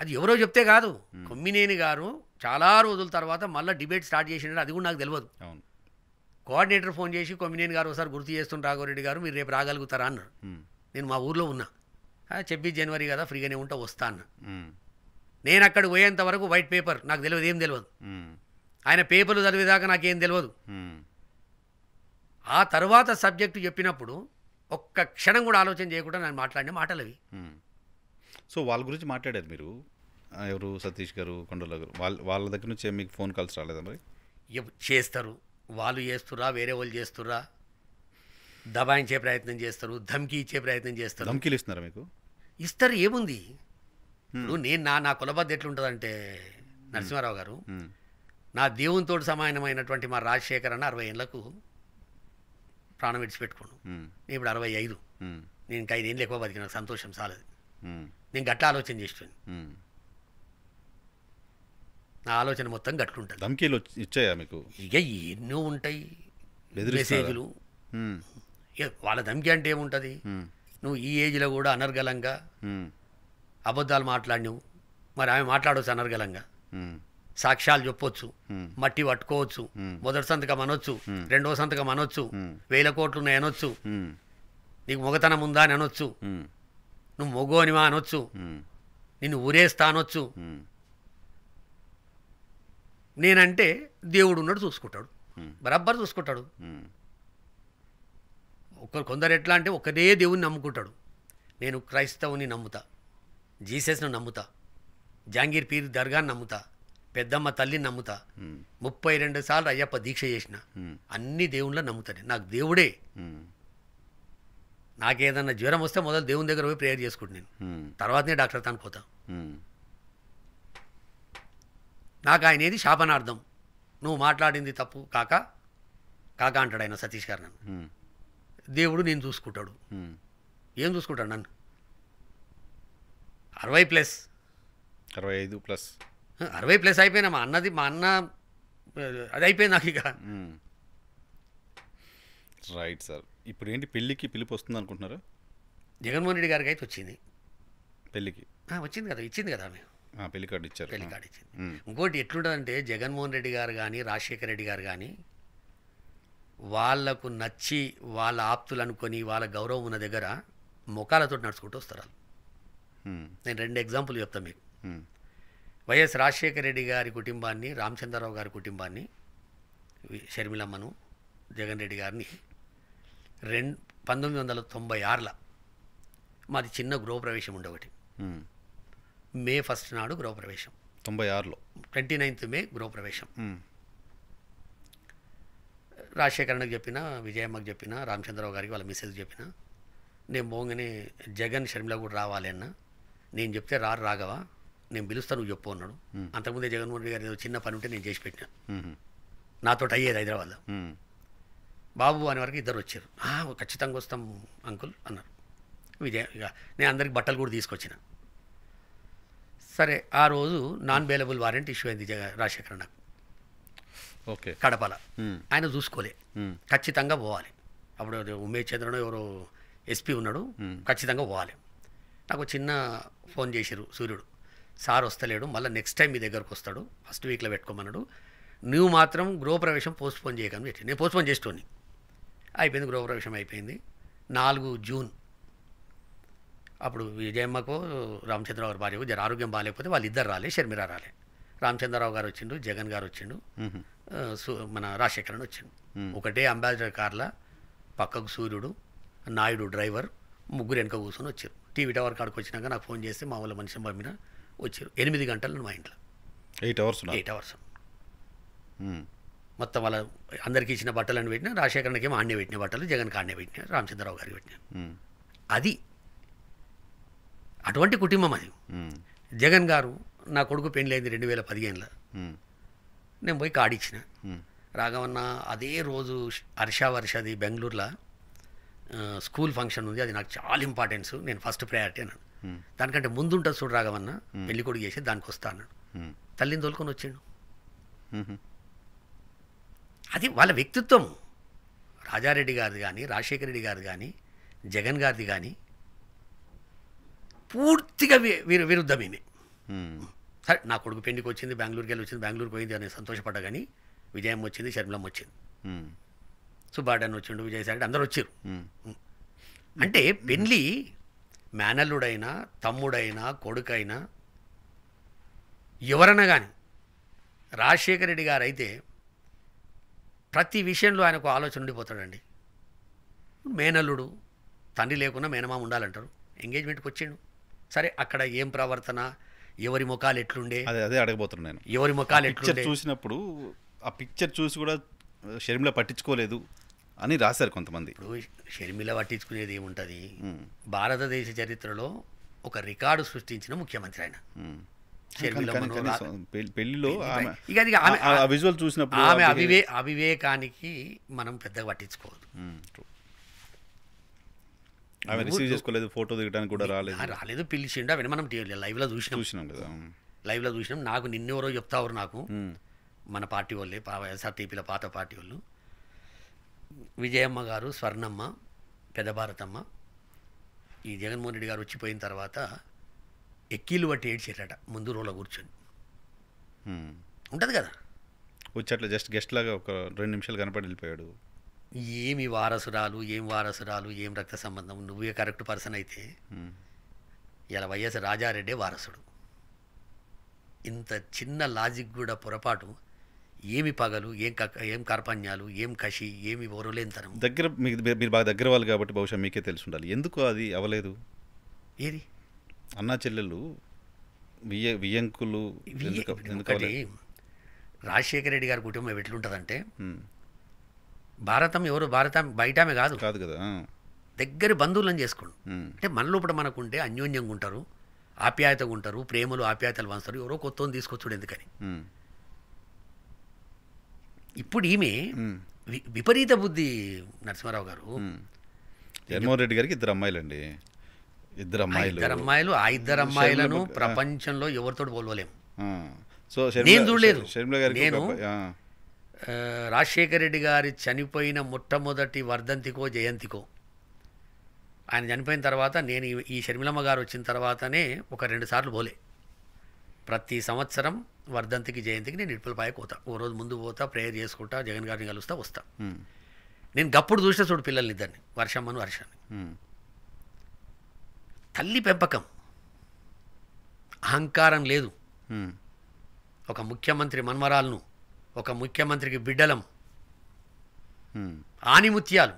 అది ఎవరో చెప్తే కాదు కొమ్మినేని గారు చాలా రోజుల తర్వాత మళ్ళీ డిబేట్ స్టార్ట్ చేసినట్టు అది కూడా నాకు తెలియదు కోఆర్డినేటర్ ఫోన్ చేసి కొమ్మినేని గారు ఒకసారి గుర్తు చేస్తున్న రాఘవరెడ్డి గారు మీరు రేపు రాగలుగుతారా అన్నారు నేను మా ఊర్లో ఉన్నా ఛబ్బీస్ జనవరి కదా ఫ్రీగానే ఉంటా వస్తా అన్న నేను అక్కడ పోయేంత వరకు వైట్ పేపర్ నాకు తెలియదు ఏం తెలియదు ఆయన పేపర్లు చదివేదాకా నాకేం తెలియదు ఆ తర్వాత సబ్జెక్టు చెప్పినప్పుడు ఒక్క క్షణం కూడా ఆలోచన చేయకుండా నేను మాట్లాడిన మాటలు అవి సో వాళ్ళ గురించి మాట్లాడారు మీరు ఎవరు సతీష్ గారు కొండల గారు వాళ్ళ వాళ్ళ దగ్గర నుంచి మీకు ఫోన్ కాల్స్ రాలేదా మరి చేస్తారు వాళ్ళు చేస్తురా వేరే వాళ్ళు చేస్తురా దబాయించే ప్రయత్నం చేస్తారు ధమ్కి ఇచ్చే ప్రయత్నం చేస్తారు ధమ్కీలు ఇస్తున్నారు మీకు ఇస్తారు ఏముంది నువ్వు నేను నా నా కులబద్ధ ఎట్లుంటుందంటే నరసింహారావు గారు నా దేవునితో సమానమైనటువంటి మా రాజశేఖర్ అన్న అరవై ఏళ్ళకు ప్రాణం విడిచిపెట్టుకోను నేను ఇప్పుడు అరవై ఐదు నేను ఇంకా ఐదేళ్ళు ఎక్కువ బతికిన సంతోషం చాలదు నేను గట్ట ఆలోచన చేస్తాను నా ఆలోచన మొత్తం గట్టుకుంటాను మీకు ఇక ఎన్నో ఉంటాయి మెసేజ్లు వాళ్ళ ధమ్కి అంటే ఏముంటుంది నువ్వు ఈ ఏజ్లో కూడా అనర్గలంగా అబద్ధాలు మాట్లాడినవు మరి ఆమె మాట్లాడవచ్చు అనర్గలంగా సాక్ష్యాలు చెప్పొచ్చు మట్టి పట్టుకోవచ్చు మొదటి సంతకం అనొచ్చు రెండవ సంతకం అనొచ్చు వేల కోట్లు ఉన్నాయి అనొచ్చు నీకు మొగతనం ఉందా అని అనొచ్చు నువ్వు మొగోనివా అనొచ్చు నిన్ను ఊరేస్తా అనొచ్చు నేనంటే దేవుడు ఉన్నాడు చూసుకుంటాడు బరాబర్ చూసుకుంటాడు ఒక్కరు కొందరు ఎట్లా అంటే ఒకరే దేవుని నమ్ముకుంటాడు నేను క్రైస్తవుని నమ్ముతా జీసస్ను నమ్ముతా జాంగీర్ పీర్ దర్గాని నమ్ముతా పెద్దమ్మ తల్లిని నమ్ముతా ముప్పై రెండు సార్లు అయ్యప్ప దీక్ష చేసిన అన్ని దేవుళ్ళ నమ్ముతాడు నాకు దేవుడే నాకేదన్నా జ్వరం వస్తే మొదలు దేవుని దగ్గర పోయి ప్రేయర్ చేసుకుంటున్నాను తర్వాతనే డాక్టర్ తాను పోతా నాకు ఆయన ఏది శాపనార్థం నువ్వు మాట్లాడింది తప్పు కాక కాక అంటాడు ఆయన సతీష్ గారు నన్ను దేవుడు నేను చూసుకుంటాడు ఏం చూసుకుంటాడు నన్ను అరవై ప్లస్ అరవై ఐదు ప్లస్ అరవై ప్లస్ అయిపోయినా మా అన్నది మా అన్న అది అయిపోయింది నాకు ఇక రైట్ సార్ ఇప్పుడు ఏంటి పెళ్ళికి పిలుపు వస్తుంది అనుకుంటున్నారు జగన్మోహన్ రెడ్డి గారికి అయితే వచ్చింది పెళ్ళికి వచ్చింది కదా ఇచ్చింది కదా ఆమె పెళ్లి కార్డు ఇచ్చారు పెళ్లి కార్డు ఇచ్చింది ఇంకోటి ఎట్లుంటుందంటే జగన్మోహన్ రెడ్డి గారు కానీ రాజశేఖర రెడ్డి గారు కానీ వాళ్లకు నచ్చి వాళ్ళ ఆప్తులు అనుకొని వాళ్ళ గౌరవం ఉన్న దగ్గర ముఖాలతో నడుచుకుంటూ వస్తారు నేను రెండు ఎగ్జాంపుల్ చెప్తాను మీకు వైఎస్ రాజశేఖర రెడ్డి గారి కుటుంబాన్ని రామచంద్రరావు గారి కుటుంబాన్ని షర్మిలమ్మను జగన్ రెడ్డి గారిని రెండు పంతొమ్మిది వందల తొంభై ఆరుల మాది చిన్న గృహప్రవేశం ఉండే ఒకటి మే ఫస్ట్ నాడు గృహప్రవేశం తొంభై ఆరులో ట్వంటీ నైన్త్ మే గృహప్రవేశం రాజశేఖరణకు చెప్పిన విజయమ్మకు చెప్పిన రామచంద్రరావు గారికి వాళ్ళ మెసేజ్ చెప్పిన నేను మోంగిని జగన్ షర్మిల కూడా రావాలి అన్న నేను చెప్తే రారు రాగవా నేను పిలుస్తా నువ్వు చెప్పు అన్నాడు అంతకుముందే జగన్మోహన్ రెడ్డి గారి చిన్న పని ఉంటే నేను చేసి పెట్టిన నాతో అయ్యేది హైదరాబాద్లో బాబు అనే వరకు ఇద్దరు వచ్చారు ఖచ్చితంగా వస్తాం అంకుల్ అన్నారు విజయ నేను అందరికి బట్టలు కూడా తీసుకొచ్చిన సరే ఆ రోజు నాన్ బేలబుల్ వారెంట్ ఇష్యూ అయింది రాజశేఖర్ నాకు కడపల ఆయన చూసుకోలే ఖచ్చితంగా పోవాలి అప్పుడు ఉమేష్ చంద్రను ఎవరో ఎస్పీ ఉన్నాడు ఖచ్చితంగా పోవాలి నాకు చిన్న ఫోన్ చేశారు సూర్యుడు సార్ వస్తలేడు మళ్ళీ నెక్స్ట్ టైం మీ దగ్గరకు వస్తాడు ఫస్ట్ వీక్లో పెట్టుకోమన్నాడు నువ్వు మాత్రం గృహప్రవేశం పోస్ట్పోన్ చేయకని చెప్పి నేను పోస్ట్పోన్ చేసుకోని అయిపోయింది గృహప్రవేశం అయిపోయింది నాలుగు జూన్ అప్పుడు విజయమ్మకు రామచంద్రరావు భార్యకు జర ఆరోగ్యం బాగాలేకపోతే వాళ్ళిద్దరు రాలే షర్మిరా రాలే రామచంద్రరావు గారు వచ్చిండు జగన్ గారు వచ్చిండు మన రాజశేఖరన్ వచ్చిండు ఒకటే అంబాసిడర్ కార్ల పక్కకు సూర్యుడు నాయుడు డ్రైవర్ ముగ్గురు వెనక కూర్చొని వచ్చారు టీవీ టవర్ కాడికి వచ్చినాక నాకు ఫోన్ చేస్తే మా వాళ్ళ మనిషిని పంపిన వచ్చారు ఎనిమిది గంటలు మా ఇంట్లో ఎయిట్ అవర్స్ ఎయిట్ అవర్స్ మొత్తం వాళ్ళ అందరికీ ఇచ్చిన బట్టలను పెట్టిన రాజశేఖరన్కి ఏమో ఆన్నే పెట్టిన బట్టలు జగన్కి ఆన్నే పెట్టిన రామచంద్రరావు గారికి పెట్టిన అది అటువంటి కుటుంబం అది జగన్ గారు నా కొడుకు పెళ్ళైంది రెండు వేల పదిహేనులో నేను పోయి కాడిచ్చిన రాఘవన్న అదే రోజు హర్ష వర్షది బెంగళూరులో స్కూల్ ఫంక్షన్ ఉంది అది నాకు చాలా ఇంపార్టెన్స్ నేను ఫస్ట్ ప్రయారిటీ అన్నాడు దానికంటే ముందుంటుంది చూడు రాఘవన్న పెళ్లి కొడుకు చేసి దానికి వస్తా అన్నాడు తల్లిని తోలుకొని వచ్చాడు అది వాళ్ళ వ్యక్తిత్వం రాజారెడ్డి గారిది కానీ రాజశేఖర రెడ్డి గారు కానీ జగన్ గారిది కానీ పూర్తిగా విరుద్ధమేమే సరే నా కొడుకు పెండికి వచ్చింది బెంగళూరుకి వెళ్ళి వచ్చింది బెంగళూరు పోయింది అని సంతోషపడ్డా కానీ విజయం వచ్చింది షర్మిలమ్మ వచ్చింది సుబ్బాడని వచ్చిండు విజయసాగర్ అందరు వచ్చారు అంటే పెళ్ళి మేనల్లుడైనా తమ్ముడైనా కొడుకైనా ఎవరన్నా కానీ రాజశేఖర రెడ్డి గారు అయితే ప్రతి విషయంలో ఆయనకు ఆలోచన ఉండిపోతాడండి మేనల్లుడు తండ్రి లేకుండా మేనమామ ఉండాలంటారు ఎంగేజ్మెంట్కి వచ్చిండు సరే అక్కడ ఏం ప్రవర్తన ఎవరి ముఖాలు ఎట్లుండే అదే అదే అడగబోతున్నాను ఎవరి ముఖాలు పిక్చర్ చూసినప్పుడు ఆ పిక్చర్ చూసి కూడా షర్మిల పట్టించుకోలేదు అని రాశారు కొంతమంది ఇప్పుడు షర్మిల పట్టించుకునేది ఏముంటుంది భారతదేశ చరిత్రలో ఒక రికార్డు సృష్టించిన ముఖ్యమంత్రి ఆయన పెళ్లిలో విజువల్ చూసినప్పుడు ఆమె అవివే అవివేకానికి మనం పెద్దగా పట్టించుకోవద్దు ఆమె రిసీవ్ చేసుకోలేదు ఫోటో దిగడానికి కూడా రాలేదు రాలేదు పిలిచిండు అవన్నీ మనం లో చూసినాం చూసినాం కదా లో చూసినాం నాకు నిన్నెవరో చెప్తావరు నాకు మన పార్టీ వాళ్ళే ఎస్ఆర్టీపీల పాత పార్టీ వాళ్ళు విజయమ్మ గారు స్వర్ణమ్మ భారతమ్మ ఈ జగన్మోహన్ రెడ్డి గారు వచ్చిపోయిన తర్వాత ఎక్కీలు పట్టి ఏడ్చేట ముందు రోలో కూర్చొని ఉంటుంది కదా వచ్చేట్లా జస్ట్ గెస్ట్ లాగా ఒక రెండు నిమిషాలు కనపడి వెళ్ళిపోయాడు ఏమి వారసురాలు ఏం వారసురాలు ఏం రక్త సంబంధం నువ్వే కరెక్ట్ పర్సన్ అయితే ఇలా వైఎస్ రాజారెడ్డే వారసుడు ఇంత చిన్న లాజిక్ కూడా పొరపాటు ఏమి పగలు ఏం క ఏం కార్పణ్యాలు ఏం కషి ఏమి ఓరలేనితనం దగ్గర మీకు మీరు బాగా దగ్గర వాళ్ళు కాబట్టి బహుశా మీకే తెలిసి ఉండాలి ఎందుకు అది అవ్వలేదు ఏది అన్నా చెల్లెలు వియ వియంకులు రాజశేఖర రెడ్డి గారి కుటుంబం ఎట్లుంటుందంటే భారతం ఎవరు భారత బయటమే కాదు కాదు కదా దగ్గర బంధువులను చేసుకోండి అంటే మన లోపల మనకుంటే అన్యోన్యంగా ఉంటారు ఆప్యాయతగా ఉంటారు ప్రేమలు ఆప్యాయతలు వస్తారు ఎవరో కొత్త తీసుకొచ్చుడు ఎందుకని ఇప్పుడు ఈమె విపరీత బుద్ధి నరసింహారావు గారు జగన్మోహన్ రెడ్డి గారికి ఇద్దరు అమ్మాయిలండి ఇద్దరు అమ్మాయిలు ఇద్దరు అమ్మాయిలు ఆ ఇద్దరు అమ్మాయిలను ప్రపంచంలో ఎవరితో పోల్వలేము సో నేను చూడలేదు నేను రాజశేఖర రెడ్డి గారి చనిపోయిన మొట్టమొదటి వర్ధంతికో జయంతికో ఆయన చనిపోయిన తర్వాత నేను ఈ షర్మిలమ్మ గారు వచ్చిన తర్వాతనే ఒక రెండు సార్లు పోలే ప్రతి సంవత్సరం వర్ధంతికి జయంతికి నేను ఇడుపులపాయ పోతా ఓ రోజు ముందు పోతా ప్రేయర్ చేసుకుంటా జగన్ గారిని కలుస్తా వస్తా నేను గప్పుడు చూసిన చూడు పిల్లల్ని ఇద్దరిని వర్షం వర్షాన్ని తల్లి పెంపకం అహంకారం లేదు ఒక ముఖ్యమంత్రి మన్మరాలను ఒక ముఖ్యమంత్రికి బిడ్డలం ఆనిముత్యాలు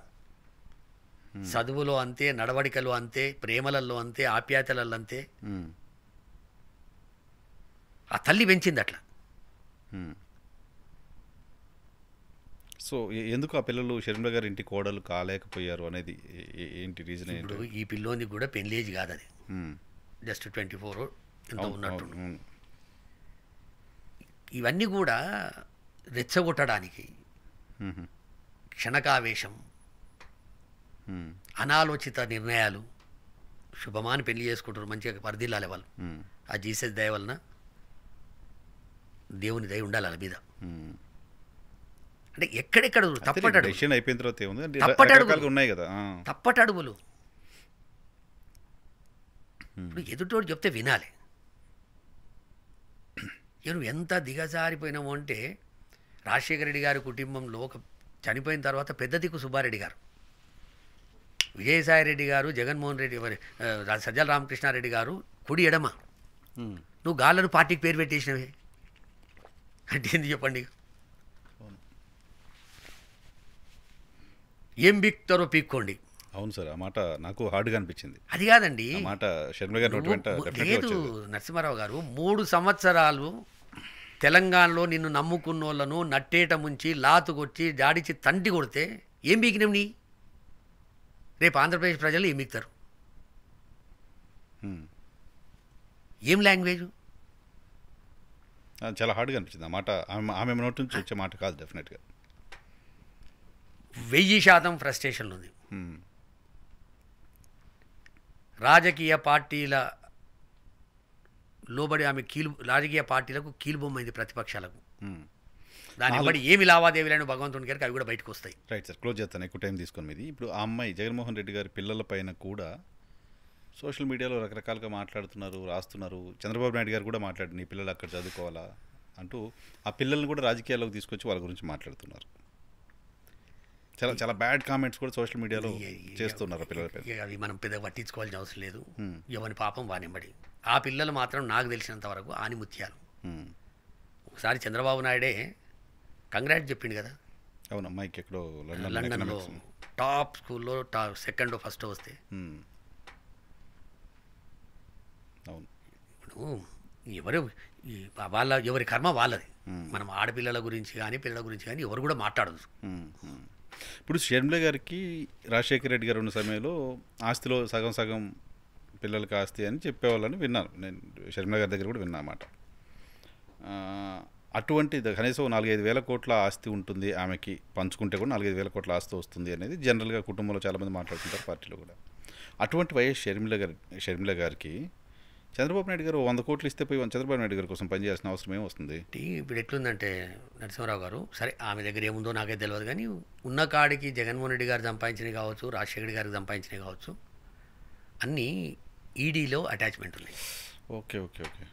చదువులో అంతే నడవడికలు అంతే ప్రేమలలో అంతే ఆప్యాయతలలో అంతే ఆ తల్లి పెంచింది అట్లా సో ఎందుకు ఆ పిల్లలు షర్మిల గారి ఇంటి కోడలు కాలేకపోయారు అనేది ఏంటి రీజన్ ఇప్పుడు ఈ పిల్లోని కూడా పెళ్ళేజ్ కాదు అది జస్ట్ ట్వంటీ ఫోర్ ఎంత ఉన్నట్టు ఇవన్నీ కూడా రెచ్చగొట్టడానికి క్షణకావేశం అనాలోచిత నిర్ణయాలు శుభమాని పెళ్లి చేసుకుంటారు మంచిగా పరిధిల్లాలి వాళ్ళు ఆ జీసస్ దయ వలన దేవుని దయ ఉండాలి వాళ్ళ మీద అంటే ఎక్కడెక్కడ తప్పటడుగులు ఉన్నాయి కదా తప్పటడుగులు ఇప్పుడు ఎదుటోడు చెప్తే వినాలి నువ్వు ఎంత దిగజారిపోయినావు అంటే రాజశేఖర రెడ్డి గారి కుటుంబంలో ఒక చనిపోయిన తర్వాత పెద్ద దిక్కు సుబ్బారెడ్డి గారు విజయసాయిరెడ్డి గారు జగన్మోహన్ రెడ్డి సజ్జల రామకృష్ణారెడ్డి గారు కుడి ఎడమ నువ్వు గాళ్ళను పార్టీకి పేరు పెట్టేసినవి అంటే ఏంది చెప్పండి ఏం బిక్తారో పీక్కోండి అవును సార్ ఆ మాట నాకు హార్డ్గా అనిపించింది అది కాదండి మాట శర్మ గారు లేదు నరసింహారావు గారు మూడు సంవత్సరాలు తెలంగాణలో నిన్ను నమ్ముకున్న వాళ్ళను నట్టేట ముంచి లాతుకొచ్చి జాడిచి తంటి కొడితే ఏం బీకినాం నీ రేపు ఆంధ్రప్రదేశ్ ప్రజలు ఏం బీక్తారు ఏం లాంగ్వేజ్ చాలా హార్డ్గా అనిపించింది ఆ మాట ఆమె నోటి నుంచి వచ్చే మాట కాదు డెఫినెట్గా వెయ్యి శాతం ఫ్రస్ట్రేషన్ ఉంది రాజకీయ పార్టీల లోబడి ఆమె కీలు రాజకీయ పార్టీలకు కీలుబొమ్మైంది ప్రతిపక్షాలకు దాన్ని బట్టి ఏమి లావాదేవీలను భగవంతుని గారికి అవి కూడా బయటకు వస్తాయి రైట్ సార్ క్లోజ్ చేస్తాను ఎక్కువ టైం తీసుకొని మీది ఇప్పుడు ఆ అమ్మాయి జగన్మోహన్ రెడ్డి గారి పిల్లల పైన కూడా సోషల్ మీడియాలో రకరకాలుగా మాట్లాడుతున్నారు రాస్తున్నారు చంద్రబాబు నాయుడు గారు కూడా మాట్లాడి నీ పిల్లలు అక్కడ చదువుకోవాలా అంటూ ఆ పిల్లల్ని కూడా రాజకీయాల్లోకి తీసుకొచ్చి వాళ్ళ గురించి మాట్లాడుతున్నారు చాలా చాలా బ్యాడ్ కామెంట్స్ కూడా సోషల్ మీడియాలో చేస్తున్నారు పిల్లలపై అది మనం పెద్ద పట్టించుకోవాల్సిన అవసరం లేదు ఎవరి పాపం వానివ్వడి ఆ పిల్లలు మాత్రం నాకు తెలిసినంత వరకు ఆనిముత్యాలు ఒకసారి చంద్రబాబు నాయుడే కంగ్రాట్ చెప్పిండు కదా అవును అమ్మాయికి ఎక్కడో లండన్లో టాప్ స్కూల్లో టాప్ సెకండ్ ఫస్ట్ వస్తే అవును ఇప్పుడు ఎవరు వాళ్ళ ఎవరి కర్మ వాళ్ళది మనం ఆడపిల్లల గురించి కానీ పిల్లల గురించి కానీ ఎవరు కూడా మాట్లాడదు ఇప్పుడు షర్మిల గారికి రాజశేఖర రెడ్డి గారు ఉన్న సమయంలో ఆస్తిలో సగం సగం పిల్లలకి ఆస్తి అని చెప్పేవాళ్ళని విన్నాను నేను షర్మిల గారి దగ్గర కూడా విన్నా అనమాట అటువంటి కనీసం నాలుగైదు వేల కోట్ల ఆస్తి ఉంటుంది ఆమెకి పంచుకుంటే కూడా నాలుగైదు వేల కోట్ల ఆస్తి వస్తుంది అనేది జనరల్గా కుటుంబంలో చాలామంది మాట్లాడుతుంటారు పార్టీలో కూడా అటువంటి వైఎస్ షర్మిల గారి షర్మిల గారికి చంద్రబాబు నాయుడు గారు వంద కోట్లు ఇస్తే పోయి చంద్రబాబు నాయుడు గారి కోసం పనిచేయాల్సిన అవసరం ఏమొస్తుంది ఇప్పుడు ఎట్లుందంటే నరసింహరావు గారు సరే ఆమె దగ్గర ఏముందో నాకే తెలియదు కానీ ఉన్న కాడికి జగన్మోహన్ రెడ్డి గారు సంపాదించినవి కావచ్చు రాజశేఖర్ గారికి సంపాదించినవి కావచ్చు అన్నీ ఈడీలో e అటాచ్మెంట్ ఉన్నాయి ఓకే ఓకే ఓకే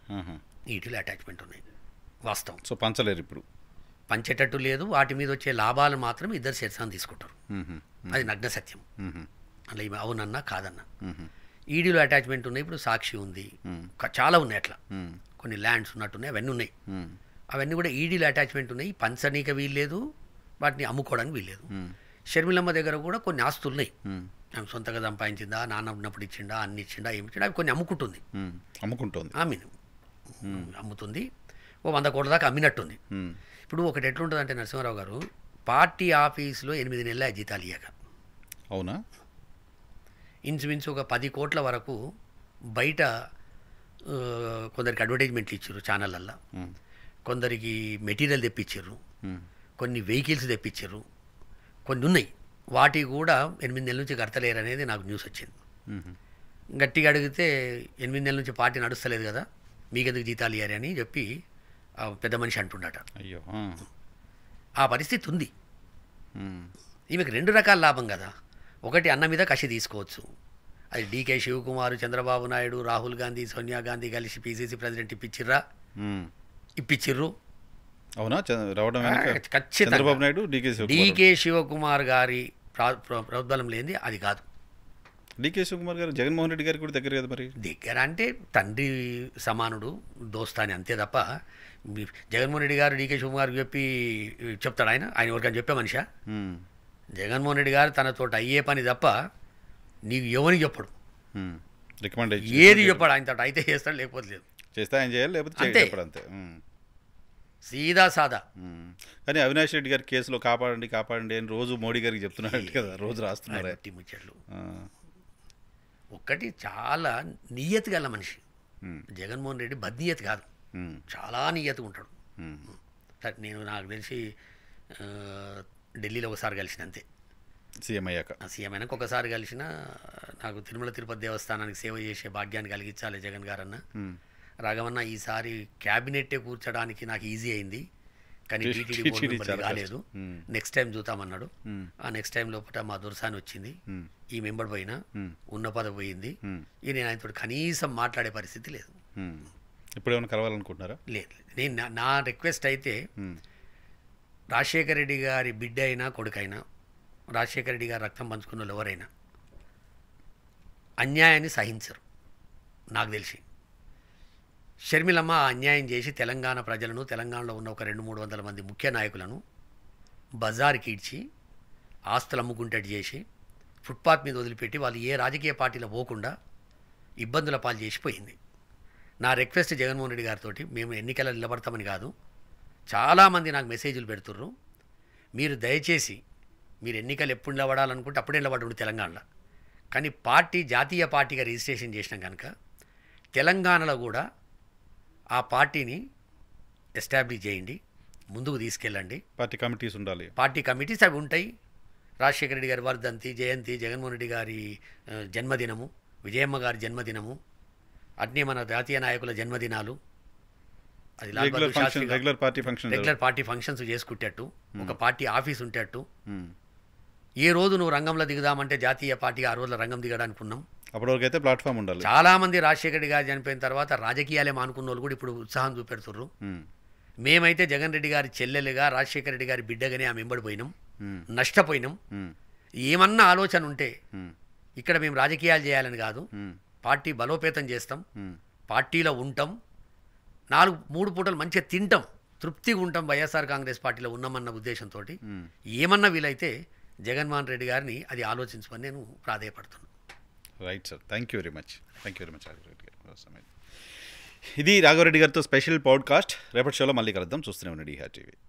ఈడీలో e అటాచ్మెంట్ ఉన్నాయి వాస్తవం సో పంచలేరు ఇప్పుడు పంచేటట్టు లేదు వాటి మీద వచ్చే లాభాలు మాత్రం ఇద్దరు శరీరాన్ని తీసుకుంటారు అది నగ్న సత్యం అలా ఇవి అవునన్నా కాదన్నా ఈడీలో అటాచ్మెంట్ ఉన్నాయి ఇప్పుడు సాక్షి ఉంది చాలా ఉన్నాయి అట్లా కొన్ని ల్యాండ్స్ ఉన్నట్టున్నాయి అవన్నీ ఉన్నాయి అవన్నీ కూడా ఈడీలో e అటాచ్మెంట్ ఉన్నాయి పంచనీక వీల్లేదు వాటిని అమ్ముకోవడానికి వీల్లేదు షర్మిలమ్మ దగ్గర కూడా కొన్ని ఆస్తులు ఉన్నాయి ఆమె సొంతగా సంపాదించిందా నాన్న ఉన్నప్పుడు ఇచ్చిందా అన్ని ఇచ్చిందా ఏమి ఇచ్చిండా అవి కొన్ని అమ్ముకుంటుంది అమ్ముకుంటుంది ఆమె అమ్ముతుంది ఓ వంద కోట్ల దాకా అమ్మినట్టుంది ఇప్పుడు ఒకటి ఎట్లుంటుంది అంటే నరసింహారావు గారు పార్టీ ఆఫీస్లో ఎనిమిది నెలల జీతాలు ఇయ్యాక అవునా ఇంచుమించు ఒక పది కోట్ల వరకు బయట కొందరికి అడ్వర్టైజ్మెంట్లు ఇచ్చారు ఛానళ్ళల్లో కొందరికి మెటీరియల్ తెప్పించారు కొన్ని వెహికల్స్ తెప్పించారు కొన్ని ఉన్నాయి వాటి కూడా ఎనిమిది నెలల నుంచి కడతలేరు అనేది నాకు న్యూస్ వచ్చింది గట్టిగా అడిగితే ఎనిమిది నెలల నుంచి పార్టీ నడుస్తలేదు కదా మీకెందుకు జీతాలు ఇయ్యారు అని చెప్పి పెద్ద మనిషి అంటుండట అయ్యో ఆ పరిస్థితి ఉంది ఈమెకు రెండు రకాల లాభం కదా ఒకటి అన్న మీద కసి తీసుకోవచ్చు అది డికే శివకుమార్ చంద్రబాబు నాయుడు రాహుల్ గాంధీ సోనియా గాంధీ కలిసి పీసీసీ ప్రెసిడెంట్ ఇప్పించిర్రా ఇప్పించిర్రు అవునా రావడం ఖచ్చితంగా శివకుమార్ గారి ప్రభుత్వం లేనిది అది కాదు డికే శివకుమార్ గారు జగన్మోహన్ రెడ్డి గారు కూడా దగ్గర కదా మరి దగ్గర అంటే తండ్రి సమానుడు దోస్తాని అంతే తప్ప జగన్మోహన్ రెడ్డి గారు డికే శివకుమార్ చెప్పి చెప్తాడు ఆయన ఆయన ఎవరికైనా చెప్పే మనిషా జగన్మోహన్ రెడ్డి గారు తనతో అయ్యే పని తప్ప నీకు ఎవరికి చెప్పడు రికమెండ్ ఏది చెప్పాడు ఆయన తోట అయితే చేస్తాడు లేకపోతే లేదు చేస్తే ఆయన చేయాలి లేకపోతే అంతే సీదా సాదా కానీ అవినాష్ రెడ్డి గారి కేసులో కాపాడండి కాపాడండి అని రోజు మోడీ గారికి చెప్తున్నాడు కదా రోజు రాస్తున్నారు ఒక్కటి చాలా నియతి గల మనిషి జగన్మోహన్ రెడ్డి బద్నీయత కాదు చాలా నియతగా ఉంటాడు సరే నేను నాకు తెలిసి ఢిల్లీలో ఒకసారి కలిసిన అంతే సీఎం అయ్యాక సీఎం అయినాక ఒకసారి కలిసిన నాకు తిరుమల తిరుపతి దేవస్థానానికి సేవ చేసే భాగ్యాన్ని కలిగించాలి జగన్ గారన్న రాఘవన్న ఈసారి క్యాబినెట్టే కూర్చడానికి నాకు ఈజీ అయింది కానీ టీటీడీ బోర్డు మెంబర్ కాలేదు నెక్స్ట్ టైం చూద్దామన్నాడు ఆ నెక్స్ట్ టైం లోపల మా దొరసాని వచ్చింది ఈ మెంబర్ పోయినా ఉన్న పదవి పోయింది ఈ నేను ఆయనతో కనీసం మాట్లాడే పరిస్థితి లేదు ఇప్పుడు ఏమైనా కలవాలనుకుంటున్నారా లేదు నేను నా రిక్వెస్ట్ అయితే రాజశేఖర రెడ్డి గారి బిడ్డ అయినా కొడుకైనా రాజశేఖర రెడ్డి గారు రక్తం పంచుకున్న ఎవరైనా అన్యాయాన్ని సహించరు నాకు తెలిసి షర్మిలమ్మ అన్యాయం చేసి తెలంగాణ ప్రజలను తెలంగాణలో ఉన్న ఒక రెండు మూడు వందల మంది ముఖ్య నాయకులను బజార్కి ఇడ్చి ఆస్తులు అమ్ముకుంటే చేసి ఫుట్పాత్ మీద వదిలిపెట్టి వాళ్ళు ఏ రాజకీయ పార్టీలో పోకుండా ఇబ్బందుల పాలు చేసిపోయింది నా రిక్వెస్ట్ జగన్మోహన్ రెడ్డి గారితో మేము ఎన్నికల నిలబడతామని కాదు చాలామంది నాకు మెసేజ్లు పెడుతుర్రు మీరు దయచేసి మీరు ఎన్నికలు ఎప్పుడు నిలబడాలనుకుంటే అప్పుడే నిలబడి తెలంగాణలో కానీ పార్టీ జాతీయ పార్టీగా రిజిస్ట్రేషన్ చేసినాం కనుక తెలంగాణలో కూడా ఆ పార్టీని ఎస్టాబ్లిష్ చేయండి ముందుకు తీసుకెళ్ళండి పార్టీ కమిటీస్ ఉండాలి పార్టీ కమిటీస్ అవి ఉంటాయి రాజశేఖర రెడ్డి గారి వర్ధంతి జయంతి జగన్మోహన్ రెడ్డి గారి జన్మదినము విజయమ్మ గారి జన్మదినము అట్నే మన జాతీయ నాయకుల జన్మదినాలు అది regular party function regular party functions చేసుకుంటేట్టు ఒక hmm. పార్టీ ఆఫీస్ ఉంటేట్టు hmm. ఏ రోజు నువ్వు రంగంలో దిగుదామంటే జాతీయ పార్టీ ఆ రోజుల రంగం దిగడానికి ఉన్నాం అప్పటివరకైతే ప్లాట్ఫామ్ ఉండాలి చాలామంది రాజశేఖర రెడ్డి గారు చనిపోయిన తర్వాత రాజకీయాలే మానుకున్న వాళ్ళు కూడా ఇప్పుడు ఉత్సాహం చూపెడుతుర్రు మేమైతే జగన్ రెడ్డి గారి చెల్లెలుగా రాజశేఖర రెడ్డి గారి బిడ్డగానే ఆమె పోయినాం నష్టపోయినాం ఏమన్నా ఆలోచన ఉంటే ఇక్కడ మేము రాజకీయాలు చేయాలని కాదు పార్టీ బలోపేతం చేస్తాం పార్టీలో ఉంటాం నాలుగు మూడు పూటలు మంచిగా తింటాం తృప్తిగా ఉంటాం వైఎస్ఆర్ కాంగ్రెస్ పార్టీలో ఉన్నామన్న ఉద్దేశంతో ఏమన్నా వీలైతే జగన్మోహన్ రెడ్డి గారిని అది ఆలోచించమని నేను ప్రాధాయపడుతున్నాను right sir thank you very much thank you very much Raghavareddy garu ఇది రాఘవరెడ్డి గారితో స్పెషల్ పాడ్కాస్ట్ రేపటి షోలో మళ్ళీ కలుద్దాం చూస్తూనే ఉన్నాడు ఈహార్ టీవీ